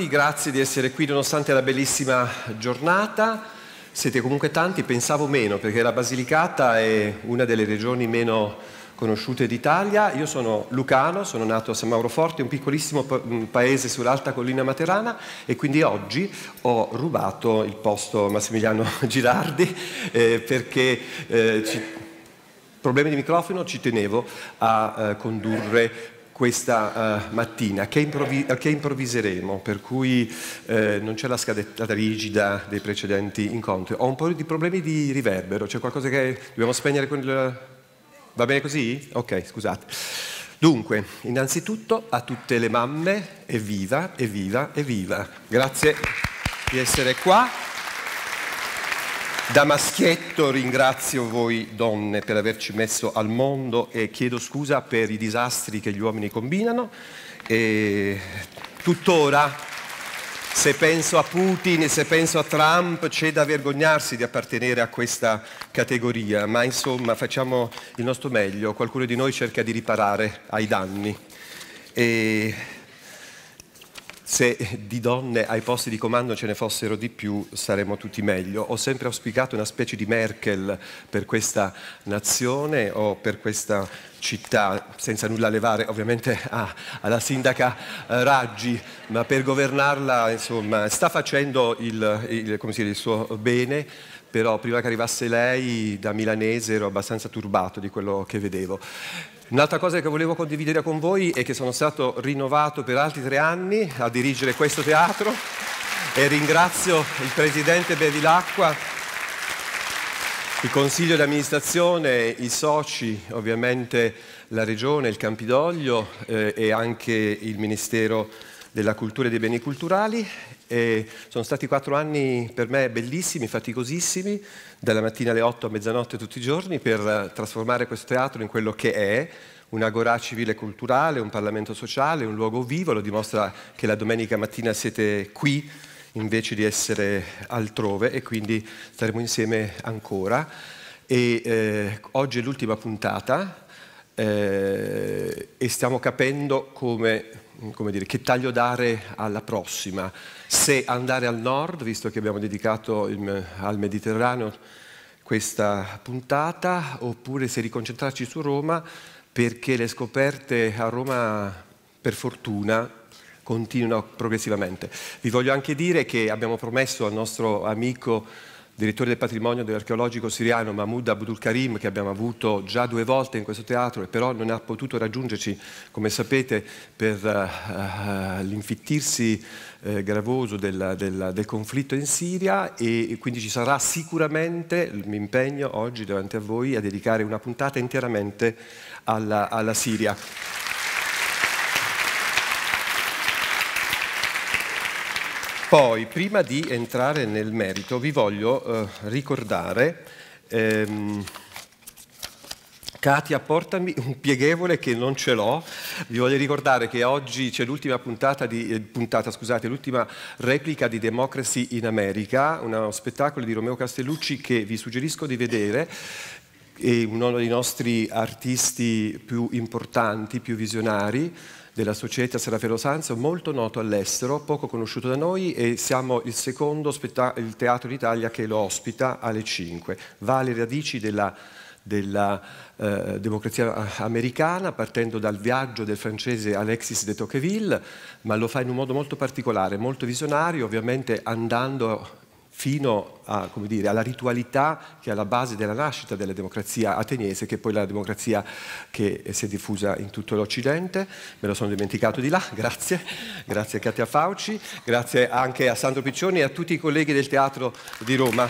ritrovati, grazie di essere qui nonostante la bellissima giornata. Siete comunque tanti, pensavo meno, perché la Basilicata è una delle regioni meno conosciute d'Italia. Io sono lucano, sono nato a San Mauro Forte, un piccolissimo paese sull'alta collina materana e quindi oggi ho rubato il posto Massimiliano Girardi eh, perché eh, ci problemi di microfono ci tenevo a eh, condurre questa uh, mattina che, improvvi- che, improvviseremo, per cui eh, non c'è la scadetta rigida dei precedenti incontri. Ho un po' di problemi di riverbero, c'è qualcosa che dobbiamo spegnere con il... Va bene così? Ok, scusate. Dunque, innanzitutto a tutte le mamme, evviva, evviva, evviva. Grazie di essere qua. Da maschietto ringrazio voi donne per averci messo al mondo e chiedo scusa per i disastri che gli uomini combinano. E tuttora, se penso a Putin e se penso a Trump, c'è da vergognarsi di appartenere a questa categoria, ma insomma facciamo il nostro meglio, qualcuno di noi cerca di riparare ai danni. E se di donne ai posti di comando ce ne fossero di più saremmo tutti meglio. Ho sempre auspicato una specie di Merkel per questa nazione o per questa città, senza nulla levare ovviamente ah, alla sindaca eh, Raggi, ma per governarla insomma, sta facendo il, il, dice, il suo bene però prima che arrivasse lei da milanese ero abbastanza turbato di quello che vedevo. Un'altra cosa che volevo condividere con voi è che sono stato rinnovato per altri tre anni a dirigere questo teatro e ringrazio il presidente Bevilacqua, il consiglio di amministrazione, i soci, ovviamente la regione, il Campidoglio eh, e anche il Ministero della Cultura e dei Beni Culturali. E sono stati quattro anni per me bellissimi, faticosissimi dalla mattina alle 8 a mezzanotte tutti i giorni per eh, trasformare questo teatro in quello che è, un un'agorà civile e culturale, un Parlamento sociale, un luogo vivo, lo dimostra che la domenica mattina siete qui invece di essere altrove e quindi staremo insieme ancora. E, eh, oggi è l'ultima puntata eh, e stiamo capendo come come dire, che taglio dare alla prossima, se andare al nord, visto che abbiamo dedicato il, al Mediterraneo questa puntata, oppure se riconcentrarci su Roma, perché le scoperte a Roma, per fortuna, continuano progressivamente. Vi voglio anche dire che abbiamo promesso al nostro amico direttore del patrimonio dell'archeologico siriano Mahmoud Abdul Karim, che abbiamo avuto già due volte in questo teatro e però non ha potuto raggiungerci, come sapete, per uh, l'infittirsi uh, gravoso del, del, del, conflitto in Siria e quindi ci sarà sicuramente, mi impegno oggi davanti a voi, a dedicare una puntata interamente alla, alla Siria. Poi, prima di entrare nel merito, vi voglio eh, ricordare, ehm, Katia, portami un pieghevole che non ce l'ho. Vi voglio ricordare che oggi c'è l'ultima puntata, di, eh, puntata scusate, l'ultima replica di Democracy in America, uno spettacolo di Romeo Castellucci che vi suggerisco di vedere è uno dei nostri artisti più importanti, più visionari, della Società Serafero Sanz, molto noto all'estero, poco conosciuto da noi e siamo il secondo il teatro d'Italia che lo ospita alle 5. Va alle radici della della eh, democrazia americana, partendo dal viaggio del francese Alexis de Tocqueville, ma lo fa in un modo molto particolare, molto visionario, ovviamente andando fino a, dire, alla ritualità che è alla base della nascita della democrazia ateniese, che è poi la democrazia che si è diffusa in tutto l'Occidente. Me lo sono dimenticato di là, grazie. Grazie a Katia Fauci, grazie anche a Sandro Piccioni e a tutti i colleghi del Teatro di Roma.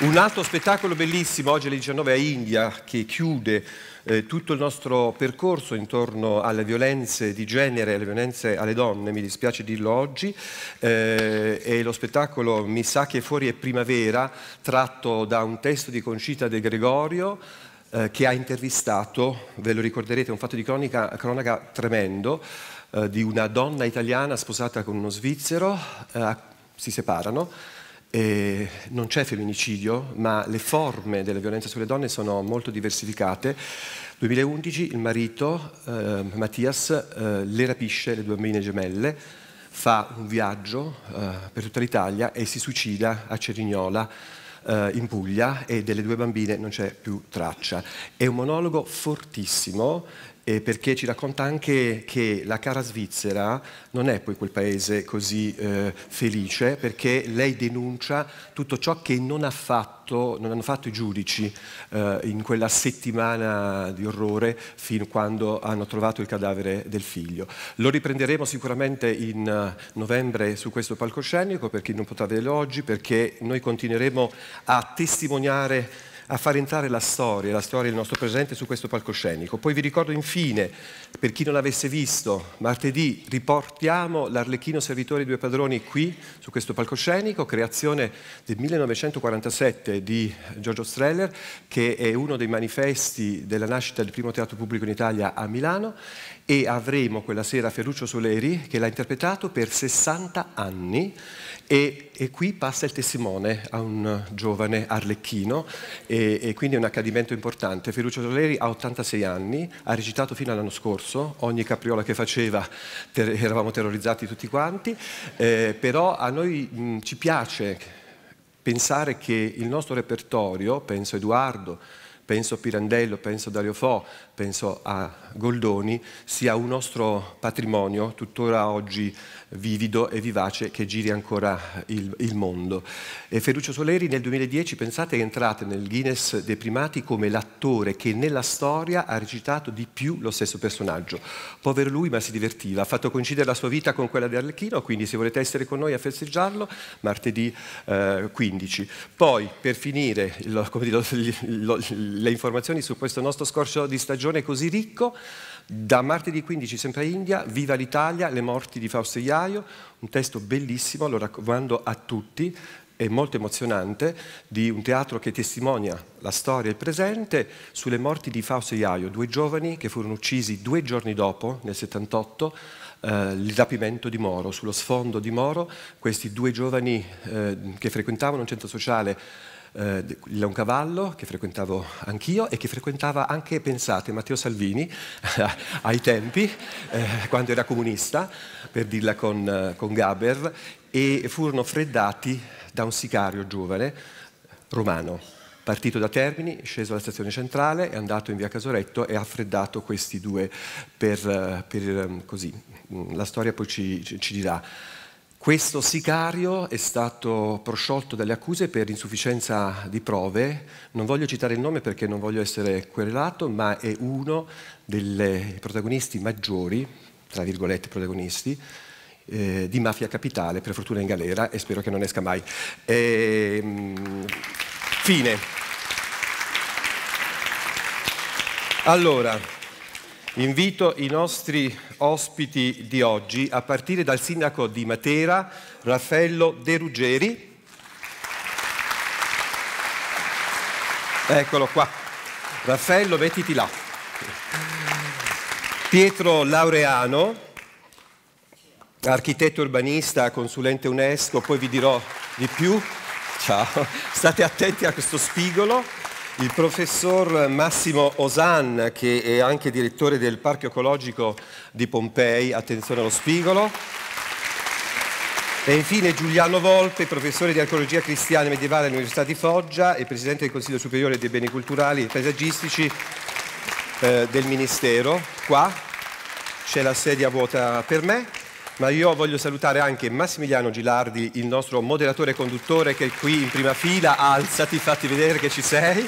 Un altro spettacolo bellissimo, oggi alle 19 a India, che chiude eh, tutto il nostro percorso intorno alle violenze di genere, alle violenze alle donne, mi dispiace dirlo oggi, eh, e lo spettacolo Mi sa che fuori è primavera, tratto da un testo di Concita De Gregorio, eh, che ha intervistato, ve lo ricorderete, un fatto di cronica, cronaca tremendo, eh, di una donna italiana sposata con uno svizzero, eh, si separano, eh, non c'è femminicidio, ma le forme della violenza sulle donne sono molto diversificate. 2011 il marito, eh, Mattias, eh, le rapisce le due bambine gemelle, fa un viaggio eh, per tutta l'Italia e si suicida a Cerignola eh, in Puglia e delle due bambine non c'è più traccia. È un monologo fortissimo eh, perché ci racconta anche che la cara Svizzera non è poi quel paese così eh, felice perché lei denuncia tutto ciò che non, ha fatto, non hanno fatto i giudici eh, in quella settimana di orrore fino a quando hanno trovato il cadavere del figlio. Lo riprenderemo sicuramente in eh, novembre su questo palcoscenico per chi non potrà vederlo oggi perché noi continueremo a testimoniare a far entrare la storia, la storia del nostro presente su questo palcoscenico. Poi vi ricordo infine per chi non l'avesse visto, martedì riportiamo l'Arlecchino Servitori Due Padroni qui, su questo palcoscenico, creazione del 1947 di Giorgio Streller, che è uno dei manifesti della nascita del primo teatro pubblico in Italia a Milano, e avremo quella sera Ferruccio Soleri, che l'ha interpretato per 60 anni, e, e, qui passa il testimone a un giovane arlecchino, e, e quindi è un accadimento importante. Ferruccio Soleri ha 86 anni, ha recitato fino all'anno scorso, corso, ogni capriola che faceva ter eravamo terrorizzati tutti quanti, eh, però a noi mh, ci piace pensare che il nostro repertorio, penso Edoardo, penso a Pirandello, penso a Dario Fo, penso a Goldoni, sia un nostro patrimonio tuttora oggi vivido e vivace che giri ancora il, il mondo. E Ferruccio Soleri nel 2010, pensate, è entrato nel Guinness dei primati come l'attore che nella storia ha recitato di più lo stesso personaggio. Povero lui, ma si divertiva. Ha fatto coincidere la sua vita con quella di Arlecchino, quindi se volete essere con noi a festeggiarlo, martedì eh, 15. Poi, per finire, lo, dire, lo, lo, le informazioni su questo nostro scorcio di stagione così ricco, da martedì 15, sempre a India, Viva l'Italia, le morti di Fausto Iaio, un testo bellissimo, lo raccomando a tutti, è molto emozionante, di un teatro che testimonia la storia e il presente sulle morti di Fausto Iaio, due giovani che furono uccisi due giorni dopo, nel 78, eh, il rapimento di Moro. Sullo sfondo di Moro, questi due giovani eh, che frequentavano un centro sociale eh, Cavallo, che frequentavo anch'io e che frequentava anche, pensate, Matteo Salvini ai tempi, eh, quando era comunista, per dirla con, eh, con Gaber, e furono freddati da un sicario giovane romano partito da Termini, sceso alla stazione centrale, è andato in via Casoretto e ha freddato questi due per, eh, per ehm, così. Mm, la storia poi ci, ci dirà questo sicario è stato prosciolto dalle accuse per insufficienza di prove, non voglio citare il nome perché non voglio essere querelato, ma è uno dei protagonisti maggiori, tra virgolette protagonisti, eh, di Mafia Capitale, per fortuna in galera e spero che non esca mai. E, ehm, mh, fine. Allora, Invito i nostri ospiti di oggi a partire dal sindaco di Matera, Raffaello De Ruggeri. Eccolo qua. Raffaello, mettiti là. Pietro Laureano, architetto urbanista, consulente UNESCO, poi vi dirò di più. Ciao. State attenti a questo spigolo. Il professor Massimo Osan, che è anche direttore del Parco Ecologico di Pompei, attenzione allo spigolo. E infine Giuliano Volpe, professore di archeologia cristiana e medievale all'Università di Foggia e presidente del Consiglio Superiore dei Beni Culturali e Paesaggistici eh, del Ministero. Qua c'è la sedia vuota per me. Ma io voglio salutare anche Massimiliano Gilardi, il nostro moderatore conduttore che è qui in prima fila, alzati, fatti vedere che ci sei,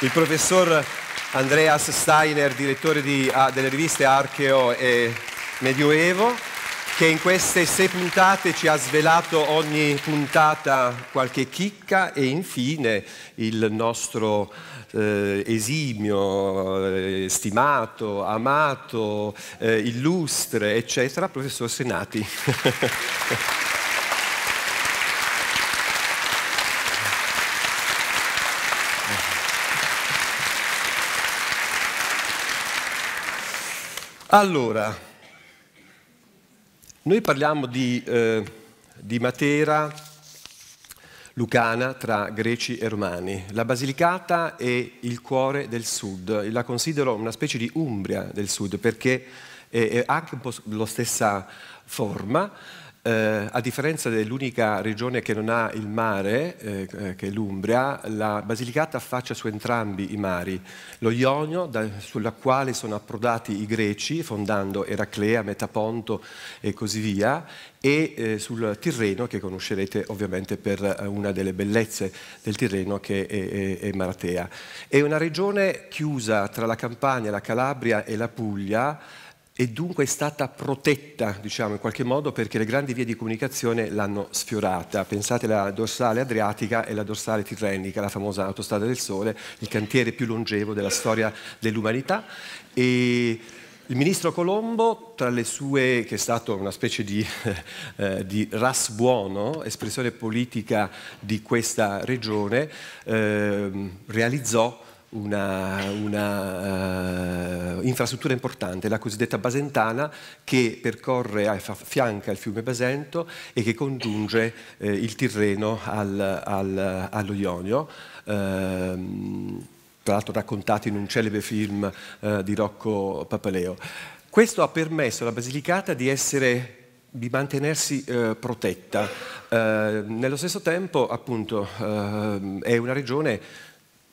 il professor Andreas Steiner, direttore di, ah, delle riviste Archeo e Medioevo, che in queste sei puntate ci ha svelato ogni puntata qualche chicca e infine il nostro eh, esimio, eh, stimato, amato, eh, illustre, eccetera, professor Senati. Allora, noi parliamo di, eh, di, Matera lucana tra greci e romani. La Basilicata è il cuore del sud, la considero una specie di Umbria del sud perché ha anche un po' la stessa forma eh, a differenza dell'unica regione che non ha il mare, eh, eh, che è l'Umbria, la Basilicata affaccia su entrambi i mari. Lo Ionio, da, sulla quale sono approdati i greci, fondando Eraclea, Metaponto e così via, e eh, sul Tirreno, che conoscerete ovviamente per eh, una delle bellezze del Tirreno, che è, è, è Maratea. È una regione chiusa tra la Campania, la Calabria e la Puglia, e dunque è stata protetta, diciamo, in qualche modo perché le grandi vie di comunicazione l'hanno sfiorata. Pensate alla dorsale adriatica e alla dorsale tirrenica, la famosa autostrada del sole, il cantiere più longevo della storia dell'umanità e il ministro Colombo, tra le sue, che è stato una specie di, eh, di ras buono, espressione politica di questa regione, eh, realizzò una, una uh, infrastruttura importante, la cosiddetta Basentana, che percorre a fianca il fiume Basento e che congiunge eh, il Tirreno al, al, allo Ionio. Uh, tra l'altro raccontato in un celebre film uh, di Rocco Papaleo. Questo ha permesso alla Basilicata di essere di mantenersi eh, protetta. Eh, nello stesso tempo, appunto, eh, è una regione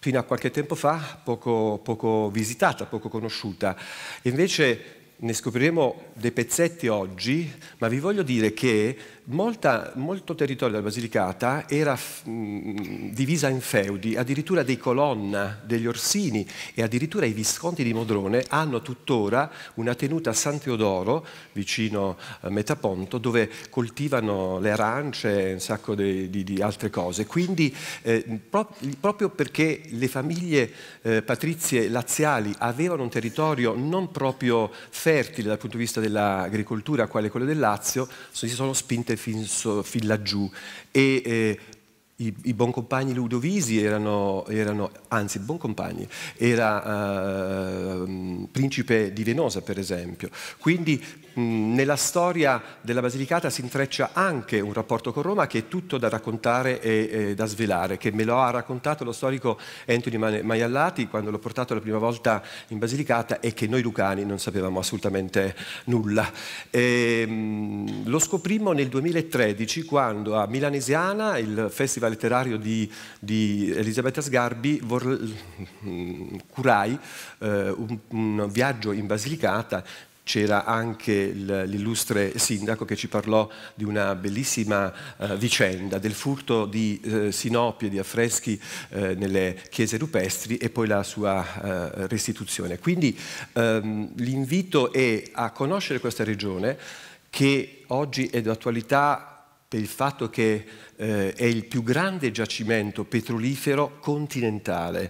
fino a qualche tempo fa poco, poco visitata, poco conosciuta. Invece ne scopriremo dei pezzetti oggi, ma vi voglio dire che molta, molto territorio della Basilicata era mh, mm, divisa in feudi, addirittura dei Colonna, degli Orsini e addirittura i Visconti di Modrone hanno tuttora una tenuta a San Teodoro, vicino a Metaponto, dove coltivano le arance e un sacco di, di, di, altre cose. Quindi eh, pro proprio perché le famiglie eh, patrizie laziali avevano un territorio non proprio fertile dal punto di vista dell'agricoltura, quale quello del Lazio, si sono spinte fin, so, fin laggiù e eh, i, i buoncompagni Ludovisi erano, erano, anzi buoncompagni, era eh, principe di Venosa per esempio. Quindi mh, nella storia della Basilicata si intreccia anche un rapporto con Roma che è tutto da raccontare e, e da svelare, che me lo ha raccontato lo storico Anthony Maiallati quando l'ho portato la prima volta in Basilicata e che noi lucani non sapevamo assolutamente nulla. E, ehm, mh, lo scoprimmo nel 2013 quando a Milanesiana, il festival letterario di, di Elisabetta Sgarbi, vor, curai eh, un, un viaggio in Basilicata c'era anche l'illustre sindaco che ci parlò di una bellissima eh, vicenda del furto di eh, sinopie, di affreschi eh, nelle chiese rupestri e poi la sua eh, restituzione. Quindi ehm, l'invito è a conoscere questa regione che oggi è d'attualità per il fatto che eh, è il più grande giacimento petrolifero continentale.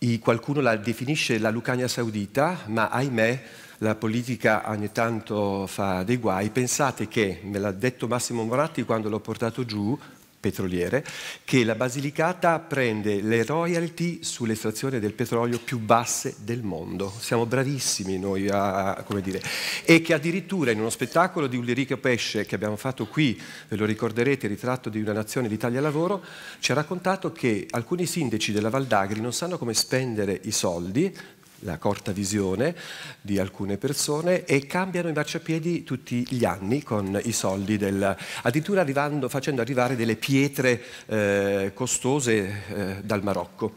I, qualcuno la definisce la Lucania saudita, ma ahimè la politica ogni tanto fa dei guai. Pensate che, me l'ha detto Massimo Moratti quando l'ho portato giù, petroliere, che la Basilicata prende le royalty sull'estrazione del petrolio più basse del mondo. Siamo bravissimi noi a, come dire, e che addirittura in uno spettacolo di Ulrico Pesce che abbiamo fatto qui, ve lo ricorderete, il ritratto di una nazione d'Italia lavoro, ci ha raccontato che alcuni sindaci della Val d'Agri non sanno come spendere i soldi la corta visione di alcune persone e cambiano i marciapiedi tutti gli anni con i soldi del, addirittura arrivando, facendo arrivare delle pietre eh, costose eh, dal Marocco.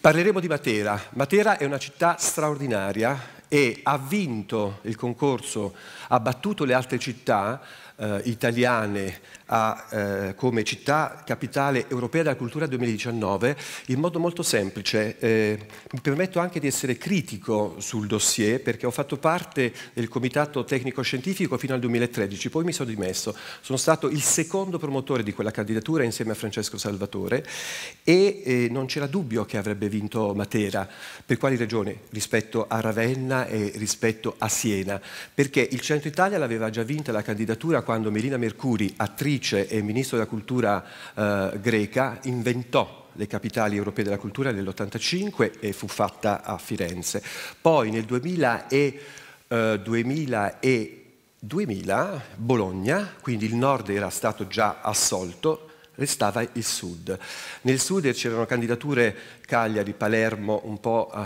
Parleremo di Matera. Matera è una città straordinaria e ha vinto il concorso, ha battuto le altre città eh, italiane a, eh, come città capitale europea della cultura 2019 in modo molto semplice. Eh, mi permetto anche di essere critico sul dossier perché ho fatto parte del comitato tecnico-scientifico fino al 2013, poi mi sono dimesso. Sono stato il secondo promotore di quella candidatura insieme a Francesco Salvatore e eh, non c'era dubbio che avrebbe vinto Matera. Per quali ragioni? Rispetto a Ravenna e rispetto a Siena. Perché il Centro Italia l'aveva già vinta la candidatura quando Melina Mercuri, attrice vice e ministro della cultura eh, greca, inventò le capitali europee della cultura nell'85 e fu fatta a Firenze. Poi nel 2000 e, eh, 2000 e 2000 Bologna, quindi il nord era stato già assolto, restava il sud. Nel sud c'erano candidature Cagliari, Palermo, un po' uh,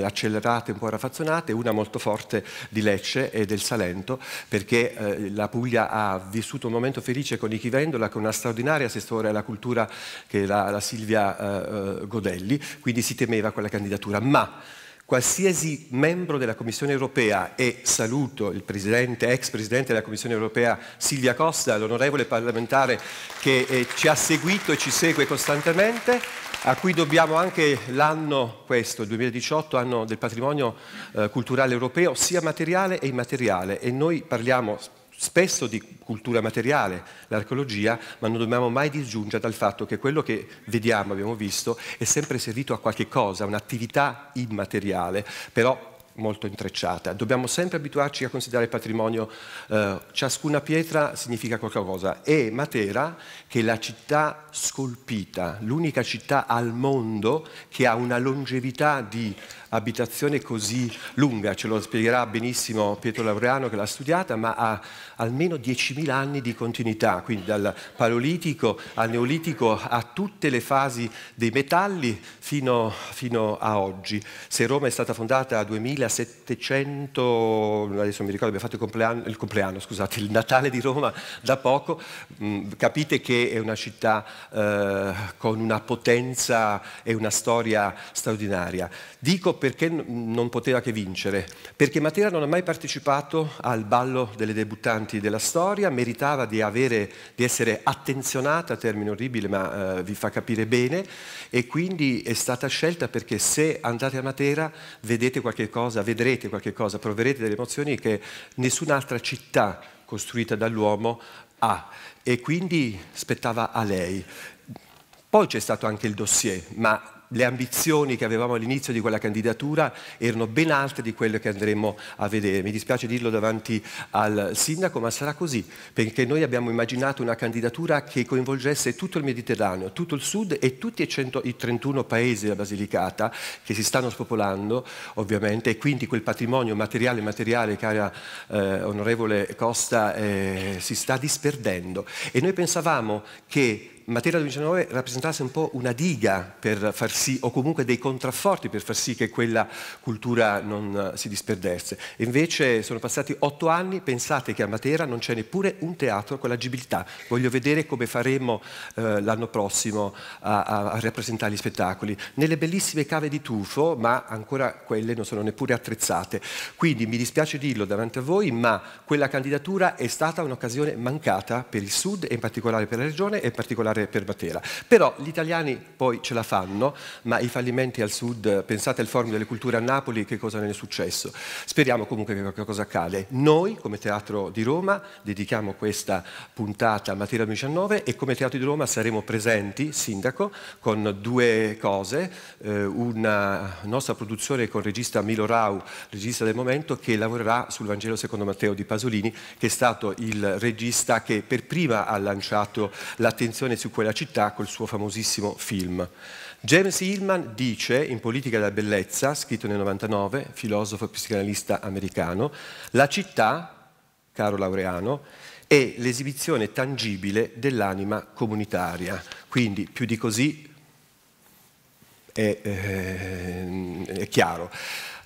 accelerate, un po' raffazzonate, una molto forte di Lecce e del Salento, perché eh, la Puglia ha vissuto un momento felice con i Chivendola, con una straordinaria assessore alla cultura che era la Silvia eh, eh Godelli, quindi si temeva quella candidatura. Ma qualsiasi membro della Commissione europea, e saluto il presidente, ex presidente della Commissione europea Silvia Costa, l'onorevole parlamentare che eh, ci ha seguito e ci segue costantemente, a cui dobbiamo anche l'anno questo, il 2018, anno del patrimonio eh, culturale europeo, sia materiale e immateriale. E noi parliamo spesso di cultura materiale, l'archeologia, ma non dobbiamo mai disgiungere dal fatto che quello che vediamo, abbiamo visto, è sempre servito a qualche cosa, un'attività immateriale, però molto intrecciata. Dobbiamo sempre abituarci a considerare il patrimonio, eh, ciascuna pietra significa qualcosa e Matera, che è la città scolpita, l'unica città al mondo che ha una longevità di abitazione così lunga, ce lo spiegherà benissimo Pietro Laureano che l'ha studiata, ma ha almeno 10.000 anni di continuità, quindi dal Paleolitico al Neolitico a tutte le fasi dei metalli fino, fino a oggi. Se Roma è stata fondata a 2700, adesso mi ricordo abbiamo fatto il compleanno, il, compleanno, scusate, il Natale di Roma da poco, mh, mm, capite che è una città eh, con una potenza e una storia straordinaria. Dico perché non poteva che vincere, perché Matera non ha mai partecipato al ballo delle debuttanti della storia, meritava di, avere, di essere attenzionata, termine orribile ma eh, vi fa capire bene, e quindi è stata scelta perché se andate a Matera vedete qualche cosa, vedrete qualche cosa, proverete delle emozioni che nessun'altra città costruita dall'uomo ha e quindi spettava a lei. Poi c'è stato anche il dossier, ma le ambizioni che avevamo all'inizio di quella candidatura erano ben alte di quelle che andremo a vedere. Mi dispiace dirlo davanti al sindaco, ma sarà così, perché noi abbiamo immaginato una candidatura che coinvolgesse tutto il Mediterraneo, tutto il sud e tutti i 31 paesi della Basilicata che si stanno spopolando, ovviamente, e quindi quel patrimonio materiale e materiale, cara eh, onorevole Costa, eh, si sta disperdendo. E noi pensavamo che che Matera 2019 rappresentasse un po' una diga per far sì, o comunque dei contrafforti per far sì che quella cultura non eh, si disperdesse. invece sono passati otto anni, pensate che a Matera non c'è neppure un teatro con l'agibilità. Voglio vedere come faremo eh, l'anno prossimo a, a, a, rappresentare gli spettacoli. Nelle bellissime cave di tufo, ma ancora quelle non sono neppure attrezzate. Quindi mi dispiace dirlo davanti a voi, ma quella candidatura è stata un'occasione mancata per il Sud e in particolare per la Regione e in particolare tornare per Matera. Però gli italiani poi ce la fanno, ma i fallimenti al sud, pensate al Forum delle Culture a Napoli, che cosa ne è successo. Speriamo comunque che qualcosa accade. Noi, come Teatro di Roma, dedichiamo questa puntata a Matera 2019 e come Teatro di Roma saremo presenti, Sindaco, con due cose. Eh, una nostra produzione con il regista Milo Rau, regista del momento, che lavorerà sul Vangelo secondo Matteo di Pasolini, che è stato il regista che per prima ha lanciato l'attenzione su quella città col suo famosissimo film. James Hillman dice in Politica della bellezza, scritto nel 99, filosofo e psicanalista americano, la città, caro Laureano, è l'esibizione tangibile dell'anima comunitaria. Quindi più di così è, eh, è chiaro.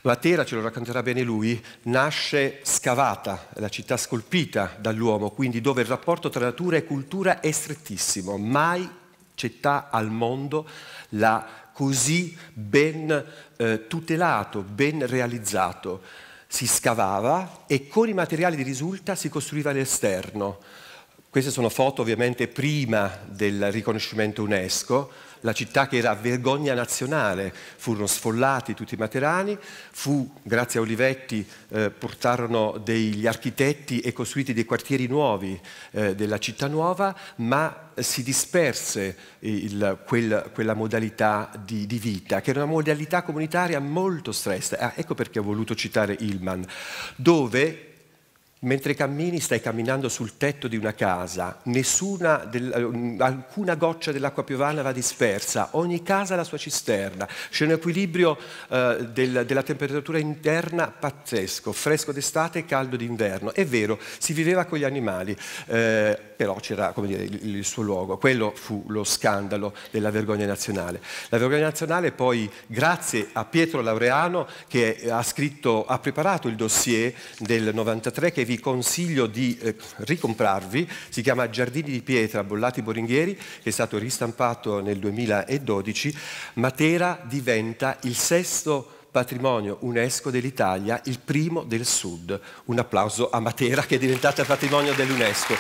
La Tera, ce lo racconterà bene lui, nasce scavata, la città scolpita dall'uomo, quindi dove il rapporto tra natura e cultura è strettissimo. Mai città al mondo l'ha così ben eh, tutelato, ben realizzato. Si scavava e con i materiali di risulta si costruiva l'esterno. Queste sono foto ovviamente prima del riconoscimento UNESCO, la città che era vergogna nazionale, furono sfollati tutti i materani, fu, grazie a Olivetti eh, portarono degli architetti e costruiti dei quartieri nuovi eh, della città nuova, ma si disperse il, quel, quella modalità di, di, vita, che era una modalità comunitaria molto stress. Ah, ecco perché ho voluto citare Ilman, dove Mentre cammini stai camminando sul tetto di una casa, del, eh, alcuna goccia dell'acqua piovana va dispersa, ogni casa ha la sua cisterna, c'è un equilibrio eh, del, della temperatura interna pazzesco, fresco d'estate e caldo d'inverno. È vero, si viveva con gli animali, eh, però c'era il, il suo luogo. Quello fu lo scandalo della vergogna nazionale. La vergogna nazionale poi, grazie a Pietro Laureano, che ha, scritto, ha preparato il dossier del 93 che vi vi consiglio di eh, ricomprarvi, si chiama Giardini di pietra, Bollati Boringhieri, che è stato ristampato nel 2012. Matera diventa il sesto patrimonio UNESCO dell'Italia, il primo del Sud. Un applauso a Matera che è diventata patrimonio dell'UNESCO.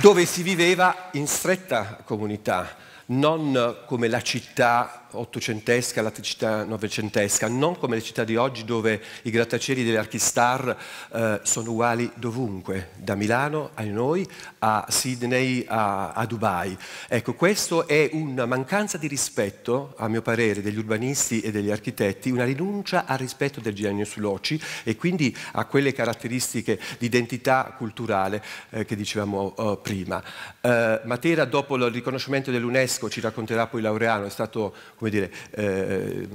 dove si viveva in stretta comunità, non come la città ottocentesca, la città novecentesca, non come le città di oggi dove i grattacieli delle archistar eh, sono uguali dovunque, da Milano a noi, a Sydney, a, a Dubai. Ecco, questo è una mancanza di rispetto, a mio parere, degli urbanisti e degli architetti, una rinuncia al rispetto del genius loci e quindi a quelle caratteristiche di identità culturale eh, che dicevamo eh, prima. Eh, Matera, dopo il riconoscimento dell'UNESCO, ci racconterà poi Laureano, è stato come dire, eh,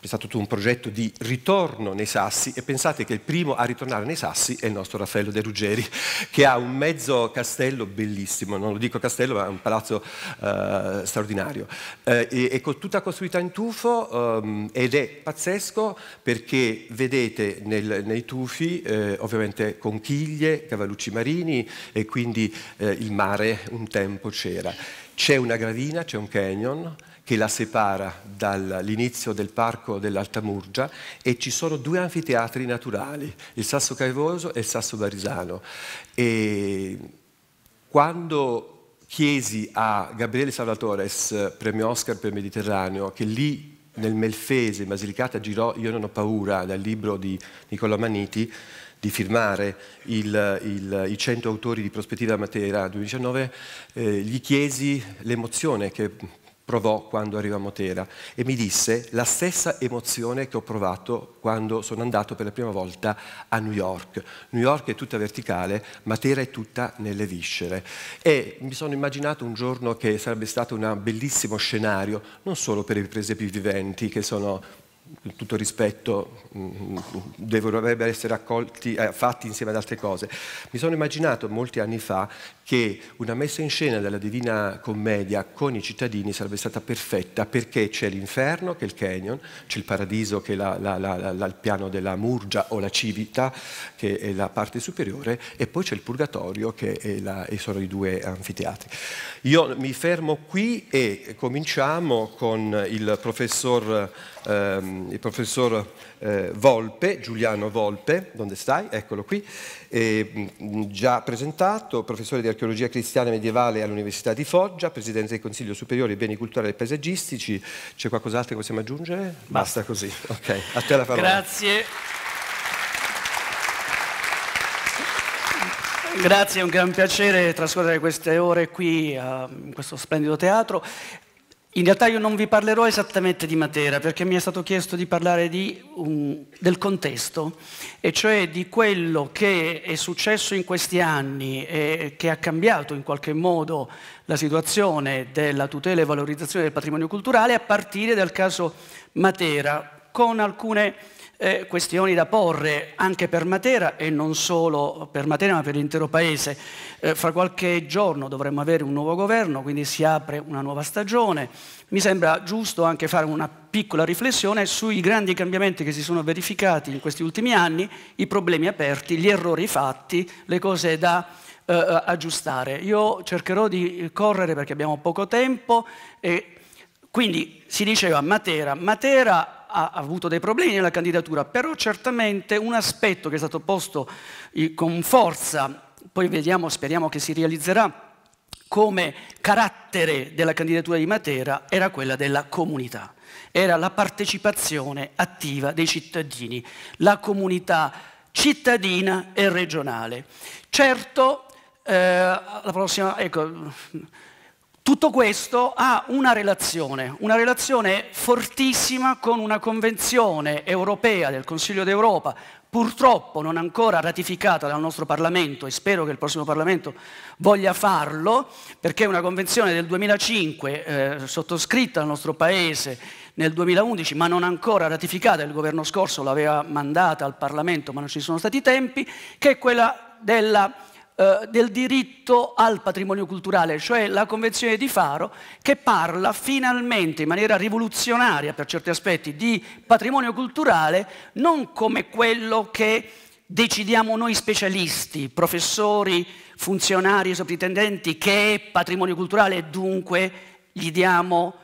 c'è stato tutto un progetto di ritorno nei sassi e pensate che il primo a ritornare nei sassi è il nostro Raffaello De Ruggeri, che ha un mezzo castello bellissimo, non lo dico castello, ma è un palazzo eh, straordinario. Eh, e, è tutta costruita in tufo ehm, ed è pazzesco perché vedete nel, nei tufi eh, ovviamente conchiglie, cavallucci marini e quindi eh, il mare un tempo c'era. C'è una gravina, c'è un canyon, che la separa dall'inizio del parco dell'Altamurgia e ci sono due anfiteatri naturali, il Sasso Caivoso e il Sasso Barisano. E quando chiesi a Gabriele Salvatores, premio Oscar per Mediterraneo, che lì nel Melfese, in Basilicata, girò Io non ho paura, dal libro di Nicola Maniti, di firmare il, il, i 100 autori di Prospettiva Matera 2019, eh, gli chiesi l'emozione che provò quando arrivò a Motera e mi disse la stessa emozione che ho provato quando sono andato per la prima volta a New York. New York è tutta verticale, Matera è tutta nelle viscere e mi sono immaginato un giorno che sarebbe stato un bellissimo scenario, non solo per le i più viventi che sono tutto rispetto, mm, mm, dovrebbero essere accolti, eh, fatti insieme ad altre cose. Mi sono immaginato molti anni fa che una messa in scena della Divina Commedia con i cittadini sarebbe stata perfetta perché c'è l'inferno che è il canyon, c'è il paradiso che è la, la, la, il piano della Murgia o la Civita che è la parte superiore e poi c'è il purgatorio che sono i due anfiteatri. Io mi fermo qui e cominciamo con il professor ehm, il professor eh, Volpe, Giuliano Volpe, dove stai? Eccolo qui, e, mh, mm, già presentato, professore di archeologia cristiana medievale all'Università di Foggia, presidente del Consiglio Superiore dei Beni Culturali e Paesaggistici. C'è qualcos'altro che possiamo aggiungere? Basta, Basta così, ok, a te la parola. Grazie. Grazie, è un gran piacere trascorrere queste ore qui uh, in questo splendido teatro. In realtà io non vi parlerò esattamente di Matera perché mi è stato chiesto di parlare di, um, del contesto e cioè di quello che è successo in questi anni e che ha cambiato in qualche modo la situazione della tutela e valorizzazione del patrimonio culturale a partire dal caso Matera con alcune eh, questioni da porre anche per Matera e non solo per Matera ma per l'intero Paese. Eh, fra qualche giorno dovremmo avere un nuovo governo, quindi si apre una nuova stagione. Mi sembra giusto anche fare una piccola riflessione sui grandi cambiamenti che si sono verificati in questi ultimi anni, i problemi aperti, gli errori fatti, le cose da eh, eh aggiustare. Io cercherò di correre perché abbiamo poco tempo e quindi si diceva Matera, Matera ha avuto dei problemi nella candidatura, però certamente un aspetto che è stato posto con forza, poi vediamo, speriamo che si realizzerà, come carattere della candidatura di Matera era quella della comunità, era la partecipazione attiva dei cittadini, la comunità cittadina e regionale. Certo, eh, la prossima, ecco, tutto questo ha una relazione, una relazione fortissima con una convenzione europea del Consiglio d'Europa, purtroppo non ancora ratificata dal nostro Parlamento e spero che il prossimo Parlamento voglia farlo, perché è una convenzione del 2005 eh, sottoscritta dal nostro Paese nel 2011 ma non ancora ratificata, il governo scorso l'aveva mandata al Parlamento ma non ci sono stati tempi, che è quella della eh, del diritto al patrimonio culturale, cioè la Convenzione di Faro, che parla finalmente in maniera rivoluzionaria per certi aspetti di patrimonio culturale non come quello che decidiamo noi specialisti, professori, funzionari, soprintendenti, che è patrimonio culturale e dunque gli diamo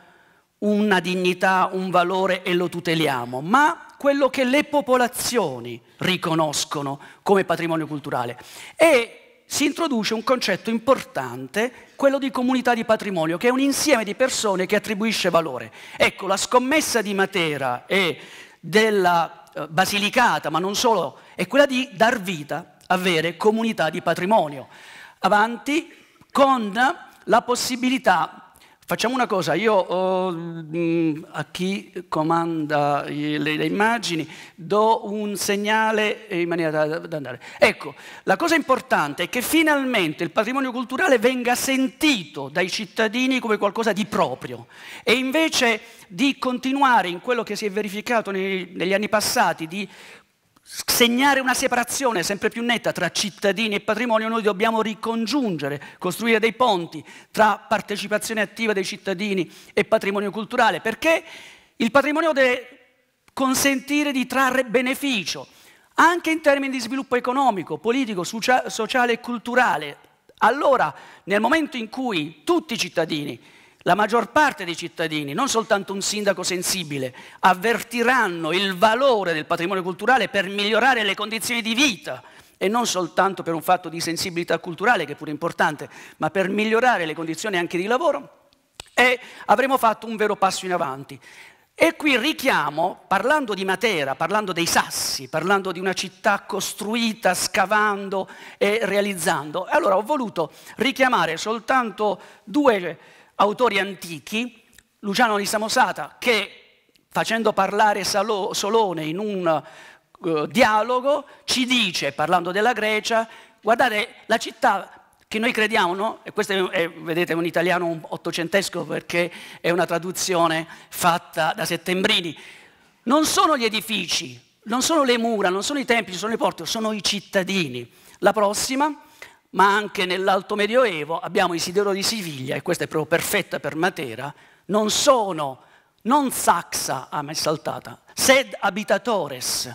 una dignità, un valore e lo tuteliamo, ma quello che le popolazioni riconoscono come patrimonio culturale. E si introduce un concetto importante, quello di comunità di patrimonio, che è un insieme di persone che attribuisce valore. Ecco, la scommessa di Matera e della eh, Basilicata, ma non solo, è quella di dar vita, a avere comunità di patrimonio. Avanti con la possibilità Facciamo una cosa, io oh, a chi comanda le, le, immagini do un segnale in maniera da, da, andare. Ecco, la cosa importante è che finalmente il patrimonio culturale venga sentito dai cittadini come qualcosa di proprio e invece di continuare in quello che si è verificato nei, negli anni passati, di segnare una separazione sempre più netta tra cittadini e patrimonio, noi dobbiamo ricongiungere, costruire dei ponti tra partecipazione attiva dei cittadini e patrimonio culturale, perché il patrimonio deve consentire di trarre beneficio, anche in termini di sviluppo economico, politico, sociale e culturale. Allora, nel momento in cui tutti i cittadini la maggior parte dei cittadini, non soltanto un sindaco sensibile, avvertiranno il valore del patrimonio culturale per migliorare le condizioni di vita e non soltanto per un fatto di sensibilità culturale, che è pure importante, ma per migliorare le condizioni anche di lavoro, e avremo fatto un vero passo in avanti. E qui richiamo, parlando di Matera, parlando dei sassi, parlando di una città costruita, scavando e realizzando, allora ho voluto richiamare soltanto due autori antichi, Luciano di Samosata, che facendo parlare Solone in un uh, dialogo, ci dice, parlando della Grecia, guardate, la città che noi crediamo, no? e questo è, vedete, un italiano ottocentesco perché è una traduzione fatta da Settembrini, non sono gli edifici, non sono le mura, non sono i templi, sono i porti, sono i cittadini. La prossima, ma anche nell'Alto Medioevo abbiamo Isidoro di Siviglia, e questa è proprio perfetta per Matera, non sono, non saxa, ah, a me è saltata, sed abitatores,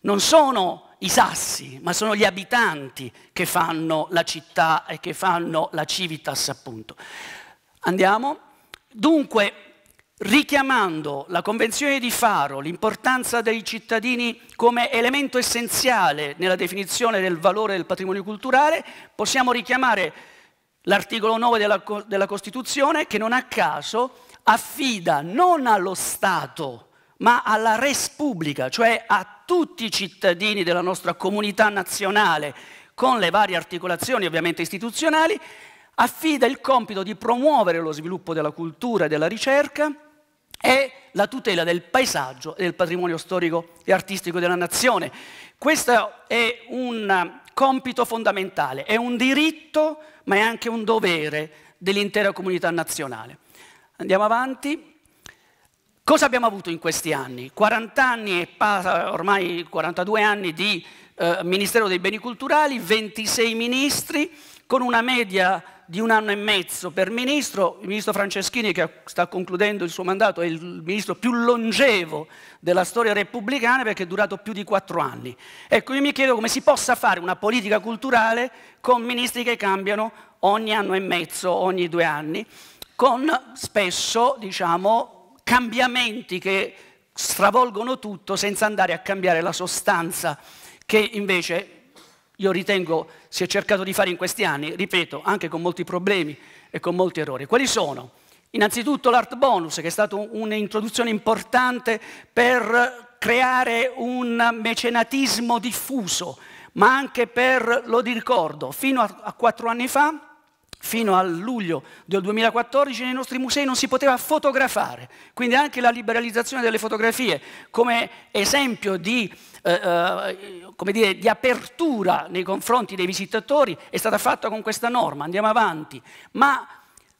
non sono i sassi, ma sono gli abitanti che fanno la città e che fanno la civitas appunto. Andiamo. Dunque, richiamando la Convenzione di Faro, l'importanza dei cittadini come elemento essenziale nella definizione del valore del patrimonio culturale, possiamo richiamare l'articolo 9 della, della Costituzione che non a caso affida non allo Stato ma alla res pubblica, cioè a tutti i cittadini della nostra comunità nazionale, con le varie articolazioni ovviamente istituzionali, affida il compito di promuovere lo sviluppo della cultura e della ricerca è la tutela del paesaggio e del patrimonio storico e artistico della nazione. Questo è un compito fondamentale, è un diritto ma è anche un dovere dell'intera comunità nazionale. Andiamo avanti. Cosa abbiamo avuto in questi anni? 40 anni e ormai 42 anni di eh, Ministero dei Beni Culturali, 26 ministri, con una media di un anno e mezzo per ministro, il ministro Franceschini che sta concludendo il suo mandato è il ministro più longevo della storia repubblicana perché è durato più di quattro anni. Ecco, io mi chiedo come si possa fare una politica culturale con ministri che cambiano ogni anno e mezzo, ogni due anni, con spesso diciamo, cambiamenti che stravolgono tutto senza andare a cambiare la sostanza che invece io ritengo si è cercato di fare in questi anni, ripeto, anche con molti problemi e con molti errori. Quali sono? Innanzitutto l'art bonus, che è stata un'introduzione importante per creare un mecenatismo diffuso, ma anche per, lo ricordo, fino a quattro anni fa, fino a luglio del 2014 nei nostri musei non si poteva fotografare, quindi anche la liberalizzazione delle fotografie come esempio di eh, eh come dire, di apertura nei confronti dei visitatori è stata fatta con questa norma, andiamo avanti, ma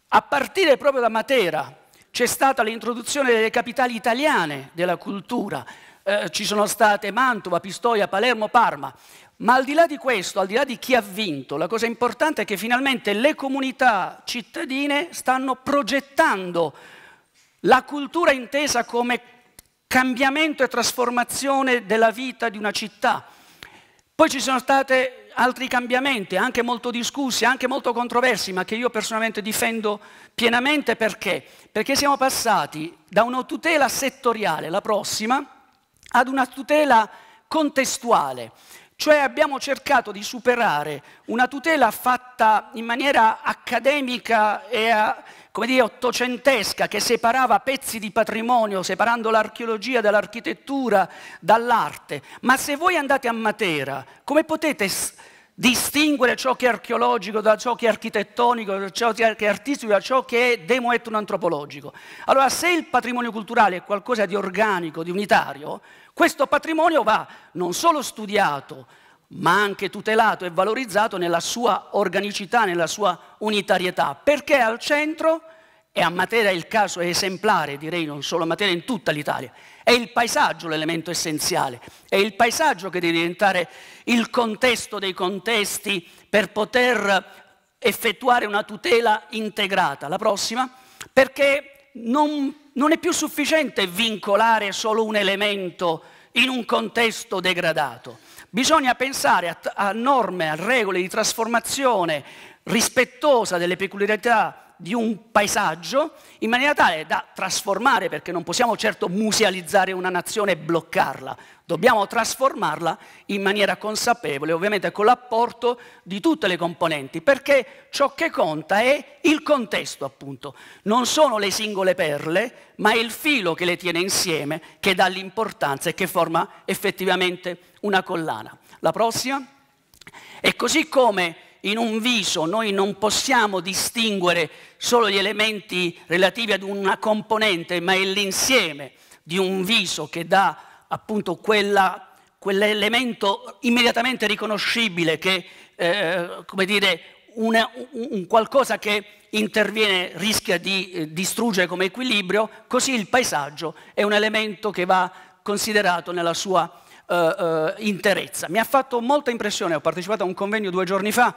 a partire proprio da Matera c'è stata l'introduzione delle capitali italiane della cultura, eh, ci sono state Mantova, Pistoia, Palermo, Parma, ma al di là di questo, al di là di chi ha vinto, la cosa importante è che finalmente le comunità cittadine stanno progettando la cultura intesa come cambiamento e trasformazione della vita di una città. Poi ci sono stati altri cambiamenti, anche molto discussi, anche molto controversi, ma che io personalmente difendo pienamente perché? Perché siamo passati da una tutela settoriale, la prossima, ad una tutela contestuale, cioè abbiamo cercato di superare una tutela fatta in maniera accademica e a, come dire, ottocentesca che separava pezzi di patrimonio, separando l'archeologia dall'architettura, dall'arte. Ma se voi andate a Matera, come potete distinguere ciò che è archeologico da ciò che è architettonico, da ciò che è artistico, da ciò che è demoetno-antropologico? Allora, se il patrimonio culturale è qualcosa di organico, di unitario, questo patrimonio va non solo studiato, ma anche tutelato e valorizzato nella sua organicità, nella sua unitarietà, perché al centro, e a Matera il caso è esemplare, direi non solo a Matera, in tutta l'Italia, è il paesaggio l'elemento essenziale, è il paesaggio che deve diventare il contesto dei contesti per poter effettuare una tutela integrata. La prossima, perché non, non è più sufficiente vincolare solo un elemento in un contesto degradato bisogna pensare a, a norme, a regole di trasformazione rispettosa delle peculiarità di un paesaggio in maniera tale da trasformare, perché non possiamo certo musealizzare una nazione e bloccarla, dobbiamo trasformarla in maniera consapevole, ovviamente con l'apporto di tutte le componenti, perché ciò che conta è il contesto appunto, non sono le singole perle, ma è il filo che le tiene insieme, che dà l'importanza e che forma effettivamente una collana. La prossima? E così come in un viso noi non possiamo distinguere solo gli elementi relativi ad una componente, ma è l'insieme di un viso che dà appunto quella quell'elemento immediatamente riconoscibile che, eh, come dire, una, un qualcosa che interviene rischia di eh, distruggere come equilibrio, così il paesaggio è un elemento che va considerato nella sua eh, eh, interezza. Mi ha fatto molta impressione, ho partecipato a un convegno due giorni fa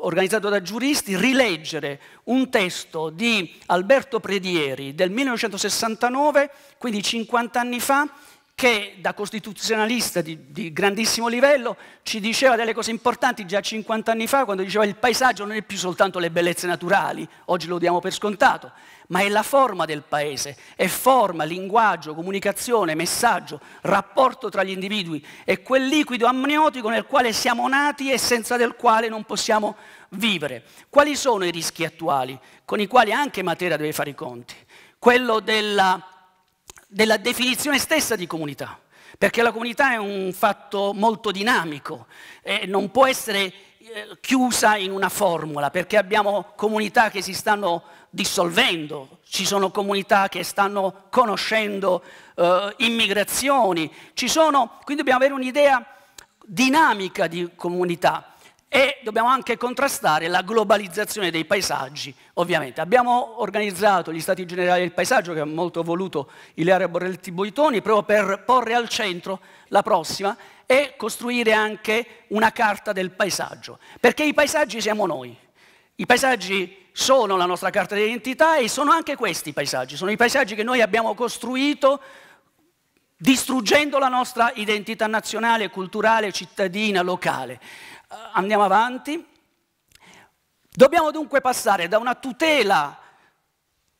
organizzato da giuristi, rileggere un testo di Alberto Predieri del 1969, quindi 50 anni fa, che da costituzionalista di, di, grandissimo livello ci diceva delle cose importanti già 50 anni fa quando diceva il paesaggio non è più soltanto le bellezze naturali, oggi lo diamo per scontato, ma è la forma del paese, è forma, linguaggio, comunicazione, messaggio, rapporto tra gli individui, è quel liquido amniotico nel quale siamo nati e senza del quale non possiamo vivere. Quali sono i rischi attuali con i quali anche Matera deve fare i conti? Quello della, della definizione stessa di comunità, perché la comunità è un fatto molto dinamico e non può essere eh, chiusa in una formula, perché abbiamo comunità che si stanno dissolvendo, ci sono comunità che stanno conoscendo eh, immigrazioni, sono, quindi dobbiamo avere un'idea dinamica di comunità e dobbiamo anche contrastare la globalizzazione dei paesaggi, ovviamente. Abbiamo organizzato gli Stati Generali del Paesaggio, che ha molto voluto Ilaria Borrelli Boitoni, proprio per porre al centro la prossima e costruire anche una carta del paesaggio, perché i paesaggi siamo noi. I paesaggi sono la nostra carta d'identità e sono anche questi i paesaggi, sono i paesaggi che noi abbiamo costruito distruggendo la nostra identità nazionale, culturale, cittadina, locale. Eh, andiamo avanti. Dobbiamo dunque passare da una tutela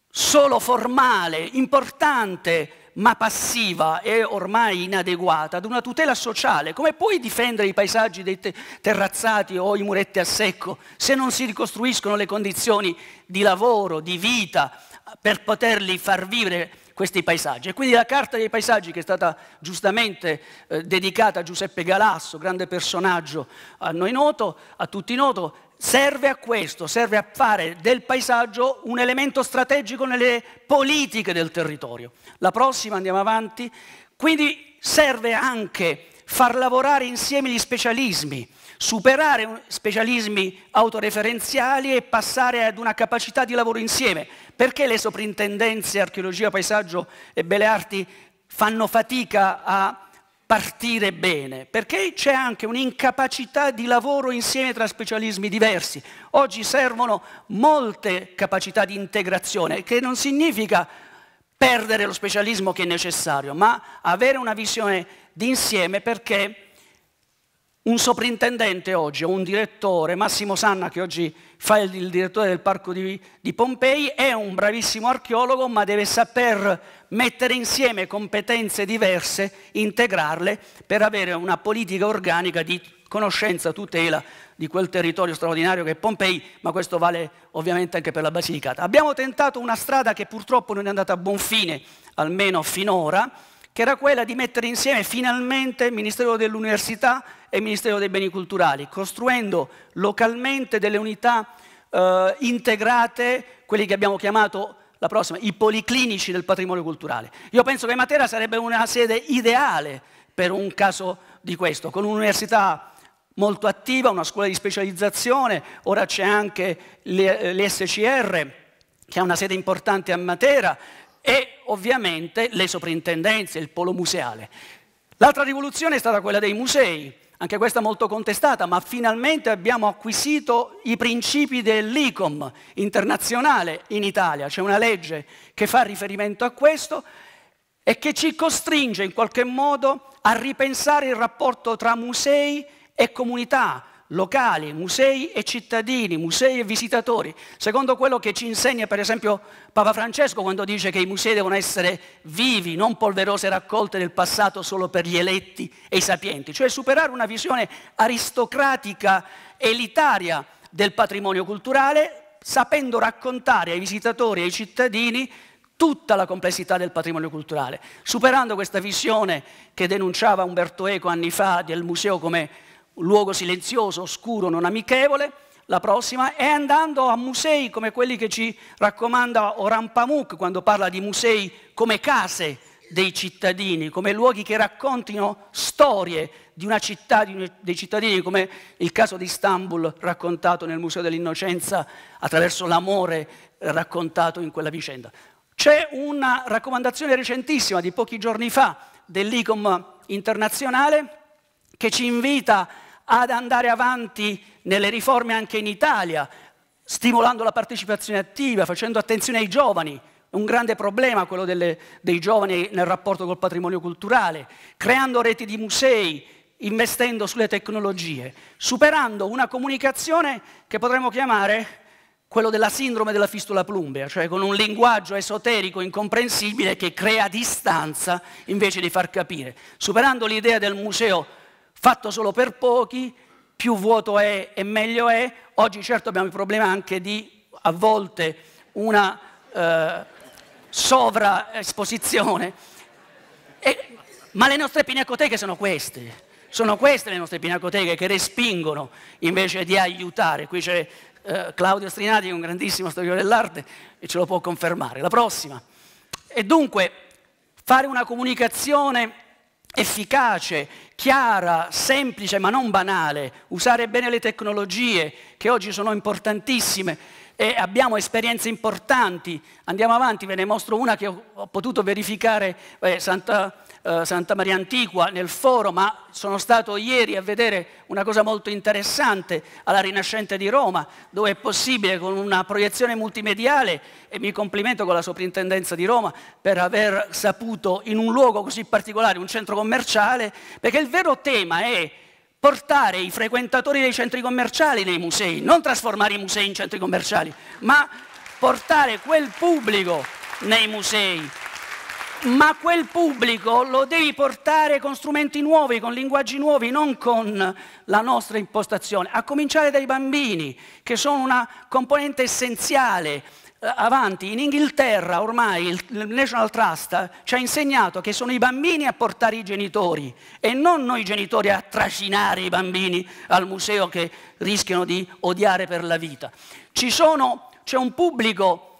solo formale, importante, ma passiva e ormai inadeguata ad una tutela sociale. Come puoi difendere i paesaggi dei te- terrazzati o i muretti a secco se non si ricostruiscono le condizioni di lavoro, di vita, per poterli far vivere questi paesaggi. E quindi la Carta dei Paesaggi, che è stata giustamente eh, dedicata a Giuseppe Galasso, grande personaggio a noi noto, a tutti noto, serve a questo, serve a fare del paesaggio un elemento strategico nelle politiche del territorio. La prossima andiamo avanti, quindi serve anche far lavorare insieme gli specialismi, superare specialismi autoreferenziali e passare ad una capacità di lavoro insieme. Perché le soprintendenze archeologia, paesaggio e belle arti fanno fatica a partire bene, perché c'è anche un'incapacità di lavoro insieme tra specialismi diversi. Oggi servono molte capacità di integrazione, che non significa perdere lo specialismo che è necessario, ma avere una visione d'insieme perché un soprintendente oggi, o un direttore, Massimo Sanna che oggi fa il, direttore del parco di, di Pompei, è un bravissimo archeologo ma deve saper mettere insieme competenze diverse, integrarle per avere una politica organica di conoscenza, tutela di quel territorio straordinario che è Pompei, ma questo vale ovviamente anche per la Basilicata. Abbiamo tentato una strada che purtroppo non è andata a buon fine, almeno finora, che era quella di mettere insieme finalmente il Ministero dell'Università e il Ministero dei Beni Culturali, costruendo localmente delle unità eh, integrate, quelli che abbiamo chiamato la prossima, i policlinici del patrimonio culturale. Io penso che Matera sarebbe una sede ideale per un caso di questo, con un'università molto attiva, una scuola di specializzazione, ora c'è anche eh, l'SCR che ha una sede importante a Matera e ovviamente le soprintendenze, il polo museale. L'altra rivoluzione è stata quella dei musei anche questa molto contestata, ma finalmente abbiamo acquisito i principi dell'ICOM internazionale in Italia, c'è una legge che fa riferimento a questo e che ci costringe in qualche modo a ripensare il rapporto tra musei e comunità, locali, musei e cittadini, musei e visitatori, secondo quello che ci insegna per esempio Papa Francesco quando dice che i musei devono essere vivi, non polverose raccolte del passato solo per gli eletti e i sapienti, cioè superare una visione aristocratica, elitaria del patrimonio culturale, sapendo raccontare ai visitatori e ai cittadini tutta la complessità del patrimonio culturale, superando questa visione che denunciava Umberto Eco anni fa del museo come un luogo silenzioso, oscuro, non amichevole, la prossima è andando a musei come quelli che ci raccomanda Oran Pamuk quando parla di musei come case dei cittadini, come luoghi che raccontino storie di una città, di, dei cittadini, come il caso di Istanbul raccontato nel Museo dell'Innocenza attraverso l'amore raccontato in quella vicenda. C'è una raccomandazione recentissima di pochi giorni fa dell'ICOM internazionale che ci invita a ad andare avanti nelle riforme anche in Italia, stimolando la partecipazione attiva, facendo attenzione ai giovani, un grande problema quello delle, dei giovani nel rapporto col patrimonio culturale, creando reti di musei, investendo sulle tecnologie, superando una comunicazione che potremmo chiamare quello della sindrome della fistula plumbea, cioè con un linguaggio esoterico incomprensibile che crea distanza invece di far capire, superando l'idea del museo fatto solo per pochi, più vuoto è e meglio è. Oggi certo abbiamo il problema anche di, a volte, una eh, sovraesposizione. E, ma le nostre pinacoteche sono queste. Sono queste le nostre pinacoteche che respingono invece di aiutare. Qui c'è eh, Claudio Strinati, un grandissimo storico dell'arte, e ce lo può confermare. La prossima. E dunque, fare una comunicazione efficace, chiara, semplice ma non banale, usare bene le tecnologie che oggi sono importantissime e abbiamo esperienze importanti, andiamo avanti, ve ne mostro una che ho, potuto verificare, eh, Santa, eh, Santa Maria Antiqua nel foro, ma sono stato ieri a vedere una cosa molto interessante alla Rinascente di Roma, dove è possibile con una proiezione multimediale, e mi complimento con la soprintendenza di Roma per aver saputo in un luogo così particolare, un centro commerciale, perché il vero tema è portare i frequentatori dei centri commerciali nei musei, non trasformare i musei in centri commerciali, ma portare quel pubblico nei musei ma quel pubblico lo devi portare con strumenti nuovi, con linguaggi nuovi, non con la nostra impostazione, a cominciare dai bambini, che sono una componente essenziale. Eh, avanti, in Inghilterra ormai il National Trust ci ha insegnato che sono i bambini a portare i genitori e non noi genitori a trascinare i bambini al museo che rischiano di odiare per la vita. c'è un pubblico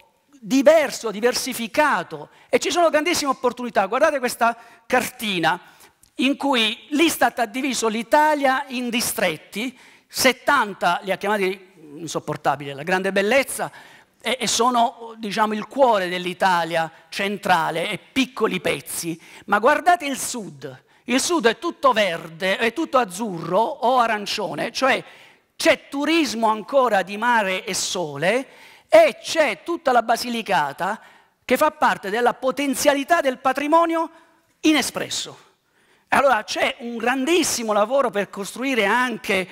diverso, diversificato e ci sono grandissime opportunità. Guardate questa cartina in cui l'Istat ha diviso l'Italia in distretti, 70 li ha chiamati insopportabili, la grande bellezza, e, sono diciamo, il cuore dell'Italia centrale e piccoli pezzi, ma guardate il sud, il sud è tutto verde, è tutto azzurro o arancione, cioè c'è turismo ancora di mare e sole e c'è tutta la Basilicata che fa parte della potenzialità del patrimonio inespresso. Allora c'è un grandissimo lavoro per costruire anche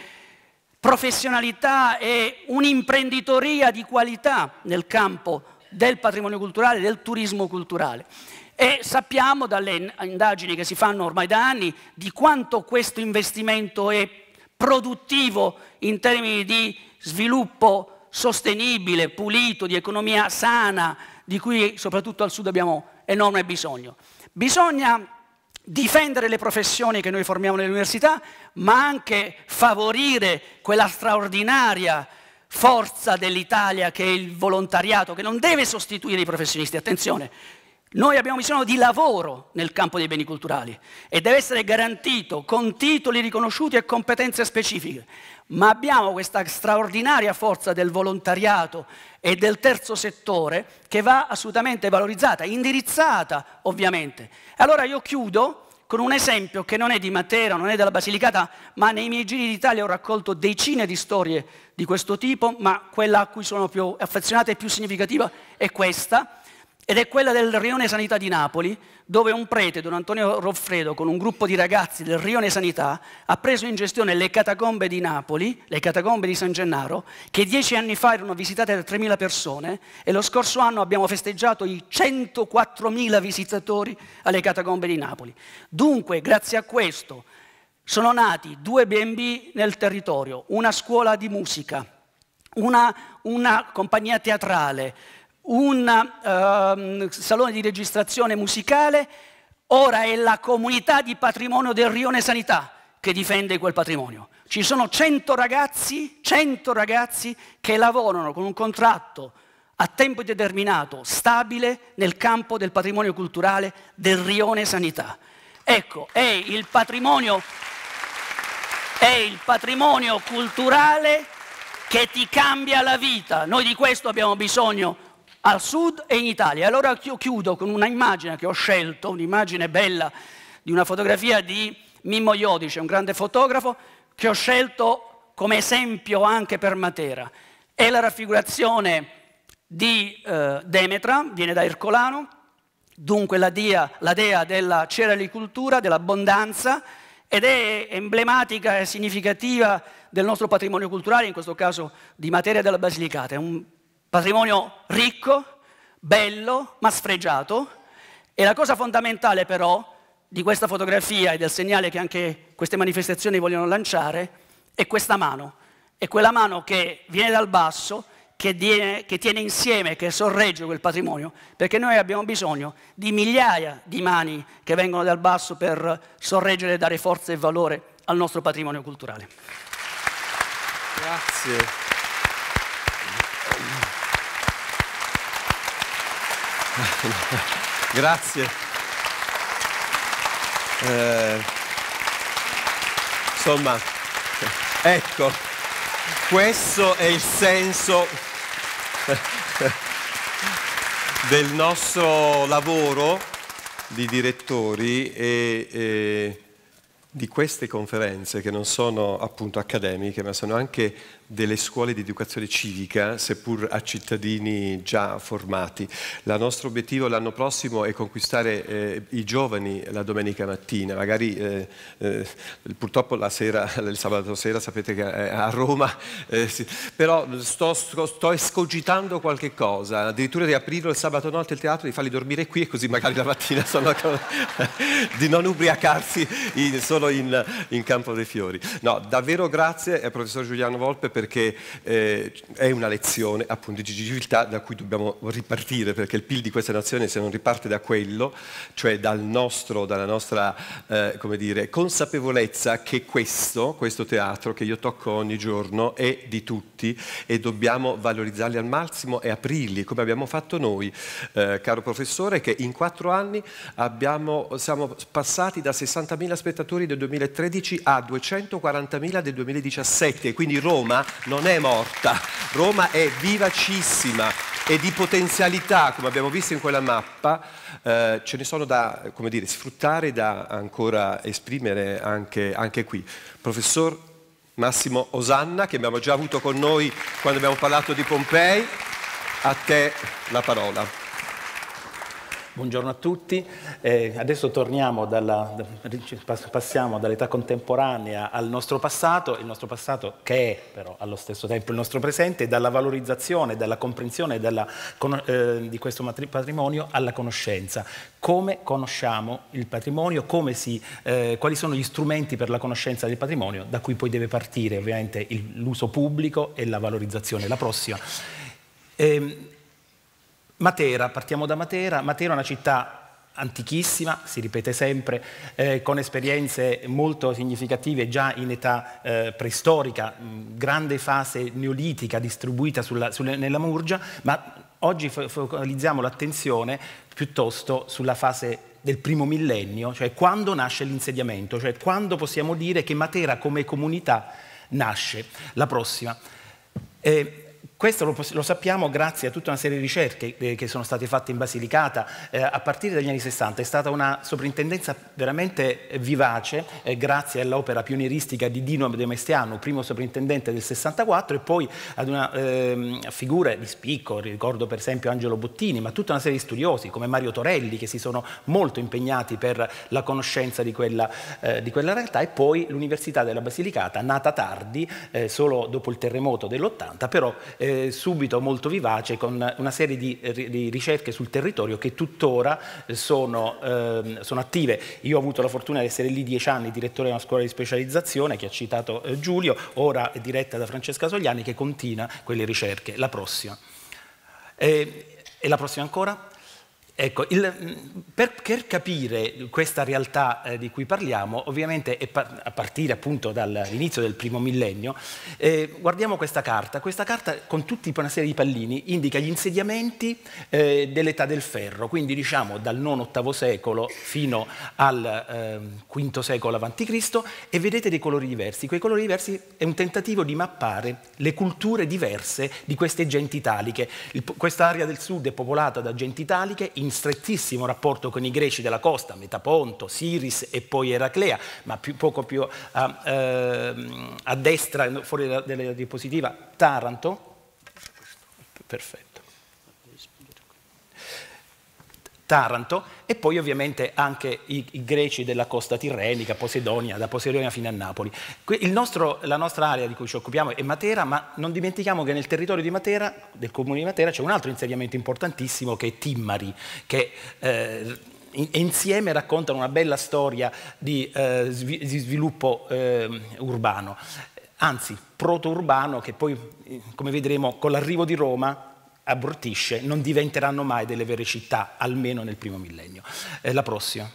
professionalità e un'imprenditoria di qualità nel campo del patrimonio culturale, del turismo culturale. E sappiamo dalle indagini che si fanno ormai da anni di quanto questo investimento è produttivo in termini di sviluppo sostenibile, pulito, di economia sana, di cui soprattutto al sud abbiamo enorme bisogno. Bisogna difendere le professioni che noi formiamo nelle università, ma anche favorire quella straordinaria forza dell'Italia che è il volontariato, che non deve sostituire i professionisti, attenzione, noi abbiamo bisogno di lavoro nel campo dei beni culturali e deve essere garantito con titoli riconosciuti e competenze specifiche, ma abbiamo questa straordinaria forza del volontariato e del terzo settore che va assolutamente valorizzata, indirizzata ovviamente. Allora io chiudo con un esempio che non è di Matera, non è della Basilicata, ma nei miei giri d'Italia ho raccolto decine di storie di questo tipo, ma quella a cui sono più affezionata e più significativa è questa ed è quella del Rione Sanità di Napoli, dove un prete, Don Antonio Roffredo, con un gruppo di ragazzi del Rione Sanità, ha preso in gestione le catacombe di Napoli, le catacombe di San Gennaro, che dieci anni fa erano visitate da 3.000 persone e lo scorso anno abbiamo festeggiato i 104.000 visitatori alle catacombe di Napoli. Dunque, grazie a questo, sono nati due B&B nel territorio, una scuola di musica, una, una compagnia teatrale, un uh, salone di registrazione musicale, ora è la comunità di patrimonio del Rione Sanità che difende quel patrimonio. Ci sono 100 ragazzi, 100 ragazzi che lavorano con un contratto a tempo determinato, stabile, nel campo del patrimonio culturale del Rione Sanità. Ecco, è il patrimonio, è il patrimonio culturale che ti cambia la vita. Noi di questo abbiamo bisogno al sud e in Italia. Allora io chiudo con un'immagine che ho scelto, un'immagine bella di una fotografia di Mimmo Iodice, un grande fotografo, che ho scelto come esempio anche per Matera. È la raffigurazione di eh, Demetra, viene da Ercolano, dunque la, dia, la dea della ceralicultura, dell'abbondanza, ed è emblematica e significativa del nostro patrimonio culturale, in questo caso di materia della Basilicata. È un patrimonio ricco, bello, ma sfregiato. E la cosa fondamentale però di questa fotografia e del segnale che anche queste manifestazioni vogliono lanciare è questa mano. È quella mano che viene dal basso, che tiene, che tiene insieme, che sorregge quel patrimonio, perché noi abbiamo bisogno di migliaia di mani che vengono dal basso per sorreggere e dare forza e valore al nostro patrimonio culturale. Grazie. Grazie. Eh, insomma, ecco, questo è il senso del nostro lavoro di direttori e, e di queste conferenze che non sono appunto accademiche ma sono anche delle scuole di educazione civica, seppur a cittadini già formati. Il nostro obiettivo l'anno prossimo è conquistare eh, i giovani la domenica mattina, magari eh, eh, purtroppo la sera, il sabato sera sapete che è eh, a Roma, eh, sì. però sto, sto, sto, escogitando qualche cosa, addirittura di aprirlo il sabato notte il teatro, di farli dormire qui e così magari la mattina sono di non ubriacarsi in, solo in, in Campo dei Fiori. No, davvero grazie al eh, professor Giuliano Volpe per perché eh, è una lezione appunto di civiltà da cui dobbiamo ripartire, perché il PIL di questa nazione se non riparte da quello, cioè dal nostro, dalla nostra eh, dire, consapevolezza che questo, questo teatro che io tocco ogni giorno è di tutti e dobbiamo valorizzarli al massimo e aprirli, come abbiamo fatto noi, eh, caro professore, che in quattro anni abbiamo, siamo passati da 60.000 spettatori del 2013 a 240.000 del 2017 e quindi Roma non è morta, Roma è vivacissima e di potenzialità, come abbiamo visto in quella mappa, eh, ce ne sono da dire, sfruttare, da ancora esprimere anche, anche qui. Professor Massimo Osanna, che abbiamo già avuto con noi quando abbiamo parlato di Pompei, a te la parola. Buongiorno a tutti, eh, adesso dalla, passiamo dall'età contemporanea al nostro passato, il nostro passato che è però allo stesso tempo il nostro presente, dalla valorizzazione, dalla comprensione dalla, eh, di questo patrimonio alla conoscenza. Come conosciamo il patrimonio, si, eh, quali sono gli strumenti per la conoscenza del patrimonio da cui poi deve partire ovviamente l'uso pubblico e la valorizzazione. La prossima. Eh, Matera, partiamo da Matera. Matera è una città antichissima, si ripete sempre, eh, con esperienze molto significative già in età eh, preistorica, mh, grande fase neolitica distribuita sulla, sulle, nella Murgia, ma oggi fo focalizziamo l'attenzione piuttosto sulla fase del primo millennio, cioè quando nasce l'insediamento, cioè quando possiamo dire che Matera come comunità nasce. La prossima. Eh, questo lo, lo, sappiamo grazie a tutta una serie di ricerche eh, che sono state fatte in Basilicata eh, a partire dagli anni 60. È stata una soprintendenza veramente vivace eh, grazie all'opera pionieristica di Dino De Mestiano, primo soprintendente del 64 e poi ad una ehm, figura di spicco, ricordo per esempio Angelo Bottini, ma tutta una serie di studiosi come Mario Torelli che si sono molto impegnati per la conoscenza di quella, eh, di quella realtà e poi l'Università della Basilicata, nata tardi, eh, solo dopo il terremoto dell'80, però eh, eh, subito molto vivace con una serie di, eh, di ricerche sul territorio che tuttora eh, sono, eh, sono, attive. Io ho avuto la fortuna di essere lì dieci anni, direttore di una scuola di specializzazione che ha citato eh, Giulio, ora è diretta da Francesca Sogliani che continua quelle ricerche. La prossima. Eh, e la prossima ancora? Ecco, il, mm, per, per, capire questa realtà eh, di cui parliamo, ovviamente par a partire appunto dall'inizio del primo millennio, eh, guardiamo questa carta. Questa carta con tutta una serie di pallini indica gli insediamenti eh, dell'età del ferro, quindi diciamo dal non-8 secolo fino al V ehm, secolo a.C. e vedete dei colori diversi. Quei colori diversi è un tentativo di mappare le culture diverse di queste genti italiche. Quest'area del sud è popolata da genti italiche, in strettissimo rapporto con i greci della costa, Metaponto, Siris e poi Eraclea, ma più, poco più a, ehm, a destra, fuori dalla diapositiva, Taranto. Perfetto. Taranto e poi ovviamente anche i, i greci della costa tirrenica, Posidonia, da Posidonia fino a Napoli. Nostro, la nostra area di cui ci occupiamo è Matera, ma non dimentichiamo che nel territorio di Matera, del comune di Matera, c'è un altro insediamento importantissimo che è Timmari, che eh, insieme raccontano una bella storia di, eh, di sviluppo eh, urbano, anzi proto-urbano che poi, eh, come vedremo, con l'arrivo di Roma abortisce non diventeranno mai delle vere città, almeno nel primo millennio. Eh, la prossima.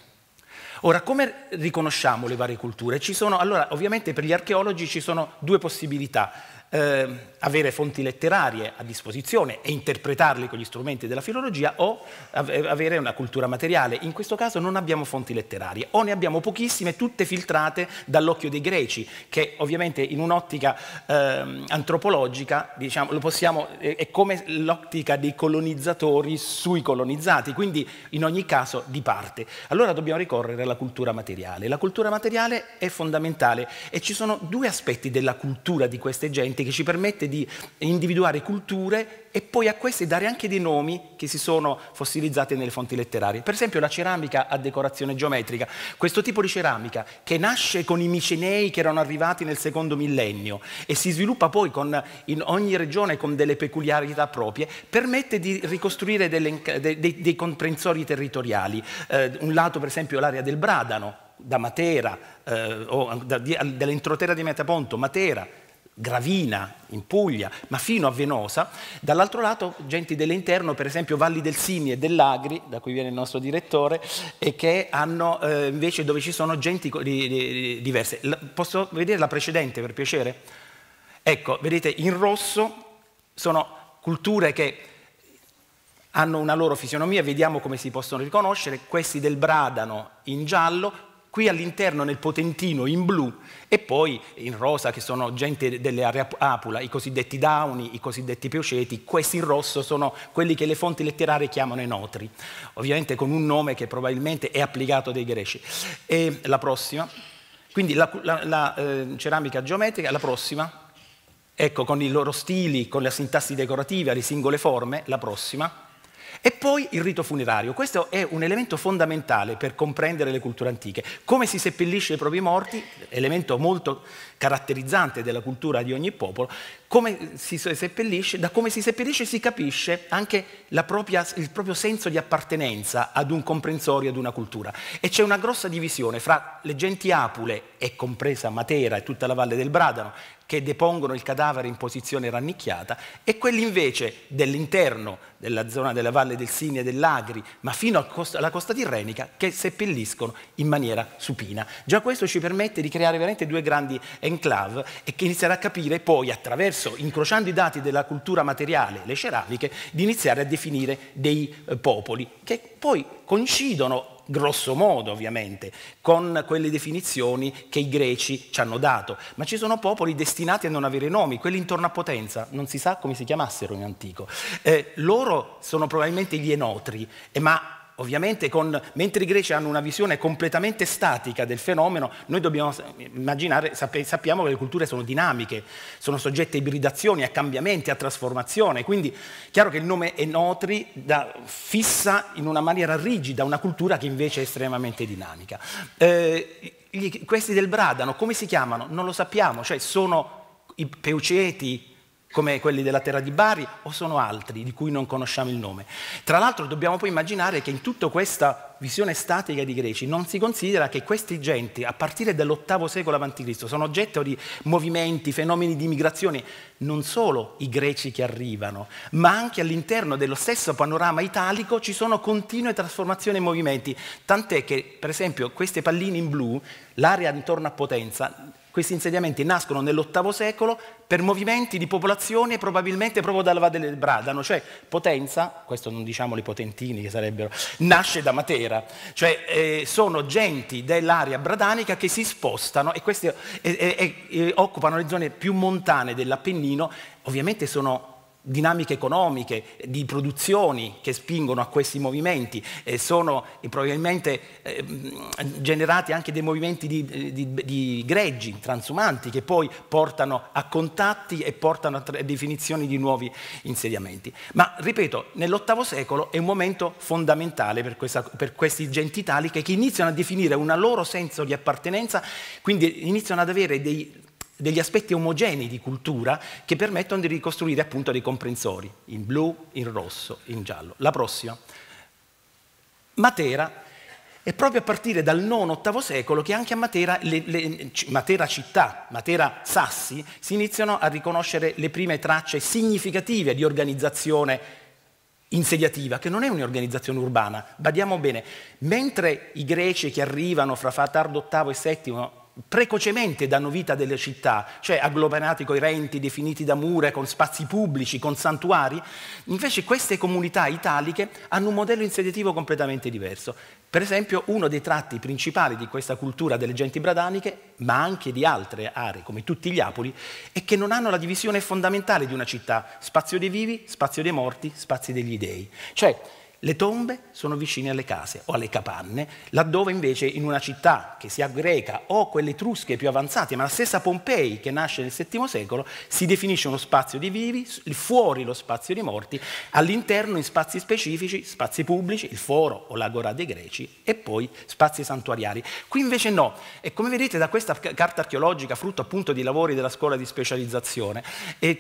Ora, come riconosciamo le varie culture? Ci Sono, allora, ovviamente per gli archeologi ci sono due possibilità eh, avere fonti letterarie a disposizione e interpretarli con gli strumenti della filologia o avere una cultura materiale. In questo caso non abbiamo fonti letterarie o ne abbiamo pochissime, tutte filtrate dall'occhio dei greci, che ovviamente in un'ottica eh, antropologica diciamo, possiamo, è come l'ottica dei colonizzatori sui colonizzati, quindi in ogni caso di parte. Allora dobbiamo ricorrere alla cultura materiale. La cultura materiale è fondamentale e ci sono due aspetti della cultura di queste genti emergente che ci permette di individuare culture e poi a queste dare anche dei nomi che si sono fossilizzati nelle fonti letterarie. Per esempio la ceramica a decorazione geometrica, questo tipo di ceramica che nasce con i micenei che erano arrivati nel secondo millennio e si sviluppa poi con, in ogni regione con delle peculiarità proprie, permette di ricostruire delle, de, de, dei, comprensori territoriali. Eh, un lato per esempio l'area del Bradano, da Matera, eh, o dall'entroterra di Metaponto, Matera, Gravina in Puglia, ma fino a Venosa, dall'altro lato genti dell'interno, per esempio Valli del Sini e dell'Agri, da cui viene il nostro direttore, e che hanno eh, invece dove ci sono genti di, di, diverse. La, posso vedere la precedente per piacere? Ecco, vedete in rosso sono culture che hanno una loro fisionomia, vediamo come si possono riconoscere, questi del Bradano in giallo qui all'interno nel potentino in blu e poi in rosa che sono gente delle aree apula, i cosiddetti dauni, i cosiddetti pioceti, questi in rosso sono quelli che le fonti letterarie chiamano notri, ovviamente con un nome che probabilmente è applicato dai greci. E la prossima, quindi la, la, la eh, ceramica geometrica, la prossima, ecco con i loro stili, con la sintassi decorativa, le singole forme, la prossima. E poi il rito funerario. Questo è un elemento fondamentale per comprendere le culture antiche. Come si seppellisce i propri morti, elemento molto caratterizzante della cultura di ogni popolo, come si seppellisce, da come si seppellisce si capisce anche propria, il proprio senso di appartenenza ad un comprensorio, ad una cultura. E c'è una grossa divisione fra le genti apule, e compresa Matera e tutta la valle del Bradano, che depongono il cadavere in posizione rannicchiata e quelli invece dell'interno della zona della valle del Sini e dell'Agri, ma fino alla costa tirrenica, che seppelliscono in maniera supina. Già questo ci permette di creare veramente due grandi enclave e che inizierà a capire poi attraverso, incrociando i dati della cultura materiale, le ceramiche, di iniziare a definire dei eh, popoli che poi coincidono grosso modo ovviamente, con quelle definizioni che i greci ci hanno dato, ma ci sono popoli destinati a non avere nomi, quelli intorno a Potenza, non si sa come si chiamassero in antico. Eh, loro sono probabilmente gli enotri, eh, ma Ovviamente con, mentre i greci hanno una visione completamente statica del fenomeno, noi dobbiamo immaginare, sappiamo che le culture sono dinamiche, sono soggette a ibridazioni, a cambiamenti, a trasformazione, quindi è chiaro che il nome Enotri da, fissa in una maniera rigida una cultura che invece è estremamente dinamica. Eh, gli, questi del Bradano, come si chiamano? Non lo sappiamo, cioè sono i peuceti, come quelli della terra di Bari o sono altri di cui non conosciamo il nome. Tra l'altro dobbiamo poi immaginare che in tutta questa visione statica di greci non si considera che questi genti a partire dall'VIII secolo a.C. sono oggetto di movimenti, fenomeni di migrazione, non solo i greci che arrivano, ma anche all'interno dello stesso panorama italico ci sono continue trasformazioni e movimenti, tant'è che per esempio queste palline in blu, l'area intorno a Potenza, questi insediamenti nascono nell'VIII secolo per movimenti di popolazione probabilmente proprio dalla Valle del Bradano, cioè Potenza, questo non diciamo i potentini che sarebbero, nasce da Matera, cioè eh, sono genti dell'area bradanica che si spostano e queste eh, eh, eh occupano le zone più montane dell'Appennino, ovviamente sono dinamiche economiche, di produzioni che spingono a questi movimenti e eh, sono eh, probabilmente eh, generati anche dei movimenti di, eh, di, di, greggi transumanti che poi portano a contatti e portano a, a definizioni di nuovi insediamenti. Ma ripeto, nell'VIII secolo è un momento fondamentale per, questa, per questi genti italiche che iniziano a definire un loro senso di appartenenza, quindi iniziano ad avere dei degli aspetti omogenei di cultura che permettono di ricostruire appunto dei comprensori, in blu, in rosso, in giallo. La prossima. Matera è proprio a partire dal IX-VIII secolo che anche a Matera, le, le, Matera città, Matera Sassi, si iniziano a riconoscere le prime tracce significative di organizzazione insediativa, che non è un'organizzazione urbana. Badiamo bene, mentre i greci che arrivano fra tardo VIII e VII precocemente danno vita a delle città, cioè agglomerati coerenti, definiti da mura, con spazi pubblici, con santuari, invece queste comunità italiche hanno un modello insediativo completamente diverso. Per esempio uno dei tratti principali di questa cultura delle genti bradaniche, ma anche di altre aree come tutti gli apoli, è che non hanno la divisione fondamentale di una città, spazio dei vivi, spazio dei morti, spazio degli dei. Cioè le tombe sono vicine alle case o alle capanne, laddove invece in una città che sia greca o quelle etrusche più avanzate, ma la stessa Pompei che nasce nel VII secolo, si definisce uno spazio di vivi, fuori lo spazio di morti, all'interno in spazi specifici, spazi pubblici, il foro o l'agora dei greci e poi spazi santuariali. Qui invece no, e come vedete da questa carta archeologica, frutto appunto di lavori della scuola di specializzazione,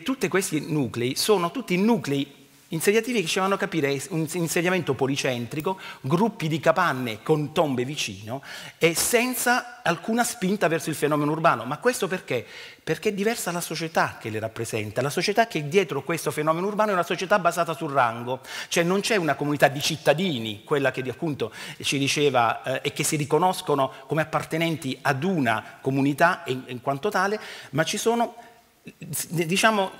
tutti questi nuclei sono tutti nuclei Insediativi che ci fanno capire un insediamento policentrico, gruppi di capanne con tombe vicino e senza alcuna spinta verso il fenomeno urbano. Ma questo perché? Perché è diversa la società che le rappresenta. La società che è dietro questo fenomeno urbano è una società basata sul rango, cioè non c'è una comunità di cittadini, quella che appunto ci diceva eh, e che si riconoscono come appartenenti ad una comunità in, in quanto tale, ma ci sono diciamo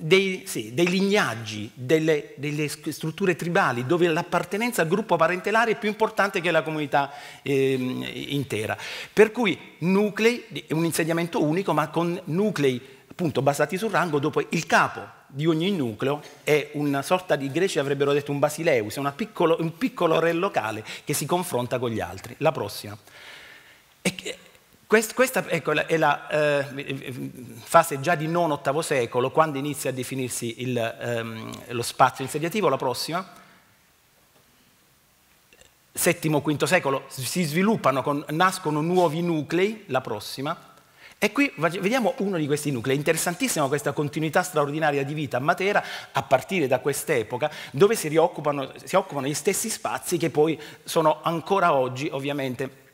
dei, sì, dei lignaggi, delle, delle, strutture tribali, dove l'appartenenza al gruppo parentelare è più importante che la comunità eh, intera. Per cui nuclei, un insediamento unico, ma con nuclei appunto basati sul rango, dopo il capo di ogni nucleo è una sorta di, i greci avrebbero detto un basileus, è un piccolo re locale che si confronta con gli altri. La prossima. E, questa ecco, è la eh, fase già di non ottavo secolo, quando inizia a definirsi il, ehm, lo spazio insediativo. La prossima, VII, V secolo, si sviluppano, con, nascono nuovi nuclei, la prossima. E qui vediamo uno di questi nuclei, interessantissima questa continuità straordinaria di vita a Matera a partire da quest'epoca, dove si, si occupano gli stessi spazi che poi sono ancora oggi ovviamente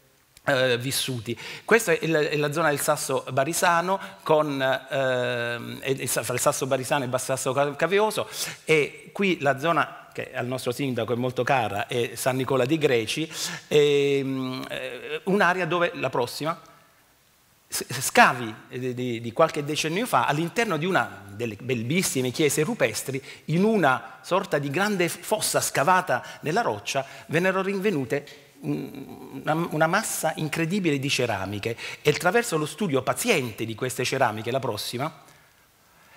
eh, vissuti. Questa è la, è la, zona del Sasso Barisano, con, eh, fra il Sasso Barisano e il Sasso Caveoso, e qui la zona che al nostro sindaco è molto cara, è San Nicola di Greci, ehm, eh, un'area dove la prossima scavi di, di qualche decennio fa all'interno di una delle bellissime chiese rupestri, in una sorta di grande fossa scavata nella roccia, vennero rinvenute una, una massa incredibile di ceramiche e attraverso lo studio paziente di queste ceramiche, la prossima,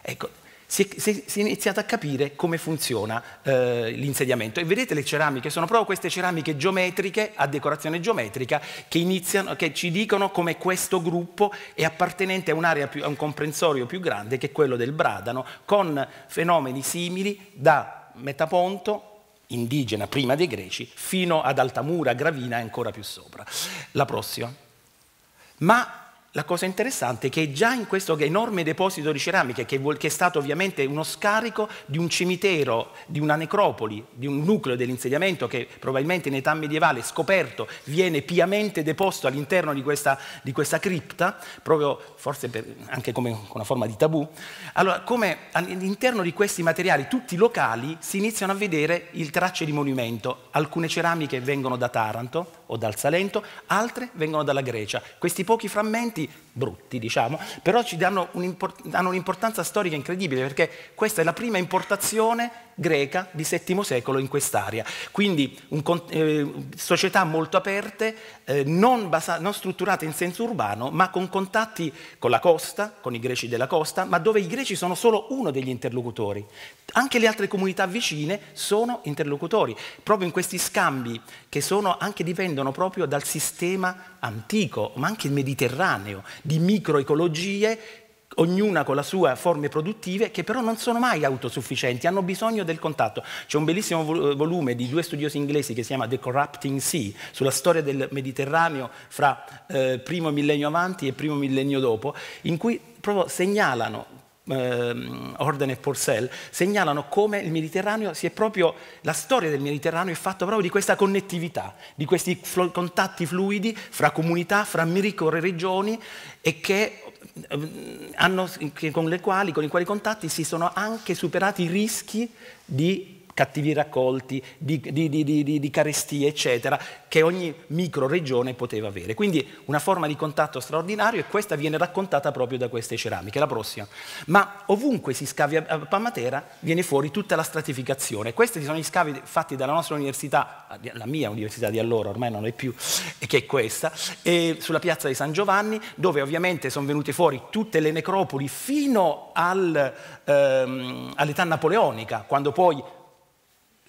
ecco, si è, si è, iniziato a capire come funziona eh, l'insediamento. E vedete le ceramiche, sono proprio queste ceramiche geometriche, a decorazione geometrica, che, iniziano, che ci dicono come questo gruppo è appartenente a, più, a un comprensorio più grande che è quello del Bradano, con fenomeni simili da Metaponto indigena prima dei greci, fino ad Altamura, Gravina e ancora più sopra. La prossima. Ma la cosa interessante è che già in questo enorme deposito di ceramiche, che, è stato ovviamente uno scarico di un cimitero, di una necropoli, di un nucleo dell'insediamento che probabilmente in età medievale scoperto viene piamente deposto all'interno di questa, di questa cripta, proprio forse per, anche come una forma di tabù, allora come all'interno di questi materiali, tutti locali, si iniziano a vedere il tracce di monumento. Alcune ceramiche vengono da Taranto o dal Salento, altre vengono dalla Grecia. Questi pochi frammenti be brutti, diciamo, però ci danno, un'importanza storica incredibile perché questa è la prima importazione greca di VII secolo in quest'area. Quindi un, eh, società molto aperte, eh, non, non strutturate in senso urbano, ma con contatti con la costa, con i greci della costa, ma dove i greci sono solo uno degli interlocutori. Anche le altre comunità vicine sono interlocutori, proprio in questi scambi che sono, anche dipendono proprio dal sistema antico, ma anche il mediterraneo, di microecologie ognuna con le sue forme produttive, che però non sono mai autosufficienti, hanno bisogno del contatto. C'è un bellissimo volume di due studiosi inglesi che si chiama The Corrupting Sea, sulla storia del Mediterraneo fra eh, primo millennio avanti e primo millennio dopo, in cui proprio segnalano ehm, Orden e Porcel segnalano come il Mediterraneo si è proprio, la storia del Mediterraneo è fatta proprio di questa connettività, di questi fl contatti fluidi fra comunità, fra micro regioni e che ehm, hanno, con, le quali, con i quali contatti si sono anche superati i rischi di cattivi raccolti, di, di, di, di carestie, eccetera, che ogni micro regione poteva avere. Quindi una forma di contatto straordinario e questa viene raccontata proprio da queste ceramiche. La prossima. Ma ovunque si scavi a Pamatera viene fuori tutta la stratificazione. Questi sono gli scavi fatti dalla nostra università, la mia università di allora, ormai non è più, che è questa, sulla piazza di San Giovanni, dove ovviamente sono venute fuori tutte le necropoli fino al, ehm, all'età napoleonica, quando poi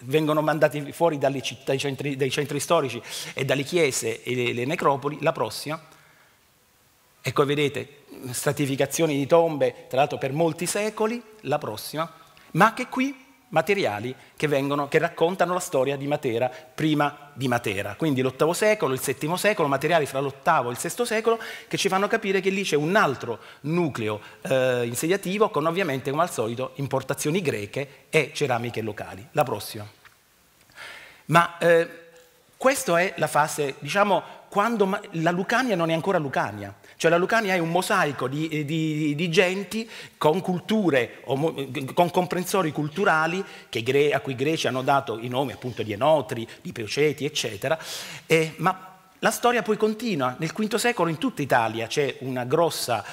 vengono mandati fuori citt- dai, centri, dai centri storici e dalle chiese e le, le necropoli, la prossima, ecco vedete, stratificazioni di tombe, tra l'altro per molti secoli, la prossima, ma che qui materiali che, vengono, che, raccontano la storia di Matera prima di Matera. Quindi l'VIII secolo, il VII secolo, materiali fra l'VIII e il VI secolo che ci fanno capire che lì c'è un altro nucleo eh, insediativo con ovviamente, come al solito, importazioni greche e ceramiche locali. La prossima. Ma eh, questa è la fase, diciamo, quando la Lucania non è ancora Lucania. Cioè la Lucania è un mosaico di, eh, di, di genti con culture, con comprensori culturali a cui i greci hanno dato i nomi appunto di enotri, di peoceti, eccetera, e, eh, ma la storia poi continua, nel V secolo in tutta Italia c'è una grossa,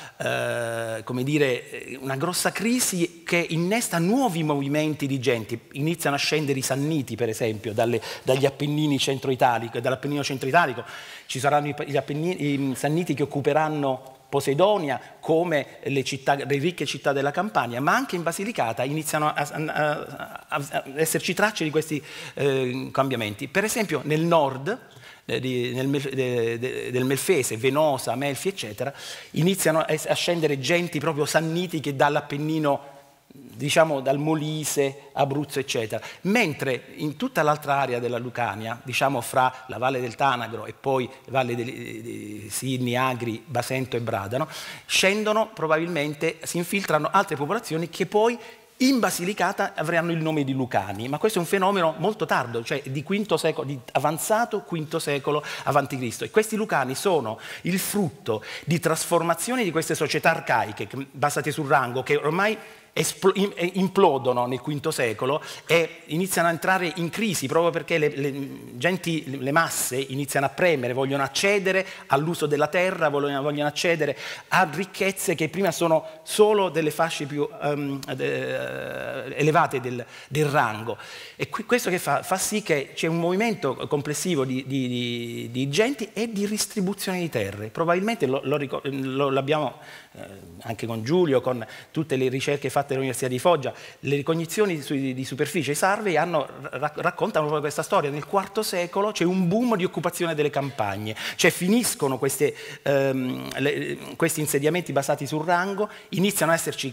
eh, dire, eh, una grossa crisi che innesta nuovi movimenti di genti, iniziano a scendere i Sanniti per esempio dalle, dagli Appennini centro-italico, dall'Appennino centro-italico, ci saranno i, i mm, Sanniti che occuperanno Poseidonia come le, città, le, ricche città della Campania, ma anche in Basilicata iniziano a, a, a, a esserci tracce di questi eh, cambiamenti. Per esempio nel nord, eh, di, nel, de, de, del Melfese, Venosa, Melfi, eccetera, iniziano a, scendere genti proprio sannitiche dall'Appennino diciamo dal Molise, Abruzzo, eccetera. Mentre in tutta l'altra area della Lucania, diciamo fra la Valle del Tanagro e poi Valle di Sidni, Agri, Basento e Bradano, scendono probabilmente, si infiltrano altre popolazioni che poi in Basilicata avranno il nome di Lucani, ma questo è un fenomeno molto tardo, cioè di, secolo, di avanzato V secolo a.C. E questi Lucani sono il frutto di trasformazioni di queste società arcaiche, basate sul rango, che ormai eh, implodono nel V secolo e iniziano a entrare in crisi proprio perché le, le, genti, le masse iniziano a premere, vogliono accedere all'uso della terra, vogliono, vogliono, accedere a ricchezze che prima sono solo delle fasce più um, de, eh, elevate del, del, rango. E qui, questo che fa? Fa sì che c'è un movimento complessivo di, di, di, di genti e di ristribuzione di terre. Probabilmente lo, lo, l'abbiamo eh, anche con Giulio, con tutte le ricerche fatte all'Università di Foggia, le ricognizioni di superficie, i survey hanno, raccontano proprio questa storia. Nel IV secolo c'è un boom di occupazione delle campagne, cioè finiscono queste, ehm, le, questi insediamenti basati sul rango, iniziano ad esserci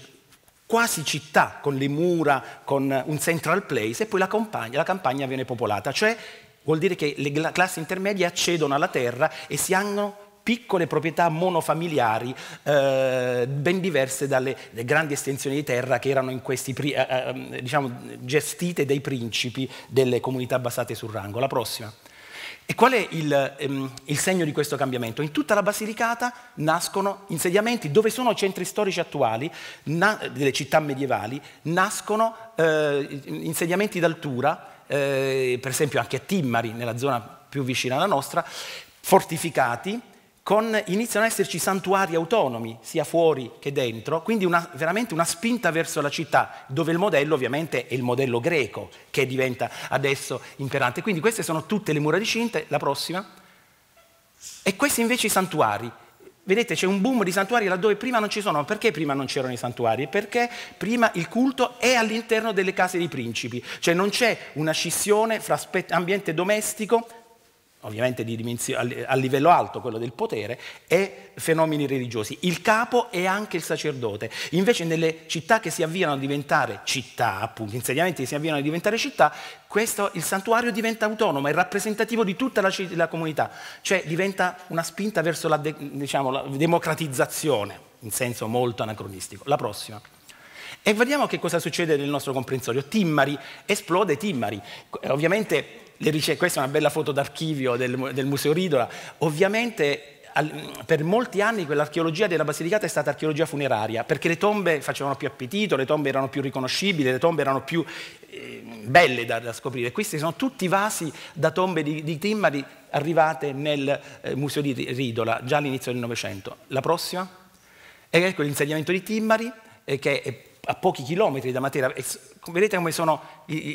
quasi città con le mura, con un central place e poi la campagna, la campagna viene popolata, cioè vuol dire che le classi intermedie accedono alla terra e si hanno piccole proprietà monofamiliari eh, ben diverse dalle grandi estensioni di terra che erano questi, eh, eh ehm, diciamo, gestite dai principi delle comunità basate sul rango. La prossima. E qual è il, ehm, il, segno di questo cambiamento? In tutta la Basilicata nascono insediamenti dove sono centri storici attuali, delle città medievali, nascono eh, insediamenti d'altura, eh, per esempio anche a Timmari, nella zona più vicina alla nostra, fortificati, con, iniziano ad esserci santuari autonomi, sia fuori che dentro, quindi una, veramente una spinta verso la città, dove il modello ovviamente è il modello greco che diventa adesso imperante. Quindi queste sono tutte le mura di Cinte, la prossima. E questi invece i santuari. Vedete, c'è un boom di santuari laddove prima non ci sono. Perché prima non c'erano i santuari? Perché prima il culto è all'interno delle case dei principi, cioè non c'è una scissione fra ambiente domestico, ovviamente a livello alto, quello del potere, e fenomeni religiosi. Il capo è anche il sacerdote. Invece nelle città che si avviano a diventare città, appunto, insediamenti che si avviano a diventare città, questo, il santuario diventa autonomo, è rappresentativo di tutta la, la comunità, cioè diventa una spinta verso la, de, diciamo, la democratizzazione, in senso molto anacronistico. La prossima. E vediamo che cosa succede nel nostro comprensorio. Timmari, esplode Timmari. Ovviamente ricerche, questa è una bella foto d'archivio del, del Museo Ridola, ovviamente al, per molti anni quell'archeologia della Basilicata è stata archeologia funeraria, perché le tombe facevano più appetito, le tombe erano più riconoscibili, le tombe erano più eh, belle da, da, scoprire. Questi sono tutti vasi da tombe di, di Timmari arrivate nel eh, Museo di Ridola, già all'inizio del Novecento. La prossima? E ecco l'insediamento di Timmari, eh, che è a pochi chilometri da Matera, vedete come sono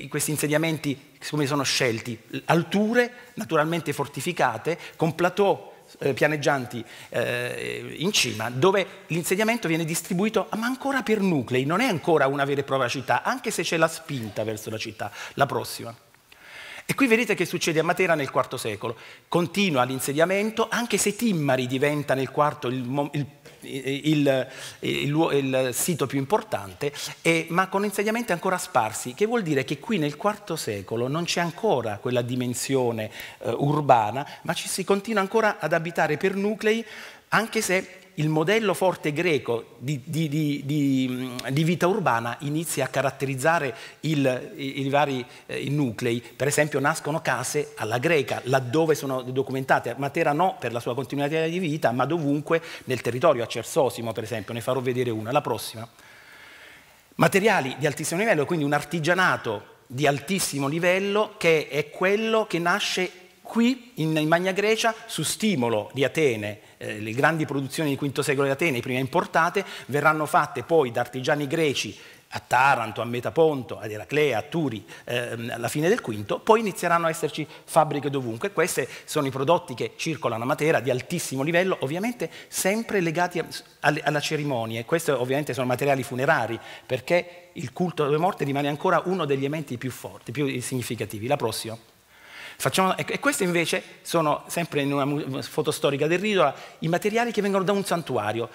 questi insediamenti, come sono scelti, alture naturalmente fortificate, con plateau eh, pianeggianti eh, in cima, dove l'insediamento viene distribuito, ma ancora per nuclei, non è ancora una vera e propria città, anche se c'è la spinta verso la città, la prossima. E qui vedete che succede a Matera nel IV secolo. Continua l'insediamento, anche se Timmari diventa nel IV il, il il, il, il sito più importante, e, ma con insediamenti ancora sparsi, che vuol dire che qui nel IV secolo non c'è ancora quella dimensione eh, urbana, ma ci si continua ancora ad abitare per nuclei, anche se il modello forte greco di, di, di, mm, di vita urbana inizia a caratterizzare il, i, i, vari eh, i nuclei. Per esempio nascono case alla greca, laddove sono documentate, Matera no per la sua continuità di vita, ma dovunque nel territorio, a Cersosimo per esempio, ne farò vedere una, la prossima. Materiali di altissimo livello, quindi un artigianato di altissimo livello che è quello che nasce Qui, in, Magna Grecia, su stimolo di Atene, eh, le grandi produzioni di V secolo di Atene, prima importate, verranno fatte poi da artigiani greci a Taranto, a Metaponto, ad Eraclea, a Turi, ehm, alla fine del V, poi inizieranno a esserci fabbriche dovunque. Questi sono i prodotti che circolano a Matera di altissimo livello, ovviamente sempre legati a, alle, alla cerimonia. Questi ovviamente sono materiali funerari, perché il culto delle morte rimane ancora uno degli elementi più forti, più significativi. La prossima. Facciamo, e queste invece sono, sempre in una foto storica del Ridola, i materiali che vengono da un santuario.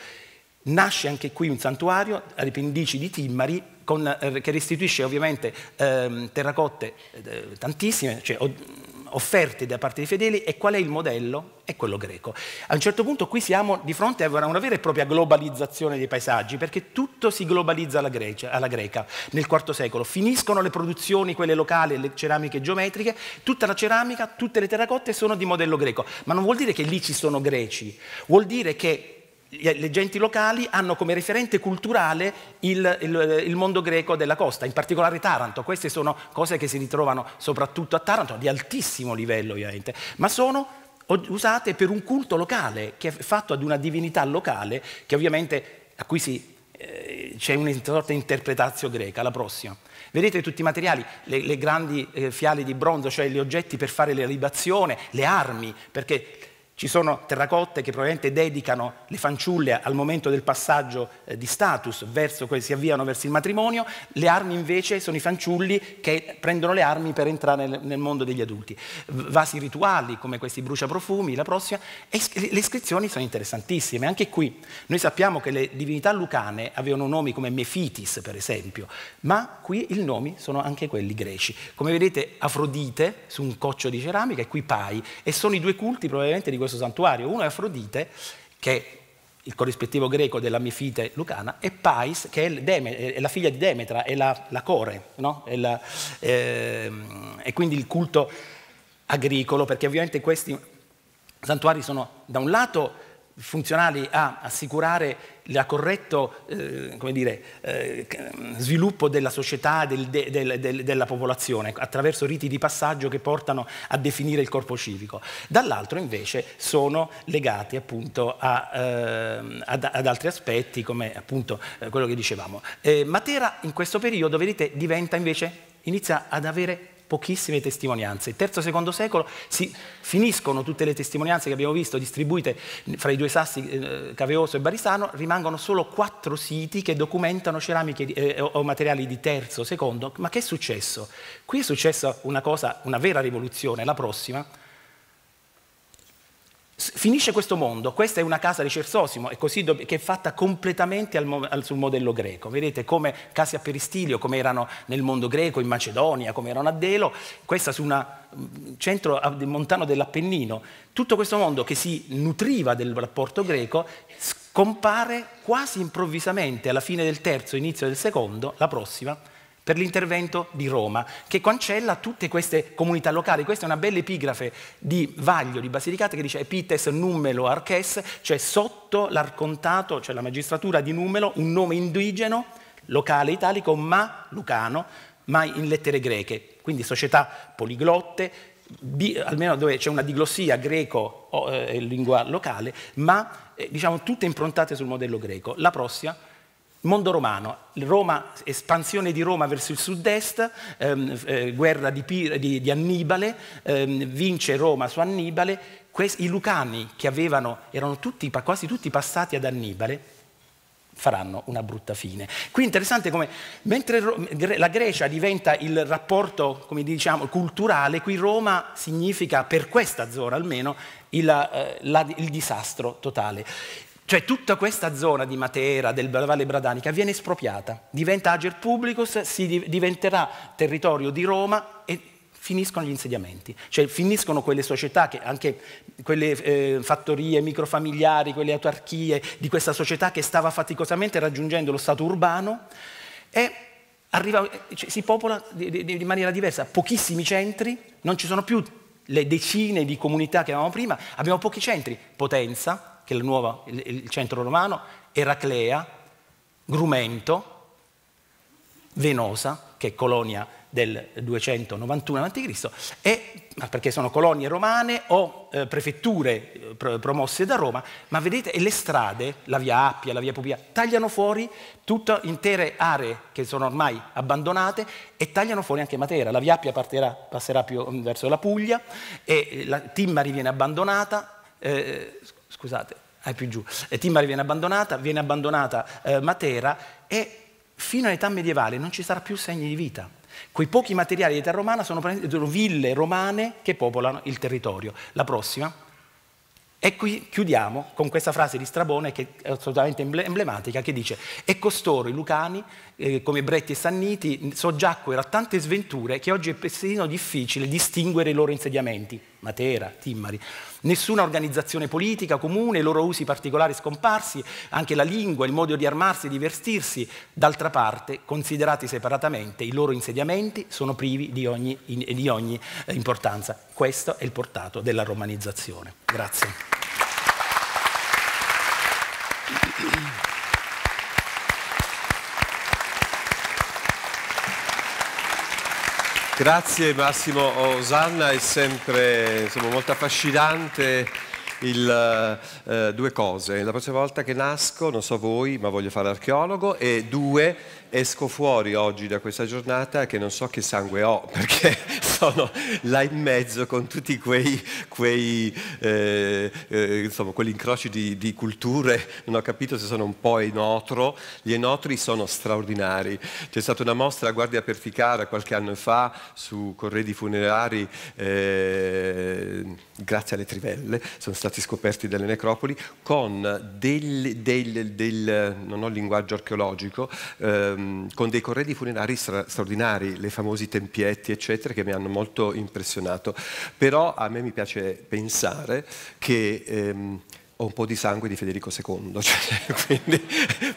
Nasce anche qui un santuario, alle pendici di Timmari, con, eh, che restituisce ovviamente eh, terracotte eh, tantissime, cioè, offerte da parte dei fedeli e qual è il modello? È quello greco. A un certo punto qui siamo di fronte a una vera e propria globalizzazione dei paesaggi, perché tutto si globalizza alla, Grecia, alla greca nel IV secolo. Finiscono le produzioni, quelle locali, le ceramiche geometriche, tutta la ceramica, tutte le terracotte sono di modello greco. Ma non vuol dire che lì ci sono greci, vuol dire che le genti locali hanno come referente culturale il, il, il, mondo greco della costa, in particolare Taranto. Queste sono cose che si ritrovano soprattutto a Taranto, di altissimo livello ovviamente, ma sono usate per un culto locale, che è fatto ad una divinità locale, che ovviamente a cui eh, c'è una sorta di interpretazione greca, la prossima. Vedete tutti i materiali, le, le grandi eh, fiale di bronzo, cioè gli oggetti per fare l'elibazione, le armi, perché ci sono terracotte che probabilmente dedicano le fanciulle al momento del passaggio eh, di status, verso, si avviano verso il matrimonio, le armi invece sono i fanciulli che prendono le armi per entrare nel, mondo degli adulti. Vasi rituali come questi bruciaprofumi, la prossima, e le iscrizioni sono interessantissime. Anche qui noi sappiamo che le divinità lucane avevano nomi come Mefitis, per esempio, ma qui i nomi sono anche quelli greci. Come vedete Afrodite su un coccio di ceramica e qui Pai, e sono i due culti probabilmente di questo questo santuario. Uno è Afrodite, che è il corrispettivo greco della Mifite lucana, e Pais, che è, Deme, è la figlia di Demetra, è la, la core, no? è, la, eh, è quindi il culto agricolo, perché ovviamente questi santuari sono da un lato funzionali a assicurare il corretto eh, dire, eh, sviluppo della società, del, del, del, della popolazione, attraverso riti di passaggio che portano a definire il corpo civico. Dall'altro invece sono legati appunto a, eh, ad, ad, altri aspetti, come appunto eh, quello che dicevamo. Eh, Matera in questo periodo, vedete, diventa invece, inizia ad avere pochissime testimonianze. Il terzo secondo secolo si finiscono tutte le testimonianze che abbiamo visto distribuite fra i due sassi eh, Caveoso e Barisano, rimangono solo quattro siti che documentano ceramiche eh, o materiali di terzo secondo. Ma che è successo? Qui è successa una cosa, una vera rivoluzione, la prossima Finisce questo mondo, questa è una casa di Cersosimo che è fatta completamente al mo al, sul modello greco. Vedete come case a peristilio, come erano nel mondo greco, in Macedonia, come erano a Delo, questa su un centro montano dell'Appennino. Tutto questo mondo che si nutriva del rapporto greco scompare quasi improvvisamente alla fine del terzo, inizio del secondo, la prossima, per l'intervento di Roma, che cancella tutte queste comunità locali. Questa è una bella epigrafe di Vaglio di Basilicata che dice epites numelo arches, cioè sotto l'arcontato, cioè la magistratura di numelo, un nome indigeno, locale italico, ma lucano, ma in lettere greche. Quindi società poliglotte, di, almeno dove c'è una diglossia greco o eh, lingua locale, ma eh, diciamo tutte improntate sul modello greco. La prossima Mondo romano, Roma, espansione di Roma verso il sud-est, ehm, eh, guerra di, di, di Annibale, ehm, vince Roma su Annibale, questi, i Lucani che avevano, erano tutti, quasi tutti passati ad Annibale, faranno una brutta fine. Qui è interessante come mentre la Grecia diventa il rapporto, diciamo, culturale, qui Roma significa, per questa zona almeno, il, eh, la, il disastro totale. Cioè tutta questa zona di Matera, del Valle Bradanica, viene espropriata, diventa ager publicus, si diventerà territorio di Roma e finiscono gli insediamenti, cioè finiscono quelle società, che, anche quelle eh, fattorie microfamiliari, quelle autarchie di questa società che stava faticosamente raggiungendo lo stato urbano e arriva, eh, cioè, si popola di, di, di, maniera diversa, pochissimi centri, non ci sono più le decine di comunità che avevamo prima, abbiamo pochi centri, Potenza, che è il, nuovo, il, il centro romano, Eraclea, Grumento, Venosa, che è colonia del 291 a.C., e, perché sono colonie romane o eh, prefetture eh, promosse da Roma, ma vedete e le strade, la via Appia, la via Pubia, tagliano fuori tutte intere aree che sono ormai abbandonate e tagliano fuori anche Matera. La via Appia parterà, passerà più mm, verso la Puglia, e la Timmari viene abbandonata. Eh, scusate, è più giù. E eh, Timbari viene abbandonata, viene abbandonata eh, Matera e fino all'età medievale non ci sarà più segni di vita. Quei pochi materiali di età romana sono, sono ville romane che popolano il territorio. La prossima. E qui chiudiamo con questa frase di Strabone che è assolutamente emblematica, che dice «E costoro, i lucani, eh, come Bretti e Sanniti, soggiacquero a tante sventure che oggi è persino difficile distinguere i loro insediamenti, Matera, Timmari. Nessuna organizzazione politica comune, i loro usi particolari scomparsi, anche la lingua, il modo di armarsi e di vestirsi. D'altra parte, considerati separatamente, i loro insediamenti sono privi di ogni, di ogni eh, importanza. Questo è il portato della romanizzazione. Grazie. Grazie Massimo Osanna, è sempre insomma, molto affascinante il, eh, eh, due cose. La prossima volta che nasco, non so voi, ma voglio fare archeologo e due esco fuori oggi da questa giornata che non so che sangue ho, perché sono là in mezzo con tutti quei, quei eh, eh, insomma, quell'incrocio di, di, culture, non ho capito se sono un po' enotro, gli enotri sono straordinari. C'è stata una mostra a Guardia Perficara qualche anno fa su corredi funerari. Eh, grazie alle trivelle, sono stati scoperti delle necropoli, con del, del, del non ho linguaggio archeologico, ehm, con dei corredi funerari stra straordinari, le famosi tempietti, eccetera, che mi hanno molto impressionato. Però a me mi piace pensare che... Ehm, ho un po' di sangue di Federico II, cioè, quindi,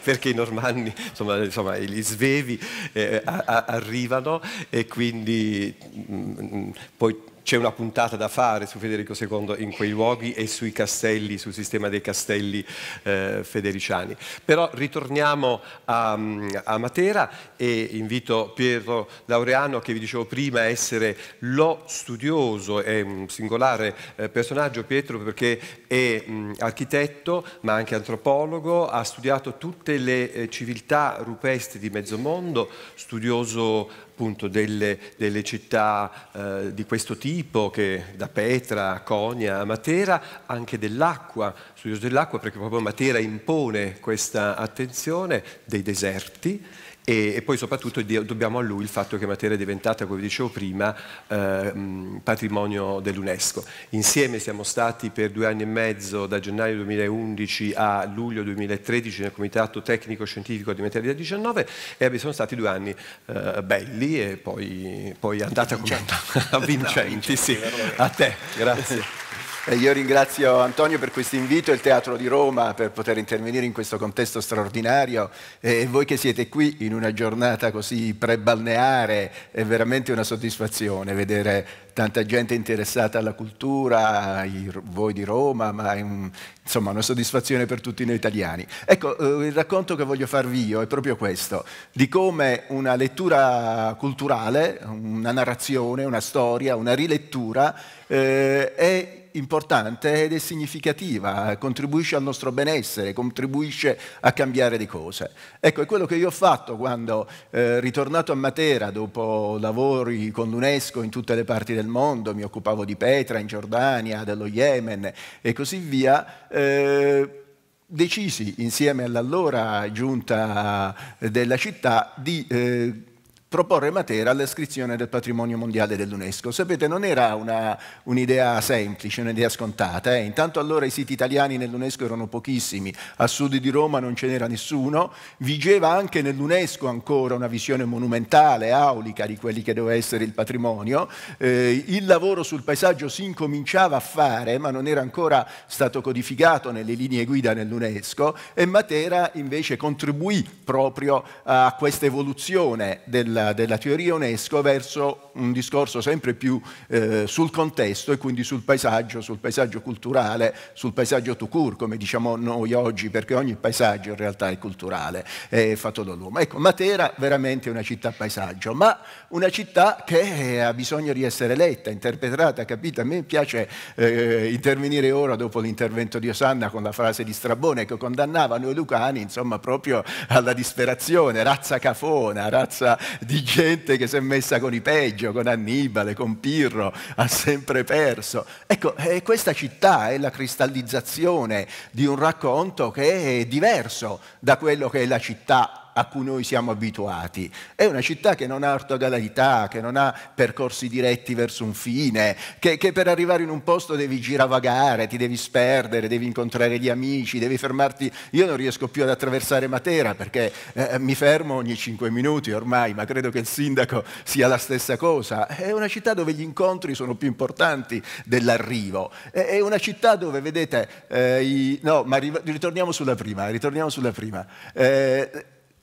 perché i normanni, insomma, insomma gli svevi eh, a, a, arrivano e quindi mh, mm, mh, mm, poi c'è una puntata da fare su Federico II in quei luoghi e sui castelli, sul sistema dei castelli eh, federiciani. Però ritorniamo a, mm, a, Matera e invito Piero Laureano, che vi dicevo prima essere lo studioso, è un mm, singolare eh, personaggio Pietro perché è mh, mm, architetto ma anche antropologo, ha studiato tutte le eh, civiltà rupestri di mezzo mondo, studioso appunto delle, delle città eh, di questo tipo, che, da Petra a Conia a Matera, anche dell'acqua, studioso dell'acqua perché proprio Matera impone questa attenzione, dei deserti, e, e poi soprattutto dobbiamo a lui il fatto che Matera è diventata, come dicevo prima, eh, patrimonio dell'UNESCO. Insieme siamo stati per due anni e mezzo, da gennaio 2011 a luglio 2013, nel Comitato Tecnico Scientifico di Materia 19 e sono stati due anni eh, belli e poi, poi andata come andata. Vincenti, no, vincenti, sì. A te, grazie. Eh io ringrazio Antonio per questo invito e il Teatro di Roma per poter intervenire in questo contesto straordinario e voi che siete qui in una giornata così prebalneare è veramente una soddisfazione vedere tanta gente interessata alla cultura, voi di Roma, ma è un, insomma una soddisfazione per tutti noi italiani. Ecco, eh, il racconto che voglio farvi io è proprio questo, di come una lettura culturale, una narrazione, una storia, una rilettura eh, è importante ed è significativa, contribuisce al nostro benessere, contribuisce a cambiare le cose. Ecco, è quello che io ho fatto quando, eh, ritornato a Matera dopo lavori con l'UNESCO in tutte le parti del mondo, mi occupavo di Petra in Giordania, dello Yemen e così via, eh, decisi insieme all'allora giunta eh, della città di... Eh, proporre Matera all'iscrizione del patrimonio mondiale dell'UNESCO. Sapete, non era un'idea semplice, un'idea scontata. Eh? Intanto allora i siti italiani nell'UNESCO erano pochissimi, a sud di Roma non ce n'era nessuno, vigeva anche nell'UNESCO ancora una visione monumentale, aulica di quelli che doveva essere il patrimonio. Eh, il lavoro sul paesaggio si incominciava a fare, ma non era ancora stato codificato nelle linee guida nell'UNESCO e Matera invece contribuì proprio a questa evoluzione del della, teoria UNESCO verso un discorso sempre più eh, sul contesto e quindi sul paesaggio, sul paesaggio culturale, sul paesaggio tout court, come diciamo noi oggi, perché ogni paesaggio in realtà è culturale, è fatto dall'uomo. Ecco, Matera veramente è una città paesaggio, ma una città che eh, ha bisogno di essere letta, interpretata, capita. A me piace eh, intervenire ora dopo l'intervento di Osanna con la frase di Strabone che condannava noi lucani, insomma, proprio alla disperazione, razza cafona, razza di gente che si è messa con i peggio, con Annibale, con Pirro, ha sempre perso. Ecco, eh, questa città è la cristallizzazione di un racconto che è diverso da quello che è la città a cui noi siamo abituati. È una città che non ha ortogalità, che non ha percorsi diretti verso un fine, che, che, per arrivare in un posto devi giravagare, ti devi sperdere, devi incontrare gli amici, devi fermarti. Io non riesco più ad attraversare Matera perché eh, eh mi fermo ogni cinque minuti ormai, ma credo che il sindaco sia la stessa cosa. È una città dove gli incontri sono più importanti dell'arrivo. È una città dove, vedete, eh, i... no, ma ritorniamo sulla prima, ritorniamo sulla prima. Eh,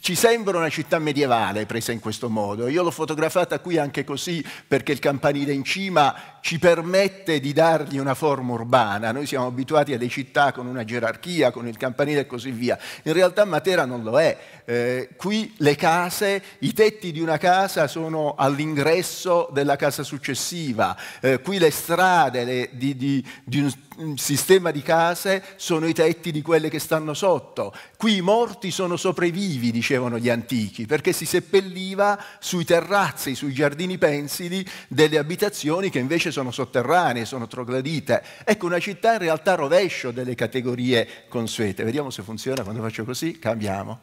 ci sembra una città medievale presa in questo modo. Io l'ho fotografata qui anche così perché il campanile in cima ci permette di dargli una forma urbana. Noi siamo abituati alle città con una gerarchia, con il campanile e così via. In realtà Matera non lo è. Eh, qui le case, i tetti di una casa sono all'ingresso della casa successiva. Eh, qui le strade le, di, di, di un un sistema di case sono i tetti di quelle che stanno sotto. Qui i morti sono sopravvivi, diciamo dicevano gli antichi, perché si seppelliva sui terrazzi, sui giardini pensili delle abitazioni che invece sono sotterranee, sono trogladite. Ecco, una città in realtà rovescio delle categorie consuete. Vediamo se funziona quando faccio così, cambiamo.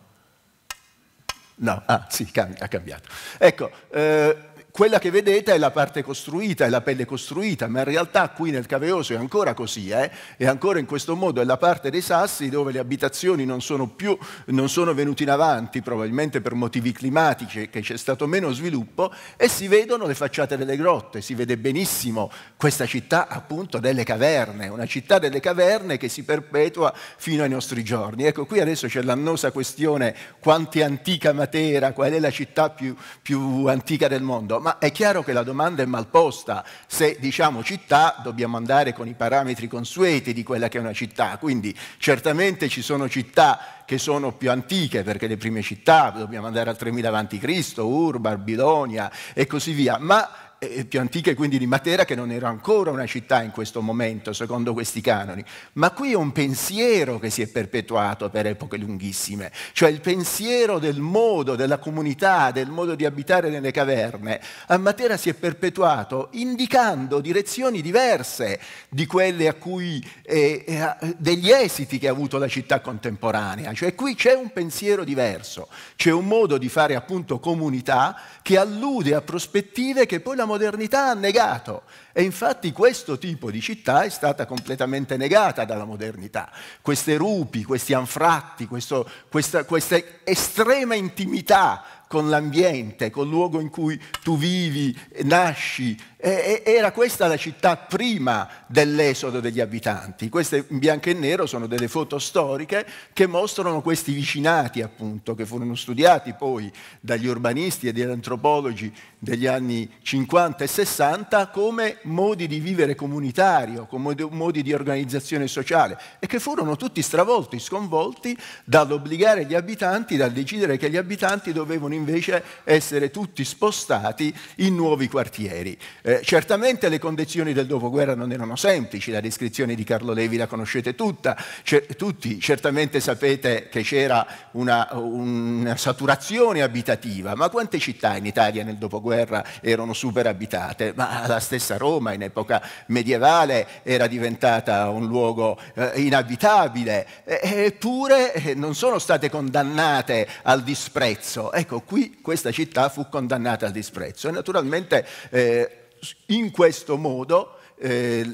No, ah sì, ha cambiato. Ecco, eh, quella che vedete è la parte costruita, è la pelle costruita, ma in realtà qui nel Caveoso è ancora così, eh? è ancora in questo modo, è la parte dei sassi dove le abitazioni non sono più, non sono venute in avanti, probabilmente per motivi climatici, che c'è stato meno sviluppo, e si vedono le facciate delle grotte, si vede benissimo questa città appunto delle caverne, una città delle caverne che si perpetua fino ai nostri giorni. Ecco, qui adesso c'è l'annosa questione quanto è antica Matera, qual è la città più, più antica del mondo ma è chiaro che la domanda è mal posta. Se diciamo città, dobbiamo andare con i parametri consueti di quella che è una città. Quindi certamente ci sono città che sono più antiche, perché le prime città, dobbiamo andare al 3000 a.C., Urba, Babilonia e così via, ma eh, eh, più antiche quindi di Matera che non era ancora una città in questo momento secondo questi canoni, ma qui è un pensiero che si è perpetuato per epoche lunghissime, cioè il pensiero del modo, della comunità, del modo di abitare nelle caverne, a Matera si è perpetuato indicando direzioni diverse di quelle a cui, eh, eh degli esiti che ha avuto la città contemporanea, cioè qui c'è un pensiero diverso, c'è un modo di fare appunto comunità che allude a prospettive che poi la modernità ha negato. E infatti questo tipo di città è stata completamente negata dalla modernità. Queste rupi, questi anfratti, questo, questa, questa estrema intimità con l'ambiente, col luogo in cui tu vivi, nasci. E, e, era questa la città prima dell'esodo degli abitanti. Queste in bianco e nero sono delle foto storiche che mostrano questi vicinati, appunto, che furono studiati poi dagli urbanisti e dagli antropologi degli anni 50 e 60 come modi di vivere comunitario, come modi di organizzazione sociale e che furono tutti stravolti, sconvolti dall'obbligare gli abitanti, dal decidere che gli abitanti dovevano invece essere tutti spostati in nuovi quartieri. Eh, certamente le condizioni del dopoguerra non erano semplici, la descrizione di Carlo Levi la conoscete tutta, cer- tutti, certamente sapete che c'era una, una saturazione abitativa, ma quante città in Italia nel dopoguerra erano superabitate? Ma la stessa Roma in epoca medievale era diventata un luogo eh, inabitabile, eppure eh, non sono state condannate al disprezzo. Ecco, qui questa città fu condannata al disprezzo. E naturalmente eh, in questo modo eh,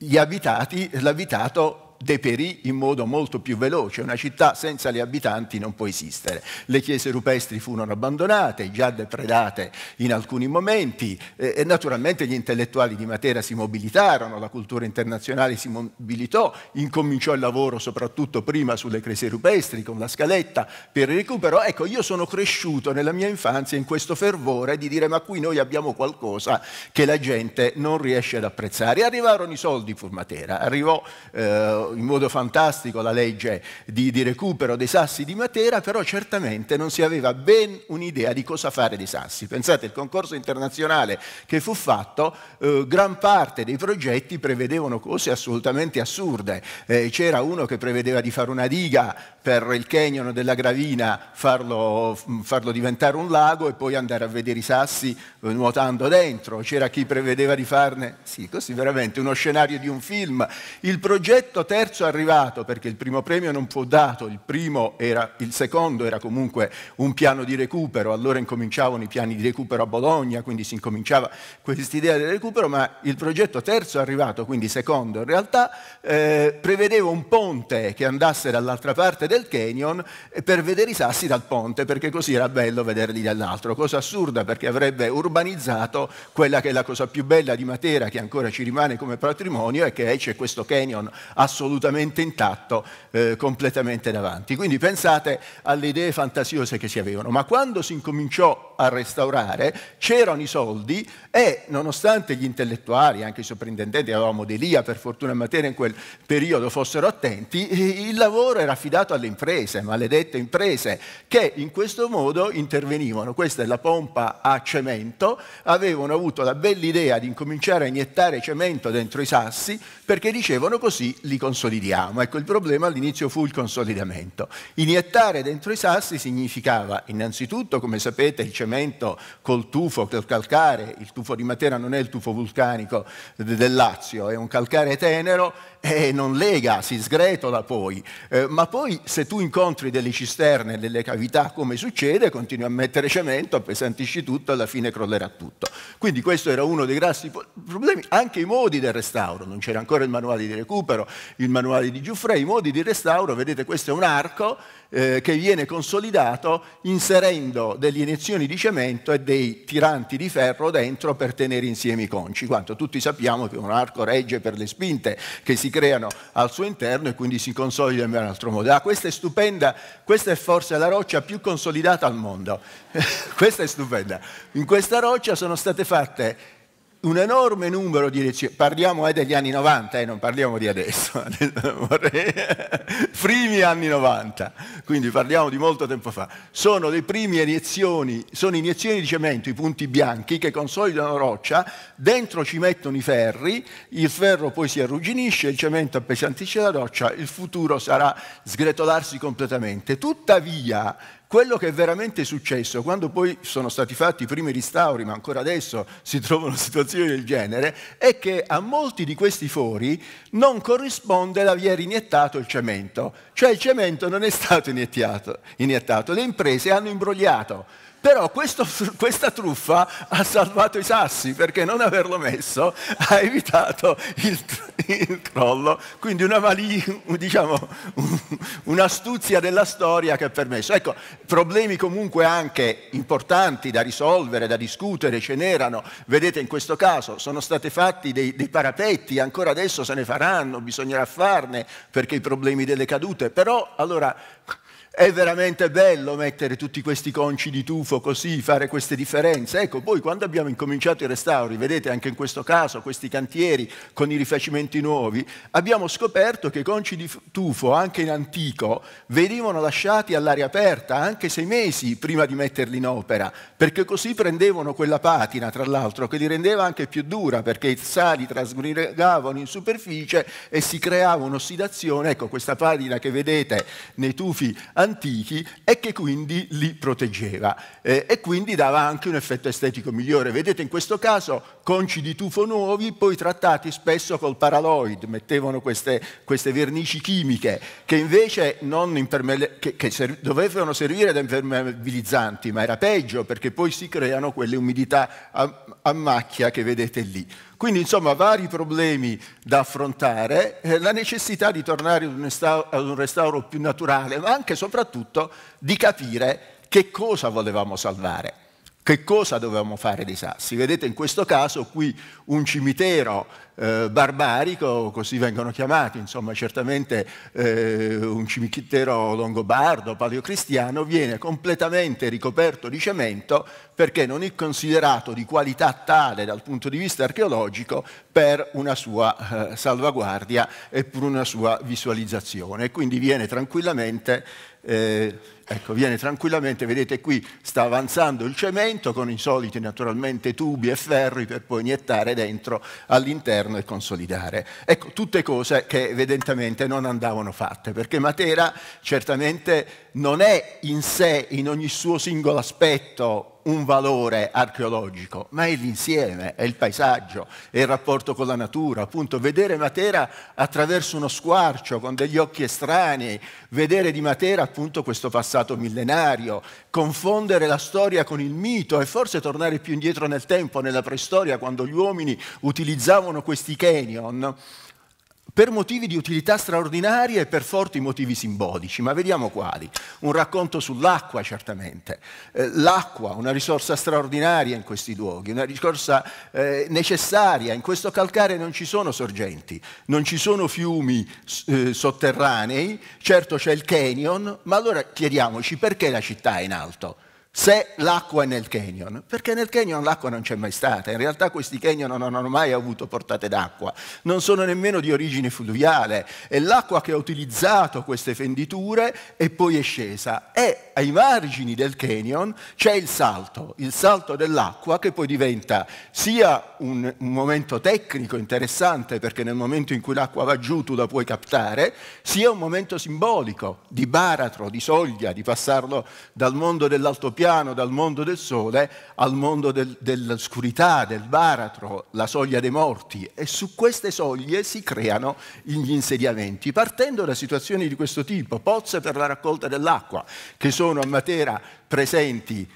l'abitato deperì in modo molto più veloce. Una città senza gli abitanti non può esistere. Le chiese rupestri furono abbandonate, già depredate in alcuni momenti e naturalmente gli intellettuali di Matera si mobilitarono, la cultura internazionale si mobilitò, incominciò il lavoro soprattutto prima sulle chiese rupestri con la scaletta per il recupero. Ecco, io sono cresciuto nella mia infanzia in questo fervore di dire ma qui noi abbiamo qualcosa che la gente non riesce ad apprezzare. Arrivarono i soldi fu Matera, arrivò eh, in modo fantastico la legge di, di recupero dei sassi di Matera, però certamente non si aveva ben un'idea di cosa fare dei sassi. Pensate, il concorso internazionale che fu fatto, eh, gran parte dei progetti prevedevano cose assolutamente assurde. Eh, c'era uno che prevedeva di fare una diga per il canyon della Gravina farlo, farlo, diventare un lago e poi andare a vedere i sassi eh, nuotando dentro. C'era chi prevedeva di farne, sì, così veramente, uno scenario di un film. Il progetto terzo arrivato, perché il primo premio non fu dato, il, primo era, il secondo era comunque un piano di recupero, allora incominciavano i piani di recupero a Bologna, quindi si incominciava questa idea del recupero, ma il progetto terzo arrivato, quindi secondo in realtà, eh, prevedeva un ponte che andasse dall'altra parte del del canyon eh, per vedere i sassi dal ponte, perché così era bello vederli dall'altro. Cosa assurda perché avrebbe urbanizzato quella che è la cosa più bella di Matera, che ancora ci rimane come patrimonio, e che è, c'è questo canyon assolutamente intatto, eh, completamente davanti. Quindi pensate alle idee fantasiose che si avevano. Ma quando si incominciò a restaurare, c'erano i soldi e nonostante gli intellettuali, anche i soprintendenti, avevamo Delia per fortuna in materia in quel periodo, fossero attenti, eh, il lavoro era affidato alle imprese, maledette imprese, che in questo modo intervenivano. Questa è la pompa a cemento, avevano avuto la bella idea di incominciare a iniettare cemento dentro i sassi perché dicevano così li consolidiamo. Ecco, il problema all'inizio fu il consolidamento. Iniettare dentro i sassi significava innanzitutto, come sapete, il cemento cemento col tufo, col calcare, il tufo di Matera non è il tufo vulcanico del Lazio, è un calcare tenero e non lega, si sgretola poi, eh, ma poi se tu incontri delle cisterne, delle cavità come succede, continui a mettere cemento, appesantisci tutto, alla fine crollerà tutto. Quindi questo era uno dei grassi problemi, anche i modi del restauro, non c'era ancora il manuale di recupero, il manuale di Giuffre, i modi di restauro, vedete questo è un arco, eh, che viene consolidato inserendo delle iniezioni di cemento e dei tiranti di ferro dentro per tenere insieme i conci, quanto tutti sappiamo che un arco regge per le spinte che si creano al suo interno e quindi si consolida in un altro modo. Ah, questa è stupenda, questa è forse la roccia più consolidata al mondo, questa è stupenda. In questa roccia sono state fatte un enorme numero di lezioni, parliamo eh, degli anni 90, eh, non parliamo di adesso, primi anni 90, quindi parliamo di molto tempo fa, sono le prime iniezioni, sono iniezioni di cemento, i punti bianchi che consolidano roccia, dentro ci mettono i ferri, il ferro poi si arrugginisce, il cemento appesantisce la roccia, il futuro sarà sgretolarsi completamente. Tuttavia quello che è veramente successo, quando poi sono stati fatti i primi restauri, ma ancora adesso si trovano situazioni del genere, è che a molti di questi fori non corrisponde l'aver iniettato il cemento, cioè il cemento non è stato iniettato, iniettato. le imprese hanno imbrogliato però questo, questa truffa ha salvato i sassi perché non averlo messo ha evitato il, il crollo, quindi una diciamo, un'astuzia della storia che ha permesso. Ecco, problemi comunque anche importanti da risolvere, da discutere, ce n'erano, vedete in questo caso sono stati fatti dei, dei parapetti, ancora adesso se ne faranno, bisognerà farne perché i problemi delle cadute, però allora è veramente bello mettere tutti questi conci di tufo così, fare queste differenze. Ecco, poi quando abbiamo incominciato i restauri, vedete anche in questo caso questi cantieri con i rifacimenti nuovi, abbiamo scoperto che i conci di tufo, anche in antico, venivano lasciati all'aria aperta anche sei mesi prima di metterli in opera, perché così prendevano quella patina, tra l'altro, che li rendeva anche più dura, perché i sali trasgregavano in superficie e si creava un'ossidazione. Ecco, questa patina che vedete nei tufi antichi, antichi e che quindi li proteggeva eh, e quindi dava anche un effetto estetico migliore. Vedete in questo caso conci di tufo nuovi, poi trattati spesso col paraloid, mettevano queste, queste vernici chimiche che invece imperme- che, che ser- dovevano servire da impermeabilizzanti, ma era peggio perché poi si creano quelle umidità a, a macchia che vedete lì. Quindi insomma vari problemi da affrontare, eh, la necessità di tornare ad un, restauro, ad un restauro più naturale, ma anche e soprattutto di capire che cosa volevamo salvare che cosa dovevamo fare dei sassi. Vedete in questo caso qui un cimitero eh, barbarico, così vengono chiamati, insomma certamente eh, un cimitero longobardo, paleocristiano, viene completamente ricoperto di cemento perché non è considerato di qualità tale dal punto di vista archeologico per una sua eh, salvaguardia e per una sua visualizzazione. Quindi viene tranquillamente eh, ecco, viene tranquillamente, vedete qui sta avanzando il cemento con i soliti naturalmente tubi e ferri per poi iniettare dentro all'interno e consolidare. Ecco, tutte cose che evidentemente non andavano fatte, perché Matera certamente non è in sé, in ogni suo singolo aspetto, un valore archeologico, ma è l'insieme, è il paesaggio, è il rapporto con la natura. Appunto, vedere Matera attraverso uno squarcio, con degli occhi estranei, vedere di Matera appunto questo passato millenario, confondere la storia con il mito e forse tornare più indietro nel tempo, nella preistoria, quando gli uomini utilizzavano questi canyon per motivi di utilità straordinaria e per forti motivi simbolici, ma vediamo quali. Un racconto sull'acqua, certamente. Eh, l'acqua, una risorsa straordinaria in questi luoghi, una risorsa eh, necessaria. In questo calcare non ci sono sorgenti, non ci sono fiumi eh, sotterranei, certo c'è il canyon, ma allora chiediamoci perché la città è in alto? se l'acqua è nel canyon, perché nel canyon l'acqua non c'è mai stata, in realtà questi canyon non hanno mai avuto portate d'acqua, non sono nemmeno di origine fluviale, è l'acqua che ha utilizzato queste fenditure e poi è scesa e ai margini del canyon c'è il salto, il salto dell'acqua che poi diventa sia un, un momento tecnico interessante perché nel momento in cui l'acqua va giù tu la puoi captare, sia un momento simbolico di baratro, di soglia, di passarlo dal mondo dell'altopiano piano dal mondo del sole al mondo del, dell'oscurità, del baratro, la soglia dei morti e su queste soglie si creano gli insediamenti, partendo da situazioni di questo tipo, pozze per la raccolta dell'acqua, che sono a Matera presenti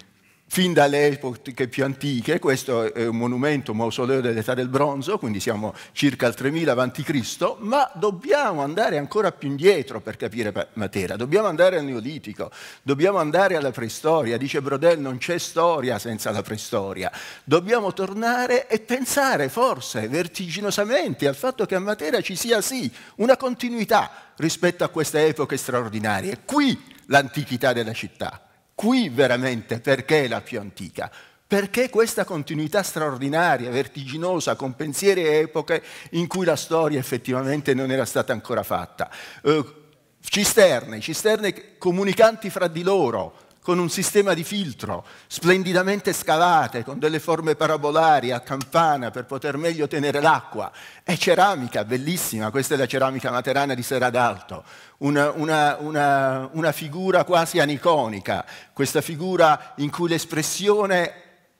fin dalle epoche più antiche, questo è un monumento, un mausoleo dell'età del bronzo, quindi siamo circa al 3000 a.C., ma dobbiamo andare ancora più indietro per capire Matera, dobbiamo andare al Neolitico, dobbiamo andare alla preistoria, dice Brodel non c'è storia senza la preistoria, dobbiamo tornare e pensare forse vertiginosamente al fatto che a Matera ci sia sì una continuità rispetto a queste epoche straordinarie, qui l'antichità della città qui veramente perché è la più antica. Perché questa continuità straordinaria, vertiginosa, con pensieri e epoche in cui la storia effettivamente non era stata ancora fatta. Eh, cisterne, cisterne comunicanti fra di loro, con un sistema di filtro splendidamente scavate, con delle forme parabolari a campana per poter meglio tenere l'acqua. È ceramica, bellissima, questa è la ceramica materana di Seradalto, una, una, una, una figura quasi aniconica, questa figura in cui l'espressione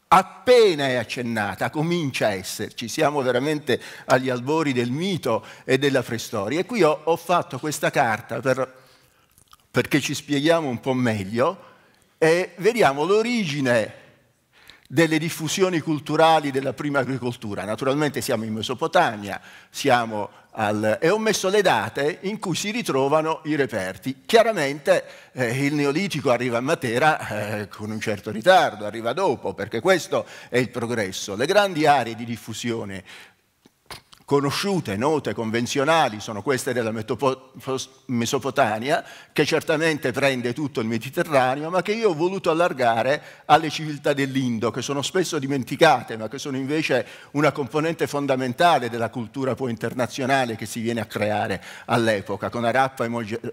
appena è accennata, comincia a esserci, siamo veramente agli albori del mito e della preistoria. E qui ho, ho fatto questa carta per, perché ci spieghiamo un po' meglio, e vediamo l'origine delle diffusioni culturali della prima agricoltura. Naturalmente siamo in Mesopotamia, siamo al... e ho messo le date in cui si ritrovano i reperti. Chiaramente eh, il Neolitico arriva a Matera eh, con un certo ritardo, arriva dopo, perché questo è il progresso. Le grandi aree di diffusione conosciute, note, convenzionali, sono queste della Mesopotamia, che certamente prende tutto il Mediterraneo, ma che io ho voluto allargare alle civiltà dell'Indo, che sono spesso dimenticate, ma che sono invece una componente fondamentale della cultura poi internazionale che si viene a creare all'epoca, con Arappa e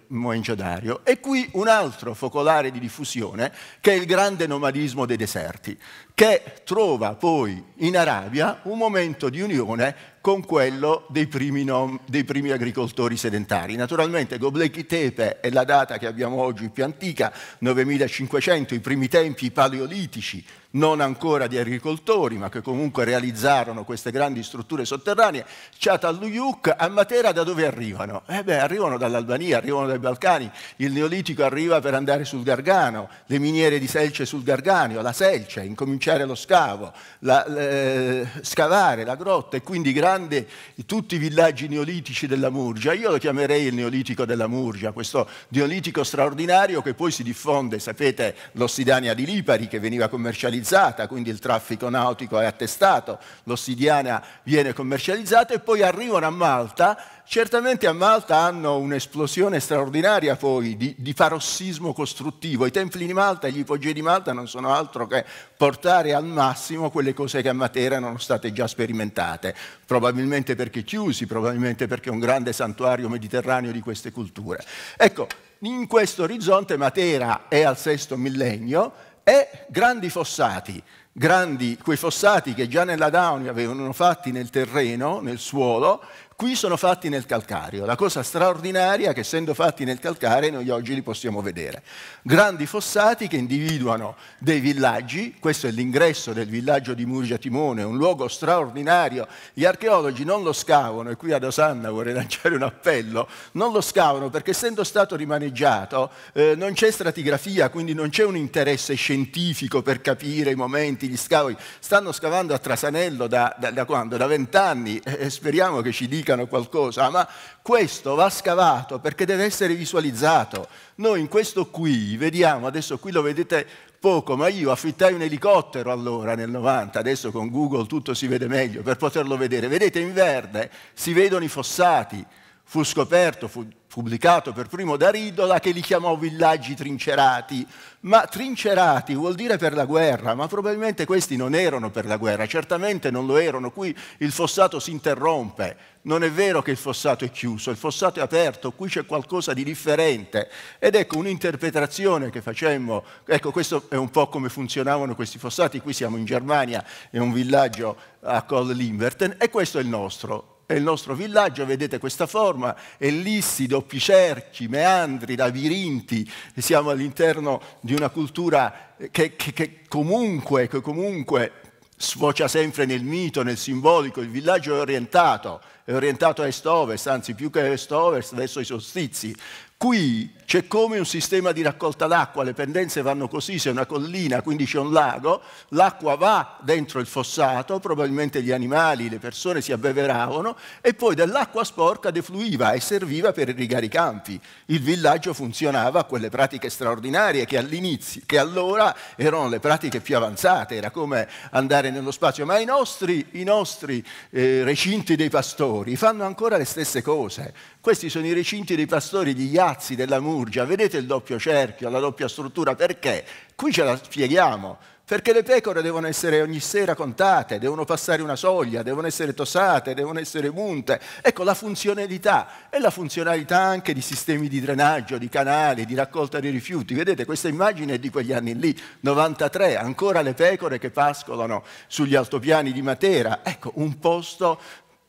mohenjo E qui un altro focolare di diffusione, che è il grande nomadismo dei deserti che trova poi in Arabia un momento di unione con quello dei primi, nom, dei primi agricoltori sedentari. Naturalmente Göbekli Tepe è la data che abbiamo oggi più antica, 9500, i primi tempi paleolitici non ancora di agricoltori, ma che comunque realizzarono queste grandi strutture sotterranee, Çatalhöyük a Matera da dove arrivano? Eh beh, arrivano dall'Albania, arrivano dai Balcani, il Neolitico arriva per andare sul Gargano, le miniere di Selce sul Garganio, la Selce, incominciare lo scavo, la, eh, scavare la grotta e quindi grande tutti i villaggi neolitici della Murgia. Io lo chiamerei il Neolitico della Murgia, questo Neolitico straordinario che poi si diffonde, sapete, l'Ossidania di Lipari che veniva commercializzata commercializzata, quindi il traffico nautico è attestato, l'ossidiana viene commercializzata e poi arrivano a Malta, certamente a Malta hanno un'esplosione straordinaria poi di, di parossismo costruttivo, i templi di Malta e gli ipogei di Malta non sono altro che portare al massimo quelle cose che a Matera erano state già sperimentate, probabilmente perché chiusi, probabilmente perché è un grande santuario mediterraneo di queste culture. Ecco, in questo orizzonte Matera è al sesto millennio, e grandi fossati, grandi, quei fossati che già nella Downi avevano fatti nel terreno, nel suolo, Qui sono fatti nel calcareo. La cosa straordinaria è che essendo fatti nel calcare noi oggi li possiamo vedere. Grandi fossati che individuano dei villaggi, questo è l'ingresso del villaggio di Murgia Timone, un luogo straordinario. Gli archeologi non lo scavano, e qui ad Osanna vorrei lanciare un appello, non lo scavano perché essendo stato rimaneggiato eh, non c'è stratigrafia, quindi non c'è un interesse scientifico per capire i momenti, gli scavi. Stanno scavando a Trasanello da, da, da quando? Da vent'anni e speriamo che ci dica capiscano qualcosa, ma questo va scavato perché deve essere visualizzato. Noi in questo qui vediamo, adesso qui lo vedete poco, ma io affittai un elicottero allora nel 90, adesso con Google tutto si vede meglio per poterlo vedere. Vedete in verde si vedono i fossati, fu scoperto, fu pubblicato per primo da Ridola che li chiamò villaggi trincerati. Ma trincerati vuol dire per la guerra, ma probabilmente questi non erano per la guerra, certamente non lo erano. Qui il fossato si interrompe, non è vero che il fossato è chiuso, il fossato è aperto, qui c'è qualcosa di differente. Ed ecco un'interpretazione che facemmo, ecco questo è un po' come funzionavano questi fossati, qui siamo in Germania, è un villaggio a Kohl-Limberten e questo è il nostro è il nostro villaggio, vedete questa forma, ellissi, doppi cerchi, meandri, labirinti, siamo all'interno di una cultura che, che, che, comunque, che comunque sfocia sempre nel mito, nel simbolico, il villaggio è orientato, è orientato a est-ovest, anzi più che a est-ovest, verso i solstizi, Qui c'è come un sistema di raccolta d'acqua, le pendenze vanno così, se è una collina, quindi c'è un lago, l'acqua va dentro il fossato, probabilmente gli animali, le persone si abbeveravano e poi dell'acqua sporca defluiva e serviva per irrigare i campi. Il villaggio funzionava a quelle pratiche straordinarie che all'inizio, che allora erano le pratiche più avanzate, era come andare nello spazio, ma i nostri, i nostri eh, recinti dei pastori fanno ancora le stesse cose. Questi sono i recinti dei pastori di Yahweh pazzi della Murgia, vedete il doppio cerchio, la doppia struttura, perché? Qui ce la spieghiamo, perché le pecore devono essere ogni sera contate, devono passare una soglia, devono essere tosate, devono essere munte. Ecco la funzionalità e la funzionalità anche di sistemi di drenaggio, di canali, di raccolta dei rifiuti. Vedete, questa immagine è di quegli anni lì, 93, ancora le pecore che pascolano sugli altopiani di Matera. Ecco, un posto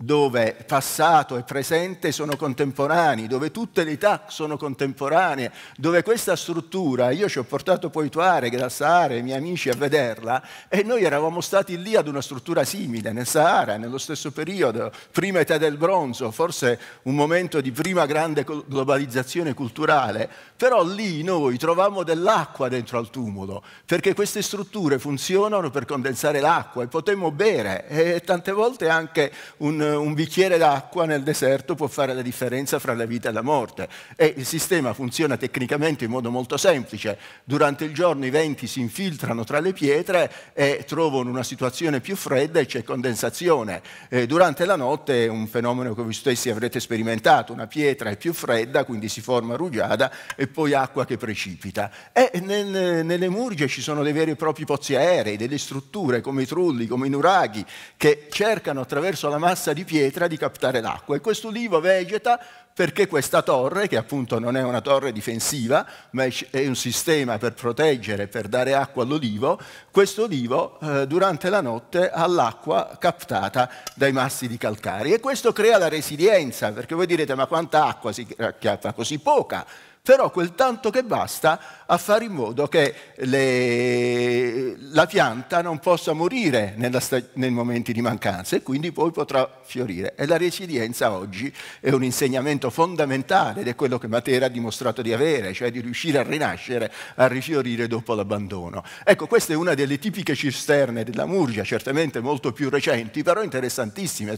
dove passato e presente sono contemporanei, dove tutte le età sono contemporanee, dove questa struttura, io ci ho portato poi Tuareg, Sahara e i miei amici a vederla, e noi eravamo stati lì ad una struttura simile, nel Sahara, nello stesso periodo, prima età del bronzo, forse un momento di prima grande globalizzazione culturale, però lì noi trovavamo dell'acqua dentro al tumulo, perché queste strutture funzionano per condensare l'acqua e potemmo bere, e tante volte anche un eh, un bicchiere d'acqua nel deserto può fare la differenza fra la vita e la morte. E il sistema funziona tecnicamente in modo molto semplice. Durante il giorno i venti si infiltrano tra le pietre e trovano una situazione più fredda e c'è condensazione. E durante la notte è un fenomeno che voi stessi avrete sperimentato, una pietra è più fredda, quindi si forma rugiada e poi acqua che precipita. E nel, nelle murge ci sono dei veri e propri pozzi aerei, delle strutture come i trulli, come i nuraghi, che cercano attraverso la massa di di pietra di captare l'acqua e questo ulivo vegeta perché questa torre, che appunto non è una torre difensiva, ma è un sistema per proteggere, per dare acqua all'olivo, questo olivo eh, durante la notte ha l'acqua captata dai massi di calcari e questo crea la resilienza, perché voi direte ma quanta acqua si acchiappa? Così poca però quel tanto che basta a fare in modo che le, la pianta non possa morire sta, nei momenti di mancanza e quindi poi potrà fiorire. E la resilienza oggi è un insegnamento fondamentale ed è quello che Matera ha dimostrato di avere, cioè di riuscire a rinascere, a rifiorire dopo l'abbandono. Ecco, questa è una delle tipiche cisterne della Murgia, certamente molto più recenti, però interessantissime,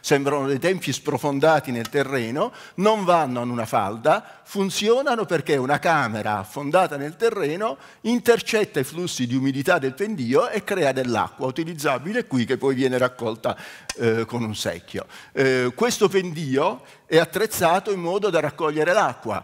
sembrano dei tempi sprofondati nel terreno, non vanno in una falda, funzionano funzionano perché una camera affondata nel terreno intercetta i flussi di umidità del pendio e crea dell'acqua utilizzabile qui che poi viene raccolta eh, con un secchio. Eh, questo pendio è attrezzato in modo da raccogliere l'acqua.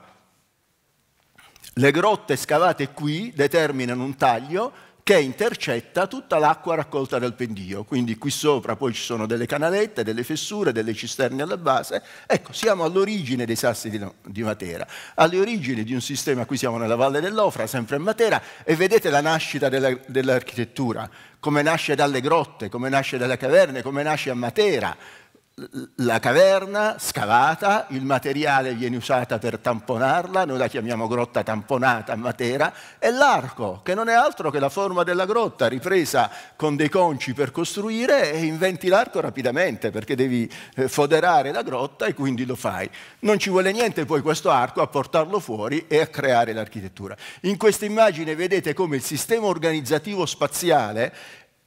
Le grotte scavate qui determinano un taglio che intercetta tutta l'acqua raccolta dal pendio. Quindi qui sopra poi ci sono delle canalette, delle fessure, delle cisterne alla base. Ecco, siamo all'origine dei sassi di, di Matera, alle origini di un sistema, qui siamo nella Valle dell'Ofra, sempre a Matera, e vedete la nascita della, dell'architettura, come nasce dalle grotte, come nasce dalle caverne, come nasce a Matera la caverna scavata, il materiale viene usato per tamponarla, noi la chiamiamo grotta tamponata a Matera, e l'arco, che non è altro che la forma della grotta, ripresa con dei conci per costruire e inventi l'arco rapidamente perché devi eh, foderare la grotta e quindi lo fai. Non ci vuole niente poi questo arco a portarlo fuori e a creare l'architettura. In questa immagine vedete come il sistema organizzativo spaziale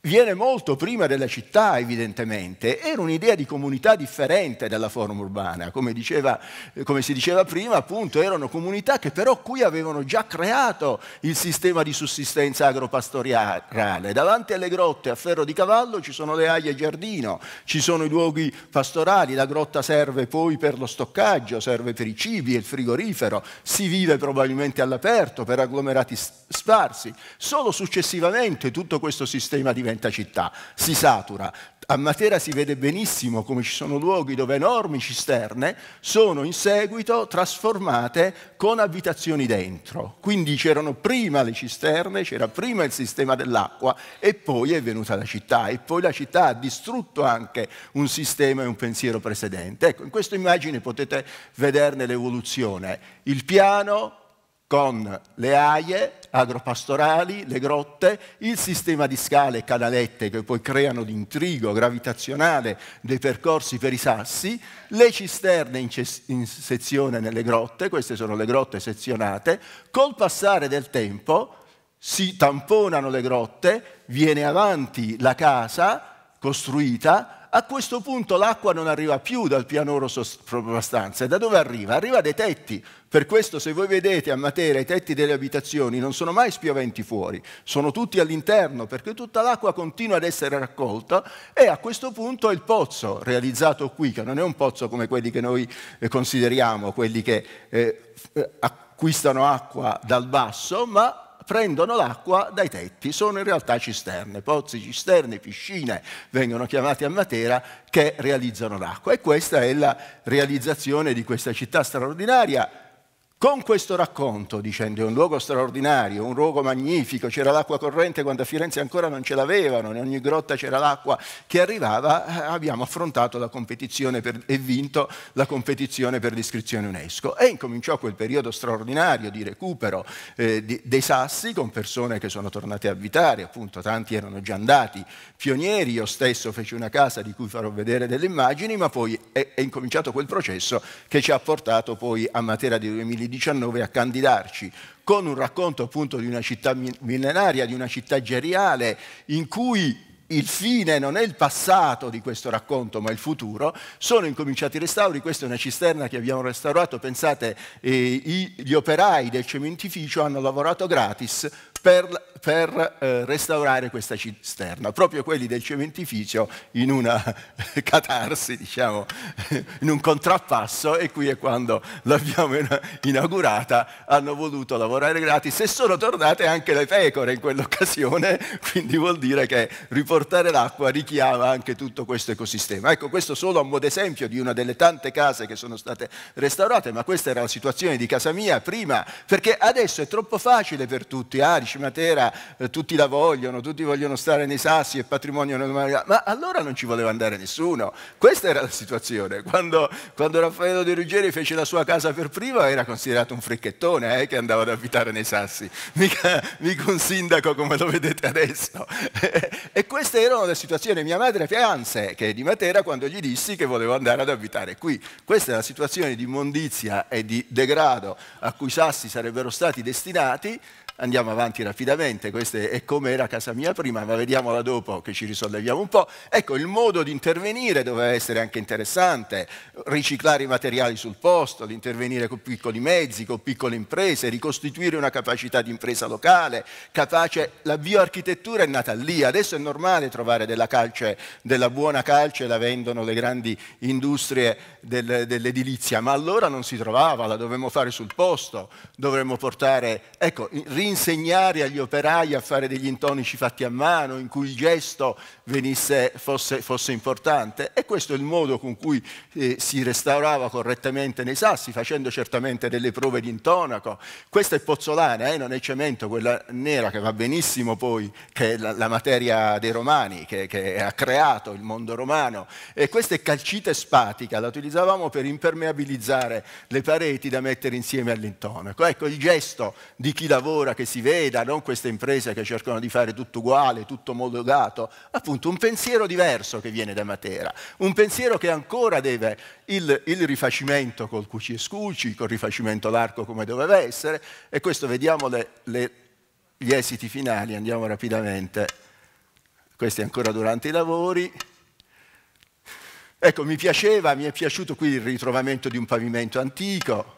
viene molto prima della città evidentemente, era un'idea di comunità differente dalla forma urbana, come, diceva, eh, come, si diceva prima appunto erano comunità che però qui avevano già creato il sistema di sussistenza agropastoriale, davanti alle grotte a ferro di cavallo ci sono le aie giardino, ci sono i luoghi pastorali, la grotta serve poi per lo stoccaggio, serve per i cibi e il frigorifero, si vive probabilmente all'aperto per agglomerati sparsi, solo successivamente tutto questo sistema diventa diventa città, si satura. A Matera si vede benissimo come ci sono luoghi dove enormi cisterne sono in seguito trasformate con abitazioni dentro. Quindi c'erano prima le cisterne, c'era prima il sistema dell'acqua e poi è venuta la città e poi la città ha distrutto anche un sistema e un pensiero precedente. Ecco, in questa immagine potete vederne l'evoluzione. Il piano con le aie agropastorali, le grotte, il sistema di scale e canalette che poi creano l'intrigo gravitazionale dei percorsi per i sassi, le cisterne in, in, sezione nelle grotte, queste sono le grotte sezionate, col passare del tempo si tamponano le grotte, viene avanti la casa costruita, a questo punto l'acqua non arriva più dal pianoro sovrastanza. E da dove arriva? Arriva dai tetti. Per questo se voi vedete a Matera i tetti delle abitazioni non sono mai spioventi fuori, sono tutti all'interno perché tutta l'acqua continua ad essere raccolta e a questo punto il pozzo realizzato qui, che non è un pozzo come quelli che noi eh, consideriamo, quelli che eh, eh, acquistano acqua dal basso, ma prendono l'acqua dai tetti, sono in realtà cisterne, pozzi, cisterne, piscine vengono chiamati a Matera che realizzano l'acqua e questa è la realizzazione di questa città straordinaria con questo racconto, dicendo è un luogo straordinario, un luogo magnifico, c'era l'acqua corrente quando a Firenze ancora non ce l'avevano, in ogni grotta c'era l'acqua che arrivava, eh, abbiamo affrontato la competizione per, e vinto la competizione per l'iscrizione UNESCO. E incominciò quel periodo straordinario di recupero eh, di, dei sassi con persone che sono tornate a abitare, appunto tanti erano già andati pionieri, io stesso feci una casa di cui farò vedere delle immagini, ma poi è, è incominciato quel processo che ci ha portato poi a Matera di 2000 2019 a candidarci con un racconto appunto di una città millenaria, di una città geriale, in cui il fine non è il passato di questo racconto, ma il futuro, sono incominciati i restauri, questa è una cisterna che abbiamo restaurato, pensate, eh, gli operai del cementificio hanno lavorato gratis per per eh, restaurare questa cisterna, proprio quelli del cementificio in una eh, catarsi, diciamo, in un contrappasso e qui è quando l'abbiamo inaugurata, hanno voluto lavorare gratis e sono tornate anche le pecore in quell'occasione, quindi vuol dire che riportare l'acqua richiama anche tutto questo ecosistema. Ecco, questo solo a modo esempio di una delle tante case che sono state restaurate, ma questa era la situazione di casa mia prima, perché adesso è troppo facile per tutti, ah, Matera eh, tutti la vogliono, tutti vogliono stare nei sassi, è patrimonio dell'umanità, ma allora non ci voleva andare nessuno. Questa era la situazione. Quando, quando Raffaello De Ruggeri fece la sua casa per primo era considerato un fricchettone eh, che andava ad abitare nei sassi, mica, mica un sindaco come lo vedete adesso. e queste erano le situazioni. Mia madre pianse, che è di Matera, quando gli dissi che volevo andare ad abitare qui. Questa è la situazione di immondizia e di degrado a cui i sassi sarebbero stati destinati andiamo avanti rapidamente, questa è come era casa mia prima, ma vediamola dopo che ci risolleviamo un po'. Ecco, il modo di intervenire doveva essere anche interessante, riciclare i materiali sul posto, intervenire con piccoli mezzi, con piccole imprese, ricostituire una capacità di impresa locale, capace, la bioarchitettura è nata lì, adesso è normale trovare della calce, della buona calce, la vendono le grandi industrie del, dell'edilizia, ma allora non si trovava, la dovevamo fare sul posto, dovremmo portare, ecco, rinforzare insegnare agli operai a fare degli intonici fatti a mano, in cui il gesto venisse, fosse, fosse, importante. E questo è il modo con cui eh, si restaurava correttamente nei sassi, facendo certamente delle prove di intonaco. Questa è pozzolana, eh, non è cemento, quella nera che va benissimo poi, che è la, la materia dei romani, che, che, ha creato il mondo romano. E questa è calcita e spatica, la utilizzavamo per impermeabilizzare le pareti da mettere insieme all'intonaco. Ecco, il gesto di chi lavora, che si veda, non queste imprese che cercano di fare tutto uguale, tutto omologato, appunto un pensiero diverso che viene da Matera, un pensiero che ancora deve il, il rifacimento col QC e SCUCI, col rifacimento l'arco come doveva essere, e questo vediamo le, le, gli esiti finali, andiamo rapidamente, questi ancora durante i lavori. Ecco, mi piaceva, mi è piaciuto qui il ritrovamento di un pavimento antico,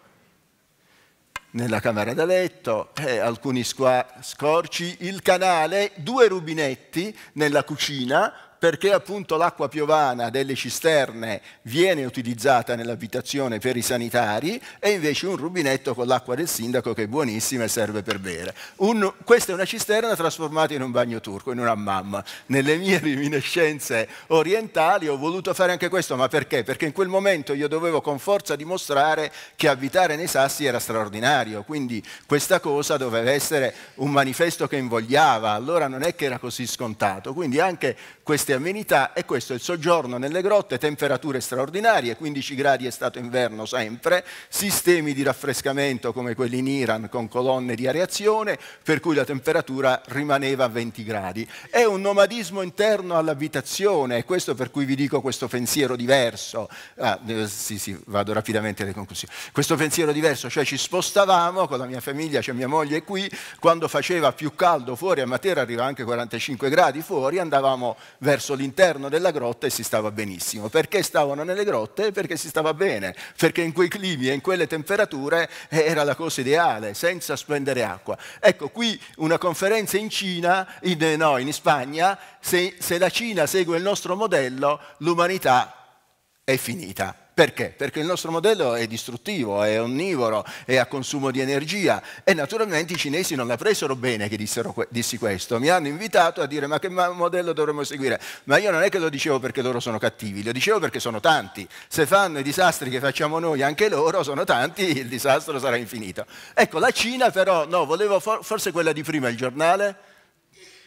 nella camera da letto, eh, alcuni scorci, il canale, due rubinetti nella cucina, perché appunto l'acqua piovana delle cisterne viene utilizzata nell'abitazione per i sanitari e invece un rubinetto con l'acqua del sindaco che è buonissima e serve per bere. Un, questa è una cisterna trasformata in un bagno turco, in una mamma. Nelle mie reminiscenze orientali ho voluto fare anche questo, ma perché? Perché in quel momento io dovevo con forza dimostrare che abitare nei sassi era straordinario, quindi questa cosa doveva essere un manifesto che invogliava, allora non è che era così scontato, quindi anche questa queste amenità e questo è il soggiorno nelle grotte, temperature straordinarie, 15 gradi è stato inverno sempre, sistemi di raffrescamento come quelli in Iran con colonne di areazione per cui la temperatura rimaneva a 20 gradi. È un nomadismo interno all'abitazione e questo per cui vi dico questo pensiero diverso. Ah, eh, sì, sì, vado rapidamente alle conclusioni. Questo pensiero diverso, cioè ci spostavamo con la mia famiglia, c'è cioè mia moglie qui, quando faceva più caldo fuori a Matera arriva anche 45 gradi fuori, andavamo verso verso l'interno della grotta e si stava benissimo. Perché stavano nelle grotte? Perché si stava bene, perché in quei climi e in quelle temperature eh, era la cosa ideale, senza spendere acqua. Ecco, qui una conferenza in Cina, in, eh, no, in Spagna, se, se la Cina segue il nostro modello, l'umanità è finita. Perché? Perché il nostro modello è distruttivo, è onnivoro, è a consumo di energia e naturalmente i cinesi non la presero bene che dissero, dissi questo, mi hanno invitato a dire ma che modello dovremmo seguire? Ma io non è che lo dicevo perché loro sono cattivi, lo dicevo perché sono tanti, se fanno i disastri che facciamo noi anche loro sono tanti, il disastro sarà infinito. Ecco, la Cina però, no, volevo for- forse quella di prima, il giornale,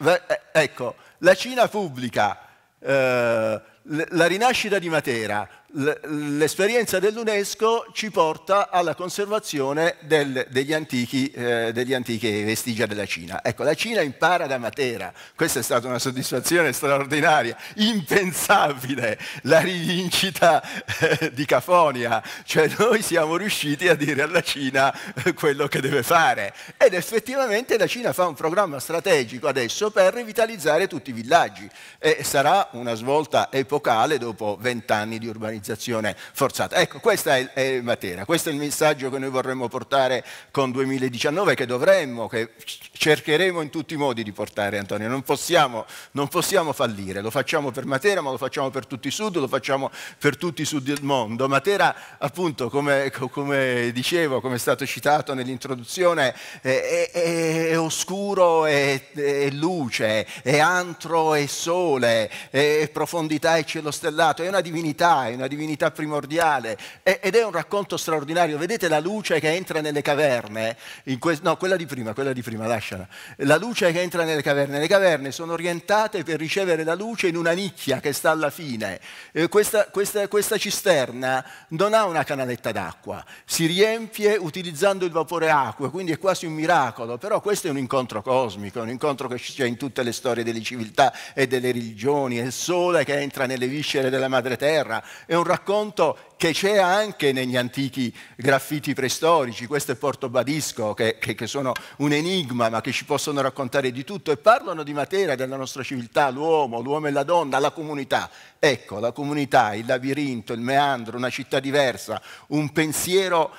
eh, ecco, la Cina pubblica eh, la rinascita di Matera, l'esperienza dell'UNESCO ci porta alla conservazione del, degli, antichi, eh, degli, antichi, vestigia della Cina. Ecco, la Cina impara da Matera, questa è stata una soddisfazione straordinaria, impensabile, la rivincita eh, di Cafonia, cioè noi siamo riusciti a dire alla Cina eh, quello che deve fare ed effettivamente la Cina fa un programma strategico adesso per rivitalizzare tutti i villaggi e sarà una svolta epocale dopo vent'anni di urbanizzazione stabilizzazione forzata. Ecco, questa è, è materia, questo è il messaggio che noi vorremmo portare con 2019, che dovremmo, che cercheremo in tutti i modi di portare, Antonio. Non possiamo, non possiamo fallire, lo facciamo per Matera, ma lo facciamo per tutti i sud, lo facciamo per tutti i sud del mondo. Matera, appunto, come, come dicevo, come è stato citato nell'introduzione, è, è, è oscuro, è luce, è antro, è sole, è profondità e cielo stellato, è una divinità, è una divinità primordiale ed è un racconto straordinario. Vedete la luce che entra nelle caverne, que- no quella di prima, quella di prima, lasciala. La luce che entra nelle caverne, le caverne sono orientate per ricevere la luce in una nicchia che sta alla fine. Eh, questa, questa, questa cisterna non ha una canaletta d'acqua, si riempie utilizzando il vapore acqua, quindi è quasi un miracolo, però questo è un incontro cosmico, un incontro che c'è in tutte le storie delle civiltà e delle religioni, è il sole che entra nelle viscere della madre terra, è un un racconto che c'è anche negli antichi graffiti preistorici, questo è Porto Badisco, che, che, che, sono un enigma, ma che ci possono raccontare di tutto, e parlano di materia, della nostra civiltà, l'uomo, l'uomo e la donna, la comunità. Ecco, la comunità, il labirinto, il meandro, una città diversa, un pensiero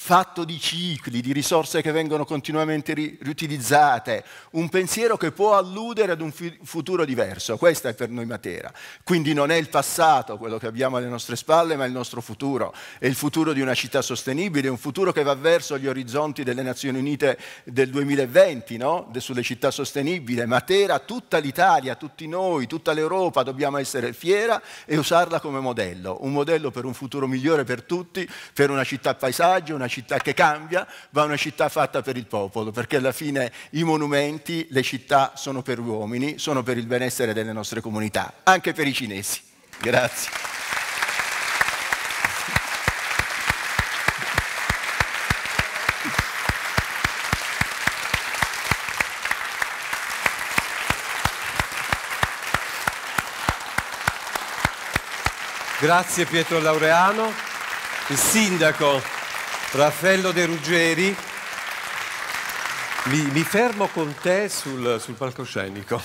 fatto di cicli, di risorse che vengono continuamente ri- riutilizzate, un pensiero che può alludere ad un fi- futuro diverso. Questa è per noi Matera. Quindi non è il passato quello che abbiamo alle nostre spalle, ma è il nostro futuro. È il futuro di una città sostenibile, un futuro che va verso gli orizzonti delle Nazioni Unite del 2020, no? De- sulle città sostenibili. Matera, tutta l'Italia, tutti noi, tutta l'Europa dobbiamo essere fiera e usarla come modello. Un modello per un futuro migliore per tutti, per una città paesaggio, una una città che cambia, va una città fatta per il popolo, perché alla fine i monumenti, le città sono per uomini, sono per il benessere delle nostre comunità, anche per i cinesi. Grazie. Grazie Pietro Laureano, il sindaco Raffaello De Ruggeri. Mi, mi, fermo con te sul, sul, palcoscenico.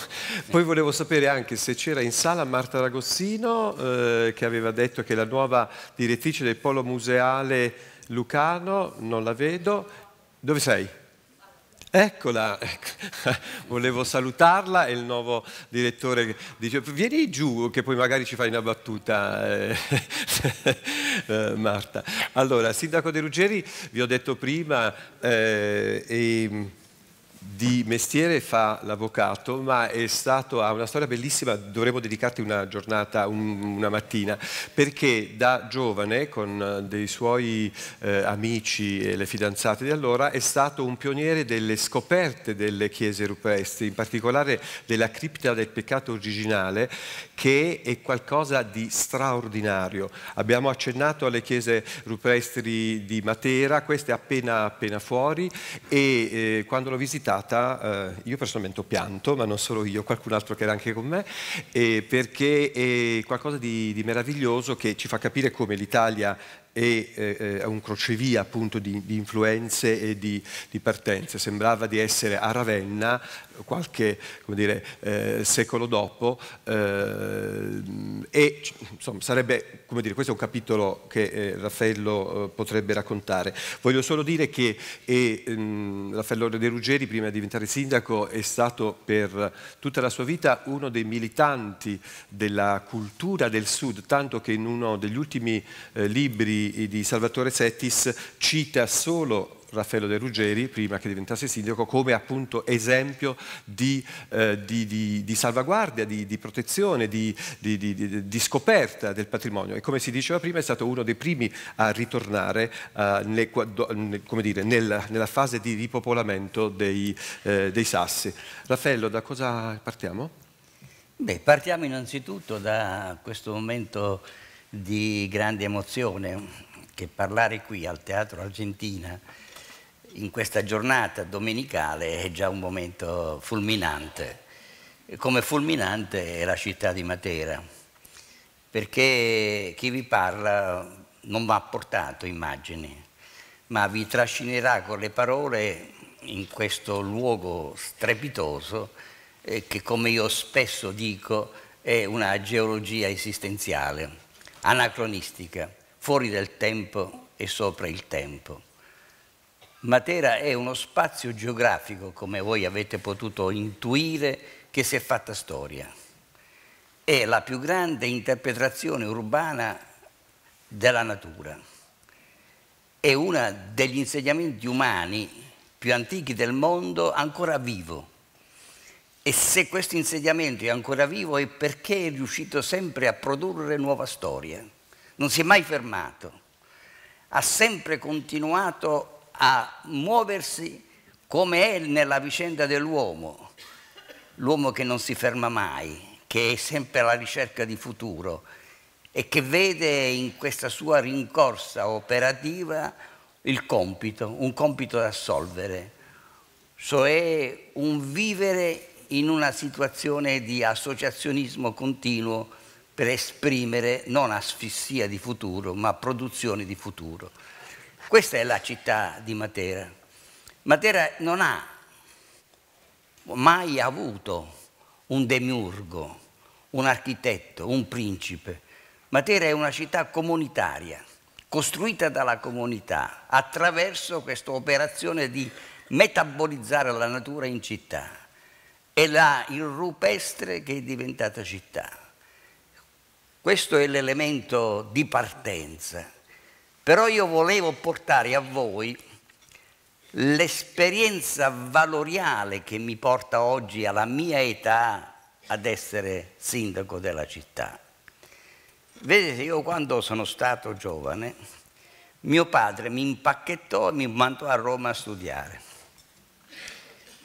Poi volevo sapere anche se c'era in sala Marta Ragossino eh, che aveva detto che la nuova direttrice del Polo Museale Lucano, non la vedo. Dove sei? Eccola, ecco. volevo salutarla e il nuovo direttore dice vieni giù che poi magari ci fai una battuta eh. Eh, Marta. Allora, Sindaco De Ruggeri vi ho detto prima eh, e di mestiere fa l'avvocato, ma è stato, ha una storia bellissima, dovremmo dedicarti una giornata, un, una mattina, perché da giovane con eh, dei suoi eh, amici e le fidanzate di allora è stato un pioniere delle scoperte delle chiese rupestri, in particolare della cripta del peccato originale, che è qualcosa di straordinario. Abbiamo accennato alle chiese rupestri di Matera, queste appena, appena fuori e eh, quando l'ho visitata stata, eh, io personalmente ho pianto, ma non solo io, qualcun altro che era anche con me, eh, perché è qualcosa di, di, meraviglioso che ci fa capire come l'Italia e eh, eh un crocevia appunto di, di influenze e di, di, partenze. Sembrava di essere a Ravenna qualche dire, eh, secolo dopo eh, e insomma, sarebbe, come dire, questo è un capitolo che eh, Raffaello eh, potrebbe raccontare. Voglio solo dire che ehm, Raffaello De Ruggeri, prima di diventare sindaco, è stato per tutta la sua vita uno dei militanti della cultura del Sud, tanto che in uno degli ultimi libri di, Salvatore Settis cita solo Raffaello De Ruggeri, prima che diventasse sindaco, come appunto esempio di, eh, di, di, di salvaguardia, di, protezione, di, scoperta del patrimonio. E come si diceva prima, è stato uno dei primi a ritornare eh, nel, dire, nella, nella, fase di ripopolamento dei, eh, dei sassi. Raffaello, da cosa partiamo? Beh, partiamo innanzitutto da questo momento di grande emozione che parlare qui al Teatro Argentina in questa giornata domenicale è già un momento fulminante, come fulminante è la città di Matera, perché chi vi parla non mi ha portato immagini, ma vi trascinerà con le parole in questo luogo strepitoso eh, che, come io spesso dico, è una geologia esistenziale anacronistica, fuori del tempo e sopra il tempo. Matera è uno spazio geografico, come voi avete potuto intuire, che si è fatta storia. È la più grande interpretazione urbana della natura. È uno degli insegnamenti umani più antichi del mondo ancora vivo e se questo insediamento è ancora vivo è perché è riuscito sempre a produrre nuova storia. Non si è mai fermato. Ha sempre continuato a muoversi come è nella vicenda dell'uomo. L'uomo che non si ferma mai, che è sempre alla ricerca di futuro e che vede in questa sua rincorsa operativa il compito, un compito da assolvere, cioè un vivere in una situazione di associazionismo continuo per esprimere non asfissia di futuro, ma produzione di futuro. Questa è la città di Matera. Matera non ha mai avuto un demiurgo, un architetto, un principe. Matera è una città comunitaria, costruita dalla comunità attraverso questa operazione di metabolizzare la natura in città è là il rupestre che è diventata città. Questo è l'elemento di partenza. Però io volevo portare a voi l'esperienza valoriale che mi porta oggi alla mia età ad essere sindaco della città. Vedete, io quando sono stato giovane, mio padre mi impacchettò e mi mandò a Roma a studiare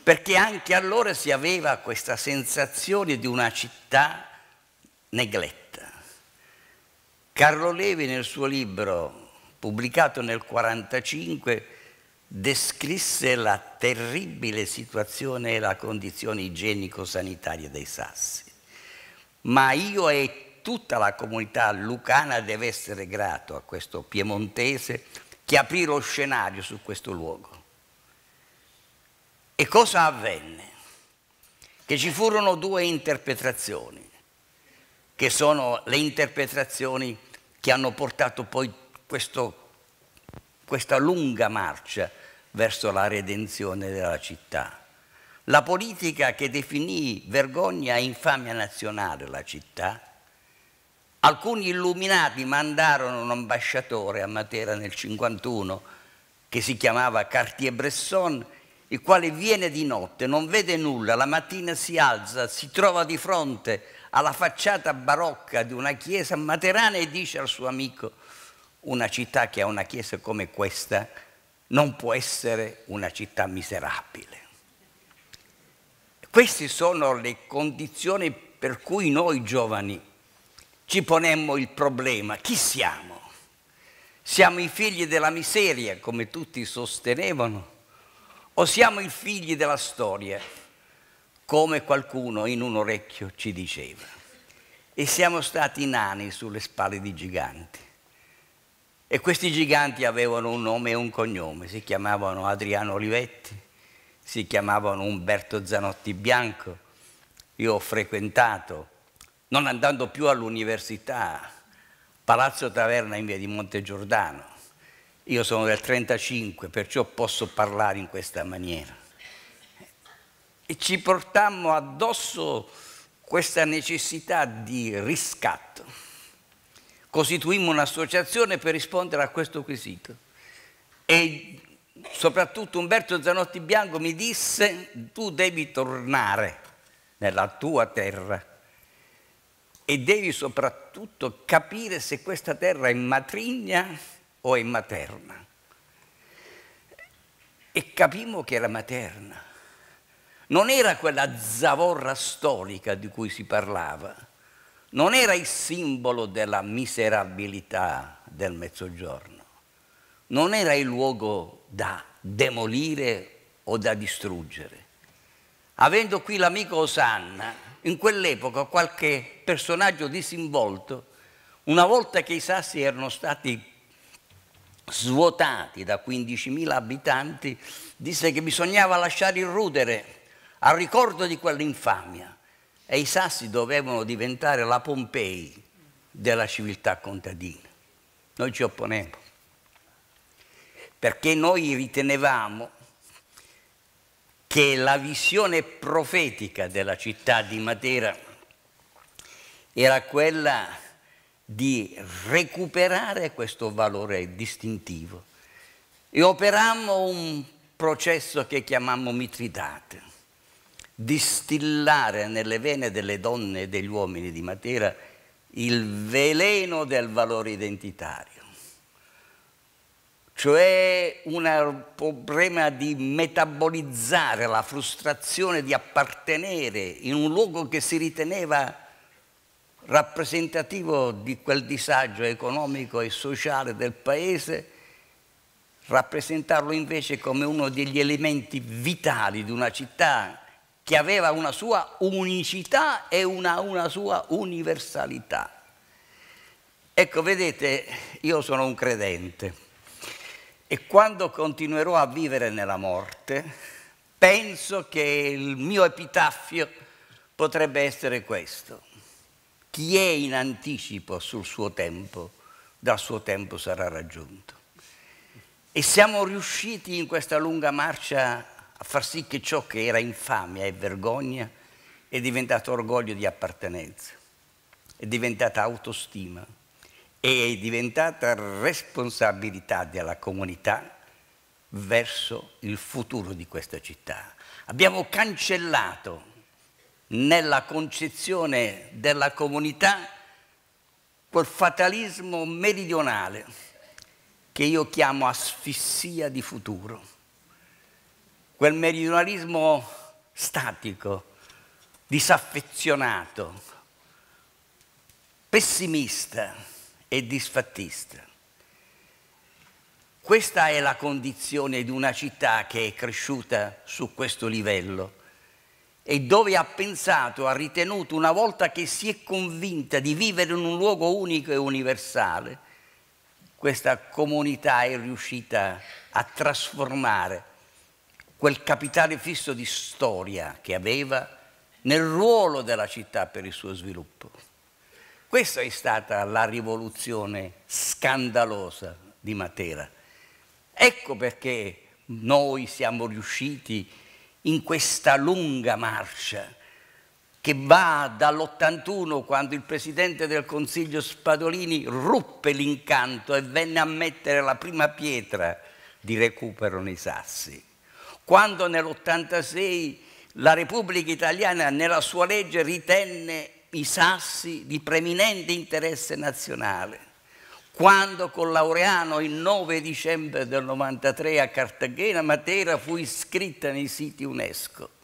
perché anche allora si aveva questa sensazione di una città negletta. Carlo Levi nel suo libro, pubblicato nel 1945, descrisse la terribile situazione e la condizione igienico-sanitaria dei Sassi. Ma io e tutta la comunità lucana deve essere grato a questo piemontese che aprì lo scenario su questo luogo e cosa avvenne? Che ci furono due interpretazioni, che sono le interpretazioni che hanno portato poi questo, questa lunga marcia verso la redenzione della città. La politica che definì vergogna e infamia nazionale la città, alcuni illuminati mandarono un ambasciatore a Matera nel 1951 che si chiamava Cartier-Bresson il quale viene di notte, non vede nulla, la mattina si alza, si trova di fronte alla facciata barocca di una chiesa materana e dice al suo amico, una città che ha una chiesa come questa non può essere una città miserabile. Queste sono le condizioni per cui noi giovani ci ponemmo il problema, chi siamo? Siamo i figli della miseria, come tutti sostenevano, o siamo i figli della storia, come qualcuno in un orecchio ci diceva, e siamo stati nani sulle spalle di giganti. E questi giganti avevano un nome e un cognome, si chiamavano Adriano Olivetti, si chiamavano Umberto Zanotti Bianco. Io ho frequentato, non andando più all'università, Palazzo Taverna in via di Monte Giordano, io sono del 35, perciò posso parlare in questa maniera. E ci portammo addosso questa necessità di riscatto. Costituimmo un'associazione per rispondere a questo quesito. E soprattutto Umberto Zanotti Bianco mi disse tu devi tornare nella tua terra e devi soprattutto capire se questa terra è matrigna o è materna. E capimmo che era materna. Non era quella zavorra storica di cui si parlava, non era il simbolo della miserabilità del mezzogiorno, non era il luogo da demolire o da distruggere. Avendo qui l'amico Osanna, in quell'epoca qualche personaggio disinvolto, una volta che i sassi erano stati svuotati da 15.000 abitanti, disse che bisognava lasciare irrudere al ricordo di quell'infamia e i sassi dovevano diventare la Pompei della civiltà contadina. Noi ci opponemmo perché noi ritenevamo che la visione profetica della città di Matera era quella di recuperare questo valore distintivo. E operammo un processo che chiamammo Mitridate, distillare nelle vene delle donne e degli uomini di Matera il veleno del valore identitario, cioè un problema di metabolizzare la frustrazione di appartenere in un luogo che si riteneva rappresentativo di quel disagio economico e sociale del Paese, rappresentarlo invece come uno degli elementi vitali di una città che aveva una sua unicità e una, una sua universalità. Ecco, vedete, io sono un credente e quando continuerò a vivere nella morte, penso che il mio epitaffio potrebbe essere questo chi è in anticipo sul suo tempo, dal suo tempo sarà raggiunto. E siamo riusciti in questa lunga marcia a far sì che ciò che era infamia e vergogna è diventato orgoglio di appartenenza, è diventata autostima e è diventata responsabilità della comunità verso il futuro di questa città. Abbiamo cancellato nella concezione della comunità quel fatalismo meridionale che io chiamo asfissia di futuro, quel meridionalismo statico, disaffezionato, pessimista e disfattista. Questa è la condizione di una città che è cresciuta su questo livello e dove ha pensato, ha ritenuto, una volta che si è convinta di vivere in un luogo unico e universale, questa comunità è riuscita a trasformare quel capitale fisso di storia che aveva nel ruolo della città per il suo sviluppo. Questa è stata la rivoluzione scandalosa di Matera. Ecco perché noi siamo riusciti in questa lunga marcia che va dall'81 quando il presidente del Consiglio Spadolini ruppe l'incanto e venne a mettere la prima pietra di recupero nei sassi. Quando nell'86 la Repubblica Italiana nella sua legge ritenne i sassi di preminente interesse nazionale quando con Laureano il 9 dicembre del 93 a Cartagena Matera fu iscritta nei siti UNESCO,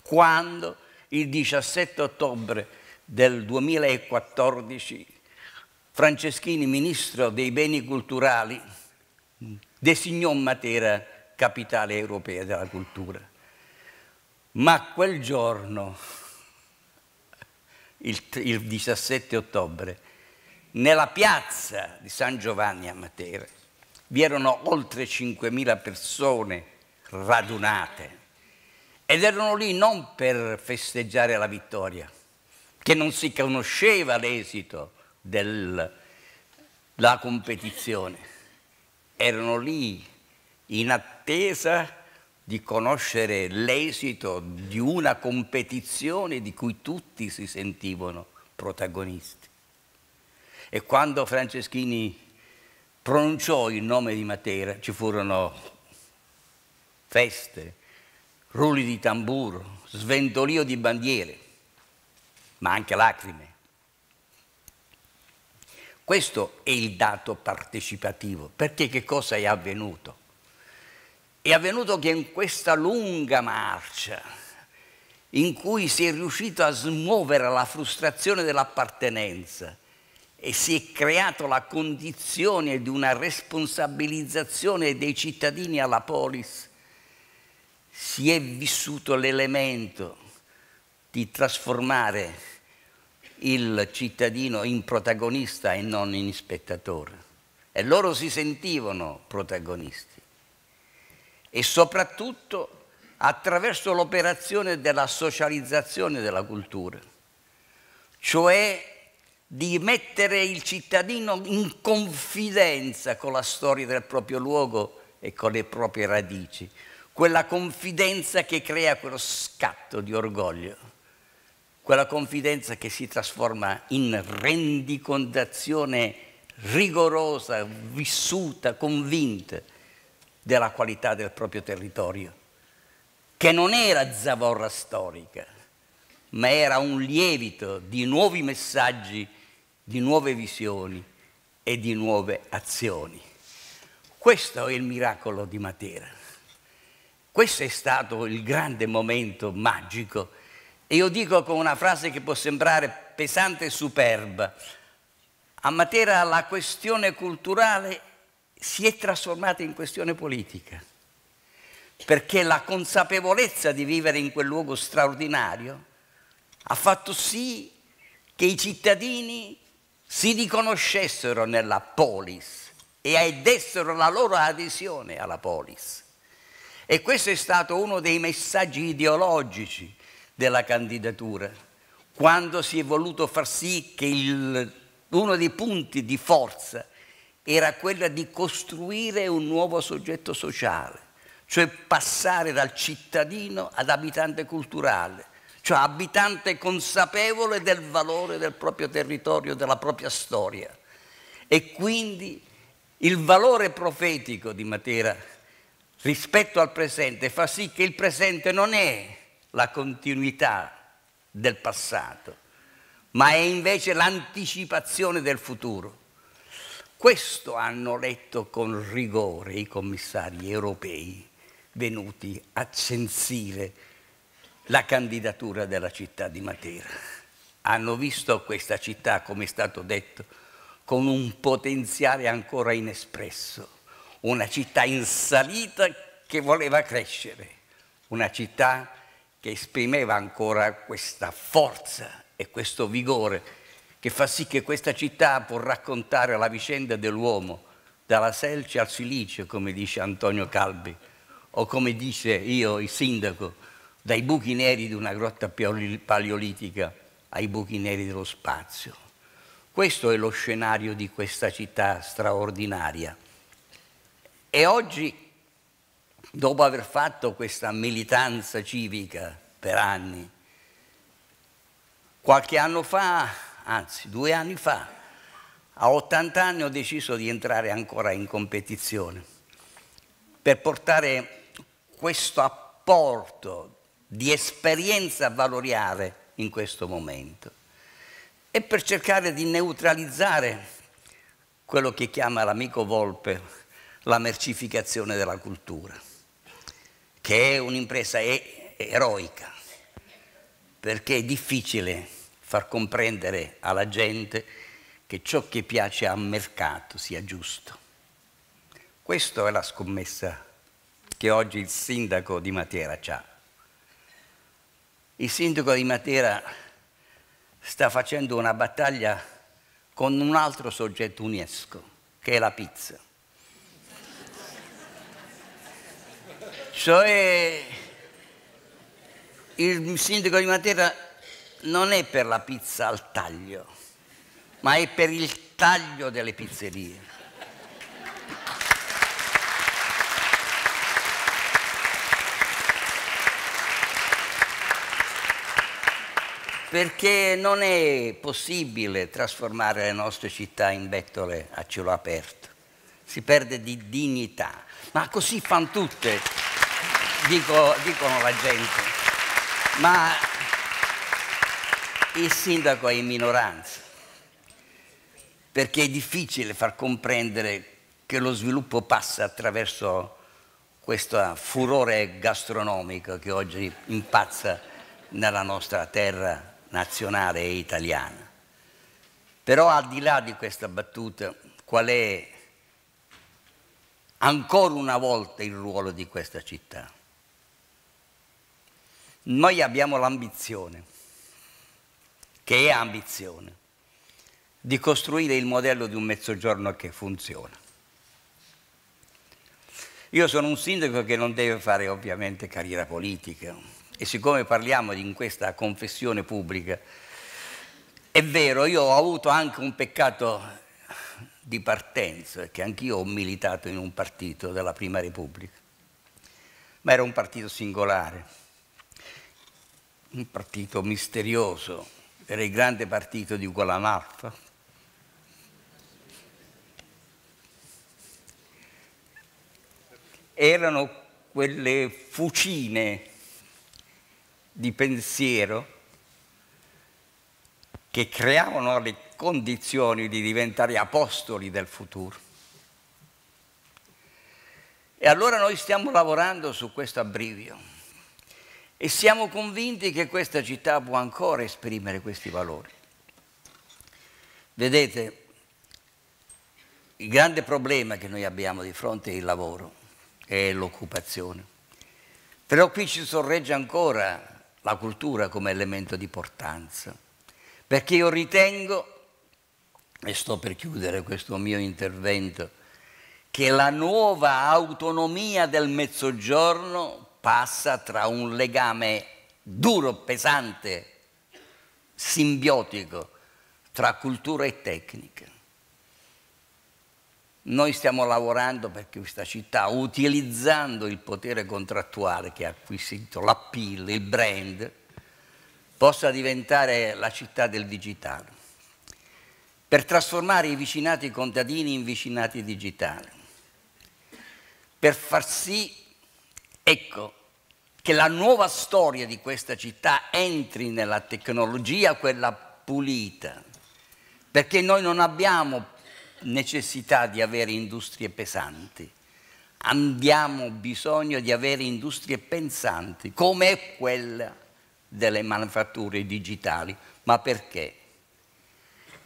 quando il 17 ottobre del 2014 Franceschini, ministro dei beni culturali, designò Matera capitale europea della cultura. Ma quel giorno, il, il 17 ottobre, nella piazza di San Giovanni a Matera vi erano oltre 5.000 persone radunate ed erano lì non per festeggiare la vittoria, che non si conosceva l'esito della competizione, erano lì in attesa di conoscere l'esito di una competizione di cui tutti si sentivano protagonisti. E quando Franceschini pronunciò il nome di Matera ci furono feste, rulli di tamburo, sventolio di bandiere, ma anche lacrime. Questo è il dato partecipativo, perché che cosa è avvenuto? È avvenuto che in questa lunga marcia, in cui si è riuscito a smuovere la frustrazione dell'appartenenza, e si è creata la condizione di una responsabilizzazione dei cittadini alla polis, si è vissuto l'elemento di trasformare il cittadino in protagonista e non in spettatore. E loro si sentivano protagonisti. E soprattutto attraverso l'operazione della socializzazione della cultura, cioè di mettere il cittadino in confidenza con la storia del proprio luogo e con le proprie radici, quella confidenza che crea quello scatto di orgoglio, quella confidenza che si trasforma in rendicontazione rigorosa, vissuta, convinta della qualità del proprio territorio, che non era zavorra storica, ma era un lievito di nuovi messaggi di nuove visioni e di nuove azioni. Questo è il miracolo di Matera. Questo è stato il grande momento magico. E io dico con una frase che può sembrare pesante e superba. A Matera la questione culturale si è trasformata in questione politica, perché la consapevolezza di vivere in quel luogo straordinario ha fatto sì che i cittadini si riconoscessero nella polis e dessero la loro adesione alla polis. E questo è stato uno dei messaggi ideologici della candidatura, quando si è voluto far sì che il, uno dei punti di forza era quello di costruire un nuovo soggetto sociale, cioè passare dal cittadino ad abitante culturale, cioè abitante consapevole del valore del proprio territorio, della propria storia. E quindi il valore profetico di Matera rispetto al presente fa sì che il presente non è la continuità del passato, ma è invece l'anticipazione del futuro. Questo hanno letto con rigore i commissari europei venuti a censire la candidatura della città di Matera. Hanno visto questa città, come è stato detto, con un potenziale ancora inespresso, una città in salita che voleva crescere, una città che esprimeva ancora questa forza e questo vigore che fa sì che questa città può raccontare la vicenda dell'uomo dalla selce al silicio, come dice Antonio Calbi, o come dice io, il sindaco, dai buchi neri di una grotta paleolitica ai buchi neri dello spazio. Questo è lo scenario di questa città straordinaria. E oggi, dopo aver fatto questa militanza civica per anni, qualche anno fa, anzi due anni fa, a 80 anni ho deciso di entrare ancora in competizione per portare questo apporto di esperienza valoriale in questo momento e per cercare di neutralizzare quello che chiama l'amico Volpe la mercificazione della cultura, che è un'impresa e- eroica, perché è difficile far comprendere alla gente che ciò che piace al mercato sia giusto. Questa è la scommessa che oggi il sindaco di Matera ha il sindaco di Matera sta facendo una battaglia con un altro soggetto UNESCO, che è la pizza. Cioè, il sindaco di Matera non è per la pizza al taglio, ma è per il taglio delle pizzerie. perché non è possibile trasformare le nostre città in bettole a cielo aperto, si perde di dignità, ma così fan tutte, dico, dicono la gente, ma il sindaco è in minoranza, perché è difficile far comprendere che lo sviluppo passa attraverso questo furore gastronomico che oggi impazza nella nostra terra nazionale e italiana. Però al di là di questa battuta, qual è ancora una volta il ruolo di questa città? Noi abbiamo l'ambizione, che è ambizione, di costruire il modello di un mezzogiorno che funziona. Io sono un sindaco che non deve fare ovviamente carriera politica, e siccome parliamo in questa confessione pubblica, è vero, io ho avuto anche un peccato di partenza, che anch'io ho militato in un partito della Prima Repubblica, ma era un partito singolare, un partito misterioso, era il grande partito di Gualamalfa. Erano quelle fucine di pensiero che creavano le condizioni di diventare apostoli del futuro. E allora noi stiamo lavorando su questo abbrivio e siamo convinti che questa città può ancora esprimere questi valori. Vedete, il grande problema che noi abbiamo di fronte è il lavoro e l'occupazione. Però qui ci sorregge ancora la cultura come elemento di portanza, perché io ritengo, e sto per chiudere questo mio intervento, che la nuova autonomia del mezzogiorno passa tra un legame duro, pesante, simbiotico tra cultura e tecnica. Noi stiamo lavorando perché questa città, utilizzando il potere contrattuale che ha acquisito, l'appeal, il brand, possa diventare la città del digitale, per trasformare i vicinati contadini in vicinati digitali, per far sì, ecco, che la nuova storia di questa città entri nella tecnologia, quella pulita, perché noi non abbiamo necessità di avere industrie pesanti, abbiamo bisogno di avere industrie pensanti, come quella delle manufatture digitali. Ma perché?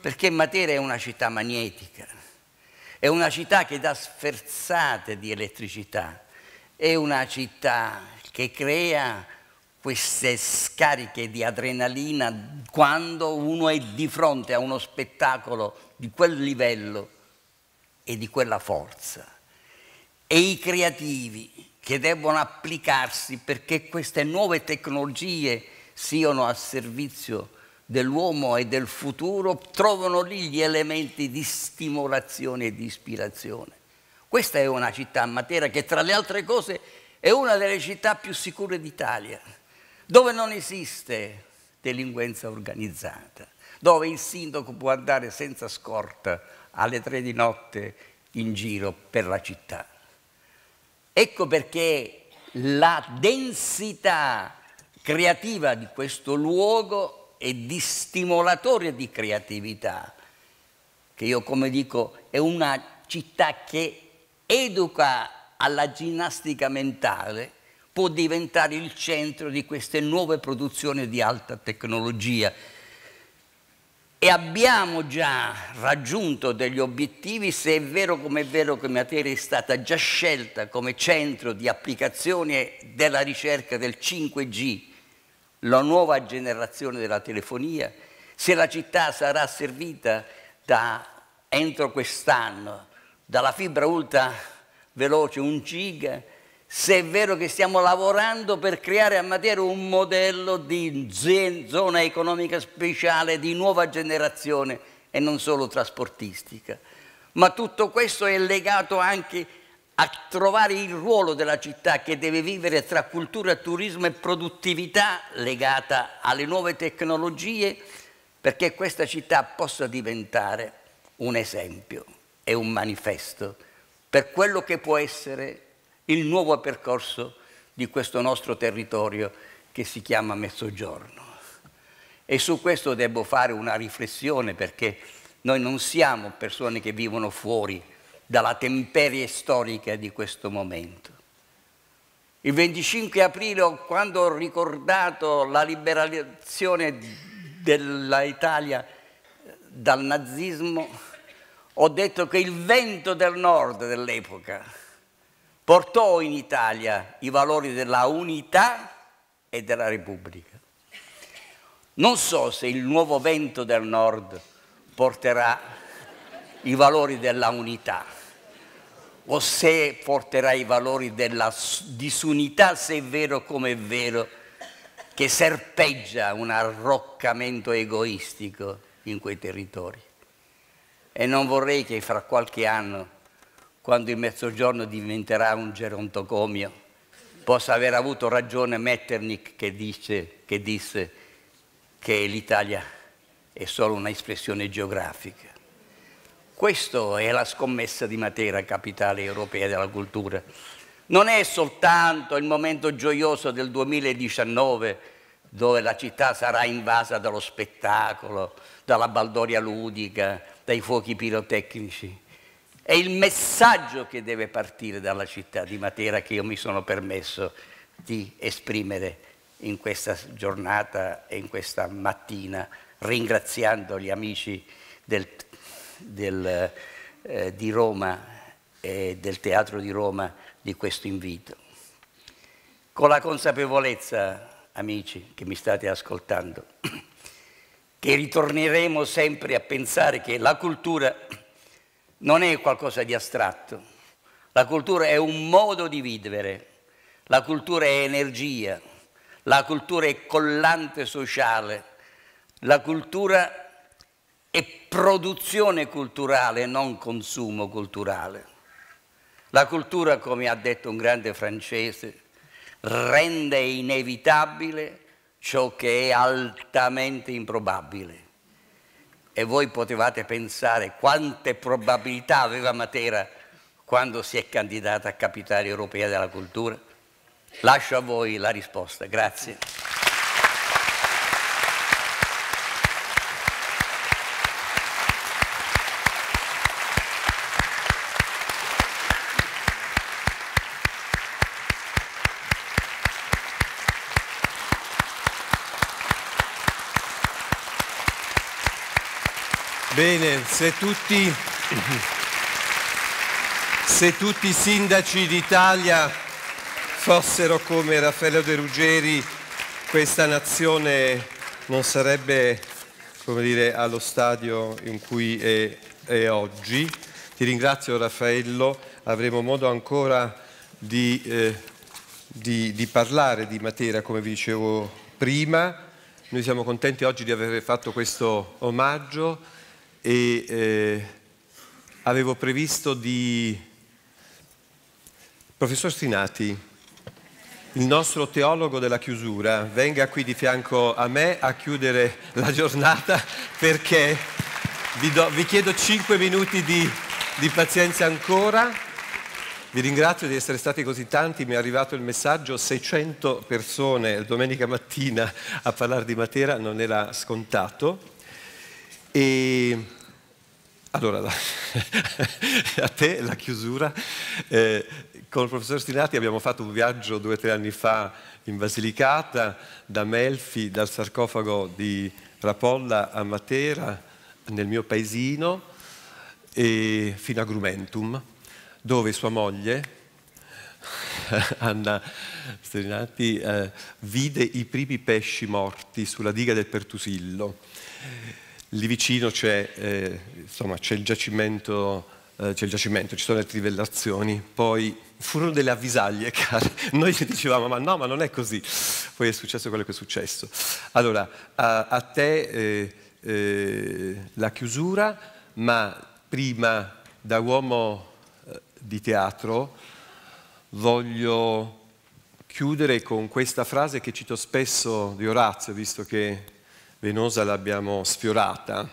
Perché Matera è una città magnetica, è una città che dà sferzate di elettricità, è una città che crea queste scariche di adrenalina quando uno è di fronte a uno spettacolo di quel livello e di quella forza. E i creativi che devono applicarsi perché queste nuove tecnologie siano a servizio dell'uomo e del futuro, trovano lì gli elementi di stimolazione e di ispirazione. Questa è una città, a Matera, che tra le altre cose è una delle città più sicure d'Italia, dove non esiste delinquenza organizzata, dove il sindaco può andare senza scorta alle tre di notte in giro per la città. Ecco perché la densità creativa di questo luogo e di stimolatoria di creatività, che io come dico è una città che educa alla ginnastica mentale, può diventare il centro di queste nuove produzioni di alta tecnologia e abbiamo già raggiunto degli obiettivi se è vero come è vero che Matera è stata già scelta come centro di applicazione della ricerca del 5G, la nuova generazione della telefonia, se la città sarà servita da, entro quest'anno dalla fibra ultra veloce 1 giga se è vero che stiamo lavorando per creare a Matera un modello di zona economica speciale di nuova generazione e non solo trasportistica. Ma tutto questo è legato anche a trovare il ruolo della città che deve vivere tra cultura, turismo e produttività legata alle nuove tecnologie perché questa città possa diventare un esempio e un manifesto per quello che può essere il nuovo percorso di questo nostro territorio che si chiama Mezzogiorno. E su questo devo fare una riflessione perché noi non siamo persone che vivono fuori dalla temperie storica di questo momento. Il 25 aprile, quando ho ricordato la liberazione dell'Italia dal nazismo, ho detto che il vento del nord dell'epoca portò in Italia i valori della unità e della Repubblica. Non so se il nuovo vento del nord porterà i valori della unità o se porterà i valori della disunità, se è vero come è vero, che serpeggia un arroccamento egoistico in quei territori. E non vorrei che fra qualche anno quando il mezzogiorno diventerà un gerontocomio, possa aver avuto ragione Metternich che, dice, che disse che l'Italia è solo una espressione geografica. Questa è la scommessa di Matera, capitale europea della cultura. Non è soltanto il momento gioioso del 2019 dove la città sarà invasa dallo spettacolo, dalla baldoria ludica, dai fuochi pirotecnici. È il messaggio che deve partire dalla città di Matera che io mi sono permesso di esprimere in questa giornata e in questa mattina, ringraziando gli amici del, del, eh, di Roma e del Teatro di Roma di questo invito. Con la consapevolezza, amici che mi state ascoltando, che ritorneremo sempre a pensare che la cultura non è qualcosa di astratto. La cultura è un modo di vivere, la cultura è energia, la cultura è collante sociale, la cultura è produzione culturale, non consumo culturale. La cultura, come ha detto un grande francese, rende inevitabile ciò che è altamente improbabile. E voi potevate pensare quante probabilità aveva Matera quando si è candidata a capitale europea della cultura? Lascio a voi la risposta, grazie. Bene, se tutti, se tutti, i sindaci d'Italia fossero come Raffaello De Ruggeri, questa nazione non sarebbe dire, allo stadio in cui è, è, oggi. Ti ringrazio Raffaello, avremo modo ancora di, eh, di, di parlare di Matera, come vi dicevo prima. Noi siamo contenti oggi di aver fatto questo omaggio e eh, avevo previsto di... Professor Stinati, il nostro teologo della chiusura, venga qui di fianco a me a chiudere la giornata perché vi, do, vi chiedo cinque minuti di, di pazienza ancora. Vi ringrazio di essere stati così tanti, mi è arrivato il messaggio, 600 persone domenica mattina a parlare di Matera non era scontato. E allora, a te la chiusura. Eh, con il professor Stinati abbiamo fatto un viaggio due o tre anni fa in Basilicata, da Melfi, dal sarcofago di Rapolla a Matera, nel mio paesino, fino a Grumentum, dove sua moglie, Anna Stinati, eh, vide i primi pesci morti sulla diga del Pertusillo lì vicino c'è, eh, il giacimento, eh, il giacimento, ci sono le trivellazioni, poi furono delle avvisaglie, cara. Noi dicevamo, ma no, ma non è così. Poi è successo quello che è successo. Allora, a, a te eh, eh la chiusura, ma prima da uomo eh, di teatro voglio chiudere con questa frase che cito spesso di Orazio, visto che venosa l'abbiamo sfiorata,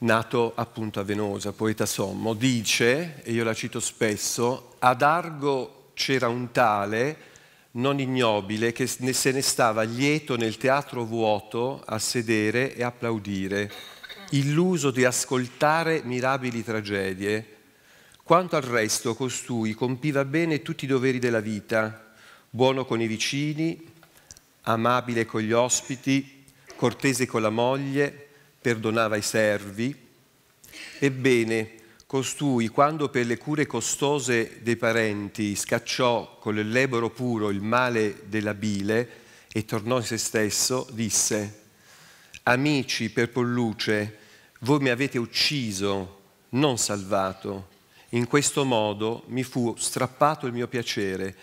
nato appunto a Venosa, poeta sommo, dice, e io la cito spesso, ad Argo c'era un tale non ignobile che se ne stava lieto nel teatro vuoto a sedere e applaudire, illuso di ascoltare mirabili tragedie. Quanto al resto, costui compiva bene tutti i doveri della vita, buono con i vicini, amabile con gli ospiti, cortese con la moglie, perdonava i servi. Ebbene, costui, quando per le cure costose dei parenti scacciò con l'elleboro puro il male della bile e tornò in se stesso, disse, Amici per Polluce, voi mi avete ucciso, non salvato. In questo modo mi fu strappato il mio piacere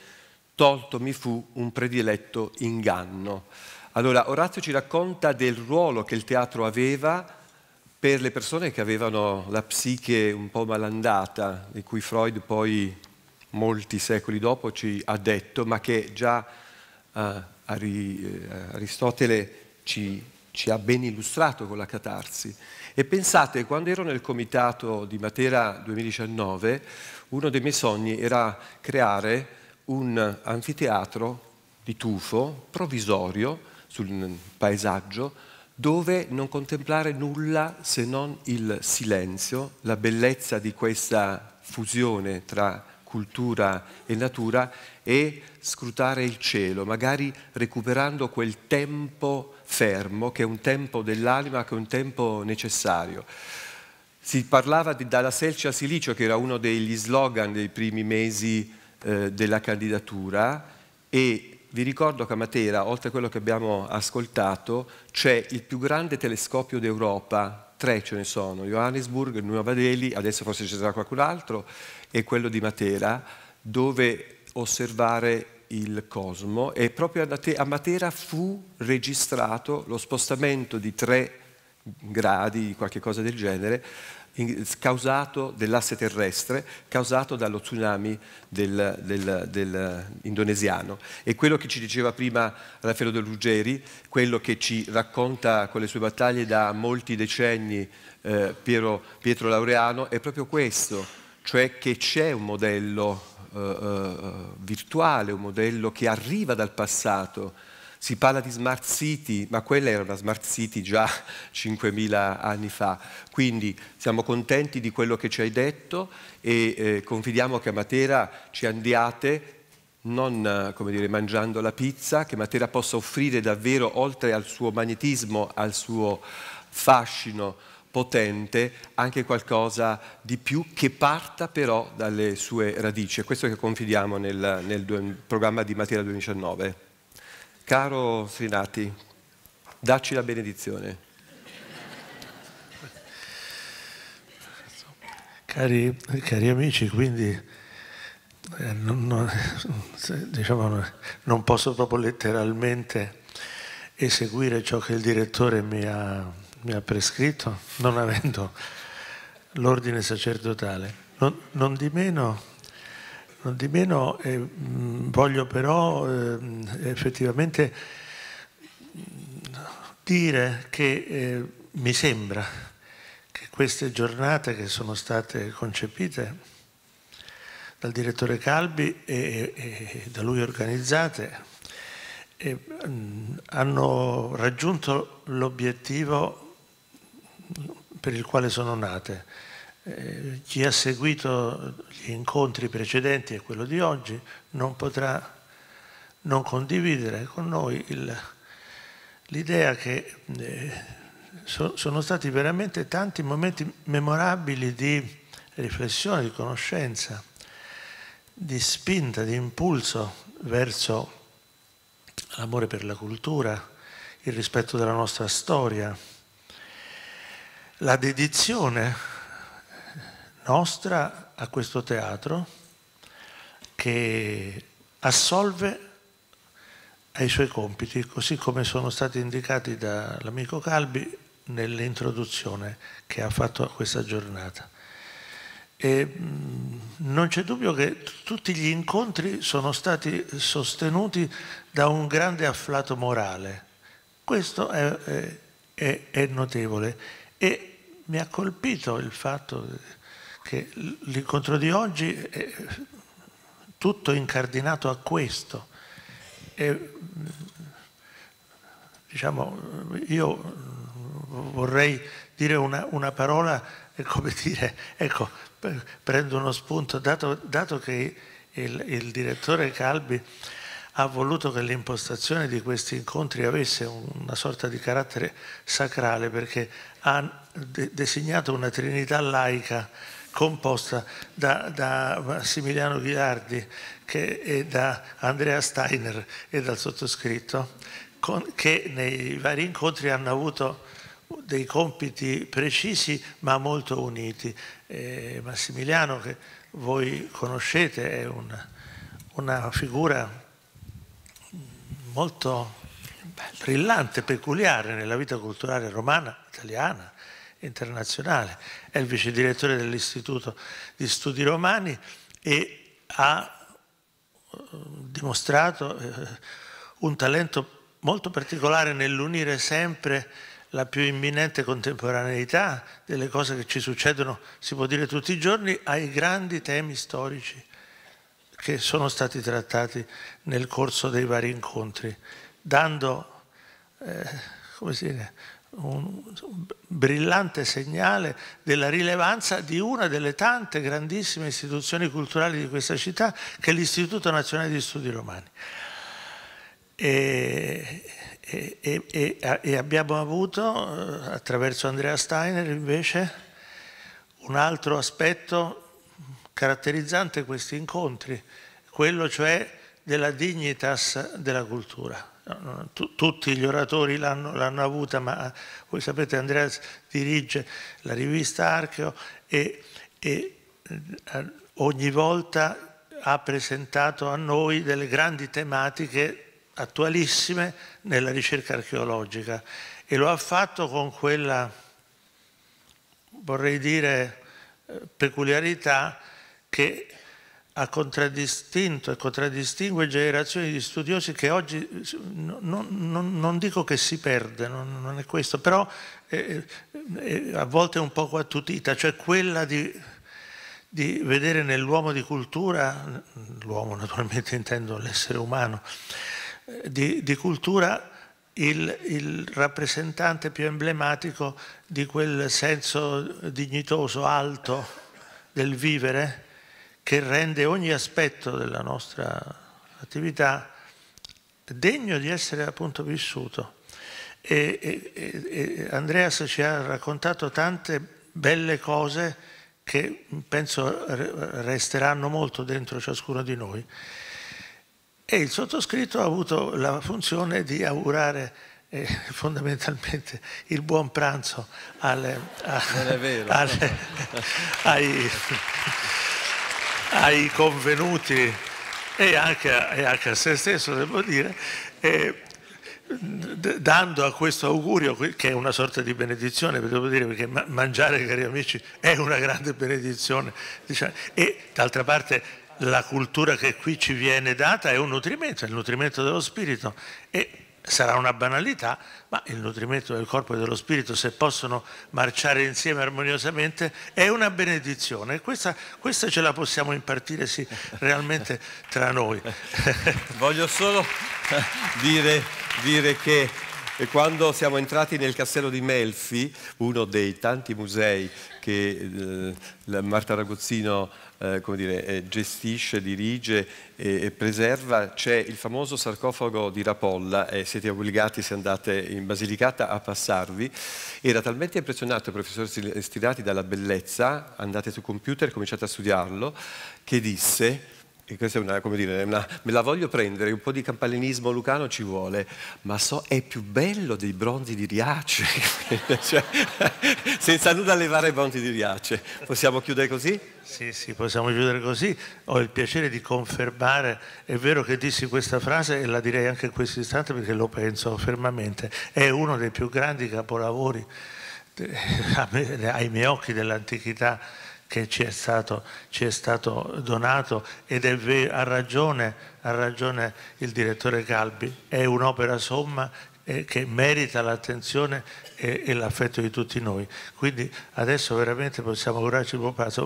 tolto mi fu un prediletto inganno. Allora, Orazio ci racconta del ruolo che il teatro aveva per le persone che avevano la psiche un po' malandata, di cui Freud poi molti secoli dopo ci ha detto, ma che già eh, eh Aristotele ci, ci ha ben illustrato con la catarsi. E pensate, quando ero nel comitato di Matera 2019, uno dei miei sogni era creare un anfiteatro di tufo provvisorio sul paesaggio dove non contemplare nulla se non il silenzio, la bellezza di questa fusione tra cultura e natura e scrutare il cielo, magari recuperando quel tempo fermo che è un tempo dell'anima, che è un tempo necessario. Si parlava di Dalla Selce a Silicio, che era uno degli slogan dei primi mesi eh, della candidatura e vi ricordo che a Matera, oltre a quello che abbiamo ascoltato, c'è il più grande telescopio d'Europa, tre ce ne sono, Johannesburg, Nuova Delhi, adesso forse ci sarà qualcun altro, e quello di Matera, dove osservare il cosmo e proprio a Matera fu registrato lo spostamento di tre gradi, qualche cosa del genere, causato dell'asse terrestre, causato dallo tsunami del, del, del indonesiano. E quello che ci diceva prima Raffaello De Ruggeri, quello che ci racconta con le sue battaglie da molti decenni eh, Piero, Pietro Laureano, è proprio questo, cioè che c'è un modello eh, eh virtuale, un modello che arriva dal passato, si parla di smart city, ma quella era una smart city già 5.000 anni fa. Quindi siamo contenti di quello che ci hai detto e eh, confidiamo che a Matera ci andiate non dire, mangiando la pizza, che Matera possa offrire davvero, oltre al suo magnetismo, al suo fascino potente, anche qualcosa di più che parta però dalle sue radici. Questo è che confidiamo nel, nel programma di Matera 2019. Caro Sinati, dacci la benedizione. Cari, cari amici, quindi eh, non, non, diciamo, non, posso proprio letteralmente eseguire ciò che il direttore mi ha, mi ha prescritto, non avendo l'ordine sacerdotale. Non, non di meno non di meno eh, mm, voglio però eh, effettivamente dire che eh, mi sembra che queste giornate che sono state concepite dal direttore Calbi e, e da lui organizzate e, eh, mh, mm, hanno raggiunto l'obiettivo per il quale sono nate. Eh, chi ha seguito incontri precedenti e quello di oggi, non potrà non condividere con noi l'idea che eh, so, sono stati veramente tanti momenti memorabili di riflessione, di conoscenza, di spinta, di impulso verso l'amore per la cultura, il rispetto della nostra storia, la dedizione nostra a questo teatro che assolve ai suoi compiti, così come sono stati indicati dall'amico Calbi nell'introduzione che ha fatto a questa giornata. E mm, non c'è dubbio che tutti gli incontri sono stati sostenuti da un grande afflato morale. Questo è, è, è notevole e mi ha colpito il fatto che l'incontro di oggi è tutto incardinato a questo. E, diciamo, io vorrei dire una, una parola, come dire, ecco, prendo uno spunto, dato, dato che il, il, direttore Calbi ha voluto che l'impostazione di questi incontri avesse una sorta di carattere sacrale perché ha de designato una trinità laica composta da, da Massimiliano Ghilardi e da Andrea Steiner e dal sottoscritto, con, che nei vari incontri hanno avuto dei compiti precisi ma molto uniti. E eh, Massimiliano, che voi conoscete, è un, una figura molto brillante, peculiare nella vita culturale romana, italiana, internazionale, è il vice direttore dell'Istituto di Studi Romani e ha eh, dimostrato eh, un talento molto particolare nell'unire sempre la più imminente contemporaneità delle cose che ci succedono, si può dire tutti i giorni, ai grandi temi storici che sono stati trattati nel corso dei vari incontri, dando eh, come si dice, un brillante segnale della rilevanza di una delle tante grandissime istituzioni culturali di questa città che è l'Istituto Nazionale di Studi Romani. E, e, e, e abbiamo avuto, eh, attraverso Andrea Steiner invece, un altro aspetto caratterizzante questi incontri, quello cioè della dignitas della cultura tutti gli oratori l'hanno avuta, ma eh, voi sapete Andrea dirige la rivista Archeo e, e eh, ogni volta ha presentato a noi delle grandi tematiche attualissime nella ricerca archeologica e lo ha fatto con quella, vorrei dire, eh, peculiarità che ha contraddistinto e contraddistingue generazioni di studiosi che oggi, non, non, non dico che si perde, non, non è questo, però eh, eh, eh a volte è un po' attutita, cioè quella di, di vedere nell'uomo di cultura, l'uomo naturalmente intendo l'essere umano, eh, di, di cultura il, il, rappresentante più emblematico di quel senso dignitoso, alto del vivere, che rende ogni aspetto della nostra attività degno di essere appunto vissuto. E, e, e Andreas ci ha raccontato tante belle cose che penso resteranno molto dentro ciascuno di noi. E il sottoscritto ha avuto la funzione di augurare eh, fondamentalmente il buon pranzo alle, a, alle, ai, ai convenuti e anche, a, e anche a se stesso, devo dire, e, dando a questo augurio, che è una sorta di benedizione, devo dire, perché mangiare, cari amici, è una grande benedizione. Diciamo. E d'altra parte la cultura che qui ci viene data è un nutrimento, è il nutrimento dello spirito. E sarà una banalità, ma il nutrimento del corpo e dello spirito, se possono marciare insieme armoniosamente, è una benedizione. questa, questa ce la possiamo impartire sì, realmente tra noi. Voglio solo dire, dire che quando siamo entrati nel castello di Melfi, uno dei tanti musei che eh, Marta Ragozzino eh, dire, eh, gestisce, dirige e, preserva, c'è il famoso sarcofago di Rapolla e eh, siete obbligati se andate in Basilicata a passarvi. Era talmente impressionato il professor Stirati dalla bellezza, andate sul computer, e cominciate a studiarlo, che disse questa è una, come dire, una, me la voglio prendere, un po' di campanilismo lucano ci vuole, ma so, è più bello dei bronzi di Riace, cioè, senza nulla levare i bronzi di Riace. Possiamo chiudere così? Sì, sì, possiamo chiudere così. Ho il piacere di confermare, è vero che dissi questa frase e la direi anche in questo istante perché lo penso fermamente, è uno dei più grandi capolavori eh, ai miei occhi dell'antichità che ci è stato, ci è stato donato ed è vero, ha, ragione, ha ragione il direttore Calbi, è un'opera somma eh, che merita l'attenzione e, l'affetto di tutti noi. Quindi adesso veramente possiamo augurarci un buon pranzo.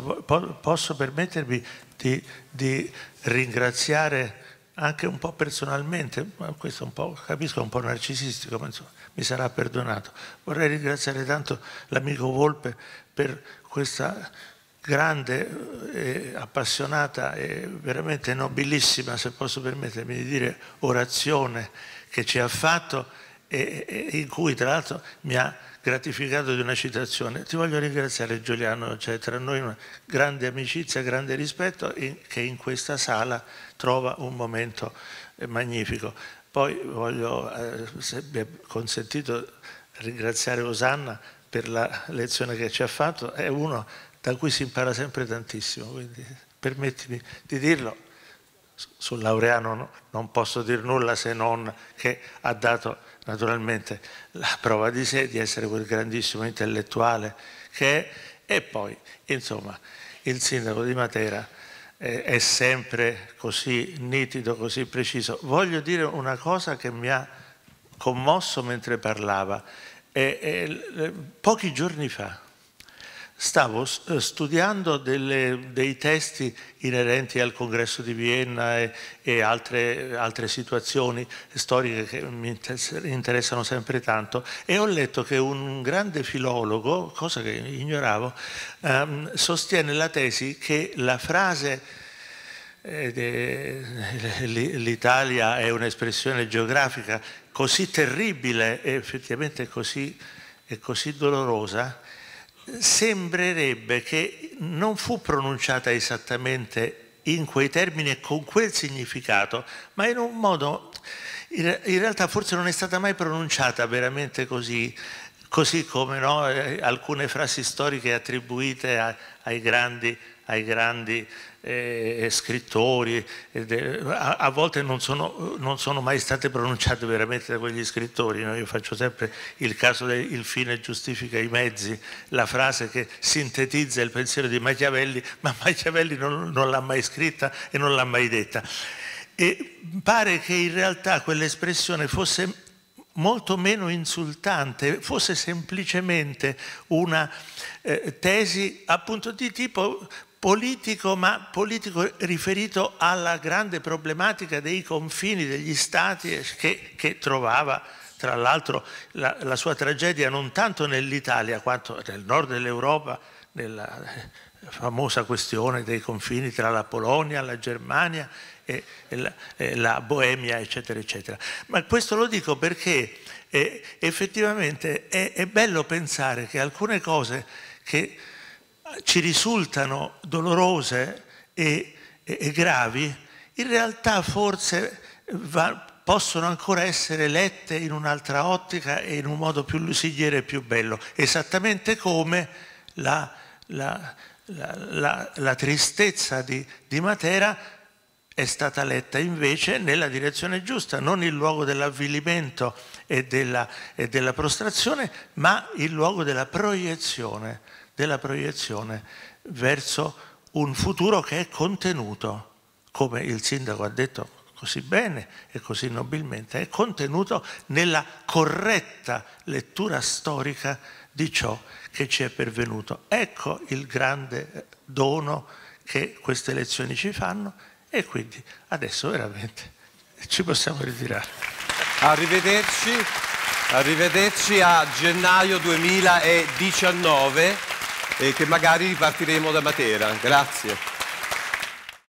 posso permettermi di, di, ringraziare anche un po' personalmente, questo un po', capisco un po' narcisistico, ma insomma, mi sarà perdonato. Vorrei ringraziare tanto l'amico Volpe per questa grande, eh, e appassionata e veramente nobilissima, se posso permettermi di dire, orazione che ci ha fatto e, e in cui tra l'altro mi ha gratificato di una citazione. Ti voglio ringraziare Giuliano, c'è cioè, tra noi una grande amicizia, grande rispetto in, che in questa sala trova un momento eh, magnifico. Poi voglio, eh, se mi è consentito, ringraziare Osanna per la lezione che ci ha fatto, è uno da cui si impara sempre tantissimo, quindi permettimi di dirlo. Sul laureano non posso dire nulla se non che ha dato naturalmente la prova di sé di essere quel grandissimo intellettuale che è e poi, insomma, il sindaco di Matera eh, è sempre così nitido, così preciso. Voglio dire una cosa che mi ha commosso mentre parlava. Eh, eh, pochi giorni fa stavo eh, studiando delle, dei testi inerenti al congresso di Vienna e, e altre, altre, situazioni storiche che mi interessano sempre tanto e ho letto che un grande filologo, cosa che ignoravo, ehm, sostiene la tesi che la frase eh, eh l'Italia è un'espressione geografica così terribile e effettivamente così, così dolorosa sembrerebbe che non fu pronunciata esattamente in quei termini e con quel significato, ma in un modo, in realtà forse non è stata mai pronunciata veramente così, così come no, eh, alcune frasi storiche attribuite a, ai grandi ai grandi eh, eh scrittori, eh, a, a, volte non sono, non sono, mai state pronunciate veramente da quegli scrittori, no? io faccio sempre il caso del fine giustifica i mezzi, la frase che sintetizza il pensiero di Machiavelli, ma Machiavelli non, non l'ha mai scritta e non l'ha mai detta. E pare che in realtà quell'espressione fosse molto meno insultante, fosse semplicemente una eh, tesi appunto di tipo politico, ma politico riferito alla grande problematica dei confini degli stati eh, che, che trovava tra l'altro la, la, sua tragedia non tanto nell'Italia quanto nel nord dell'Europa, nella eh, famosa questione dei confini tra la Polonia, la Germania e, e, la, e la, Boemia, eccetera, eccetera. Ma questo lo dico perché eh, effettivamente è, è bello pensare che alcune cose che ci risultano dolorose e, e, e gravi, in realtà forse eh, va, possono ancora essere lette in un'altra ottica e in un modo più lusigliere e più bello, esattamente come la, la, la, la tristezza di, di, Matera è stata letta invece nella direzione giusta, non il luogo dell'avvilimento e, e della prostrazione, ma il luogo della proiezione della proiezione verso un futuro che è contenuto, come il sindaco ha detto così bene e così nobilmente, è contenuto nella corretta lettura storica di ciò che ci è pervenuto. Ecco il grande dono che queste lezioni ci fanno e quindi adesso veramente ci possiamo ritirare. Arrivederci, arrivederci a gennaio 2019 e che magari ripartiremo da Matera. Grazie.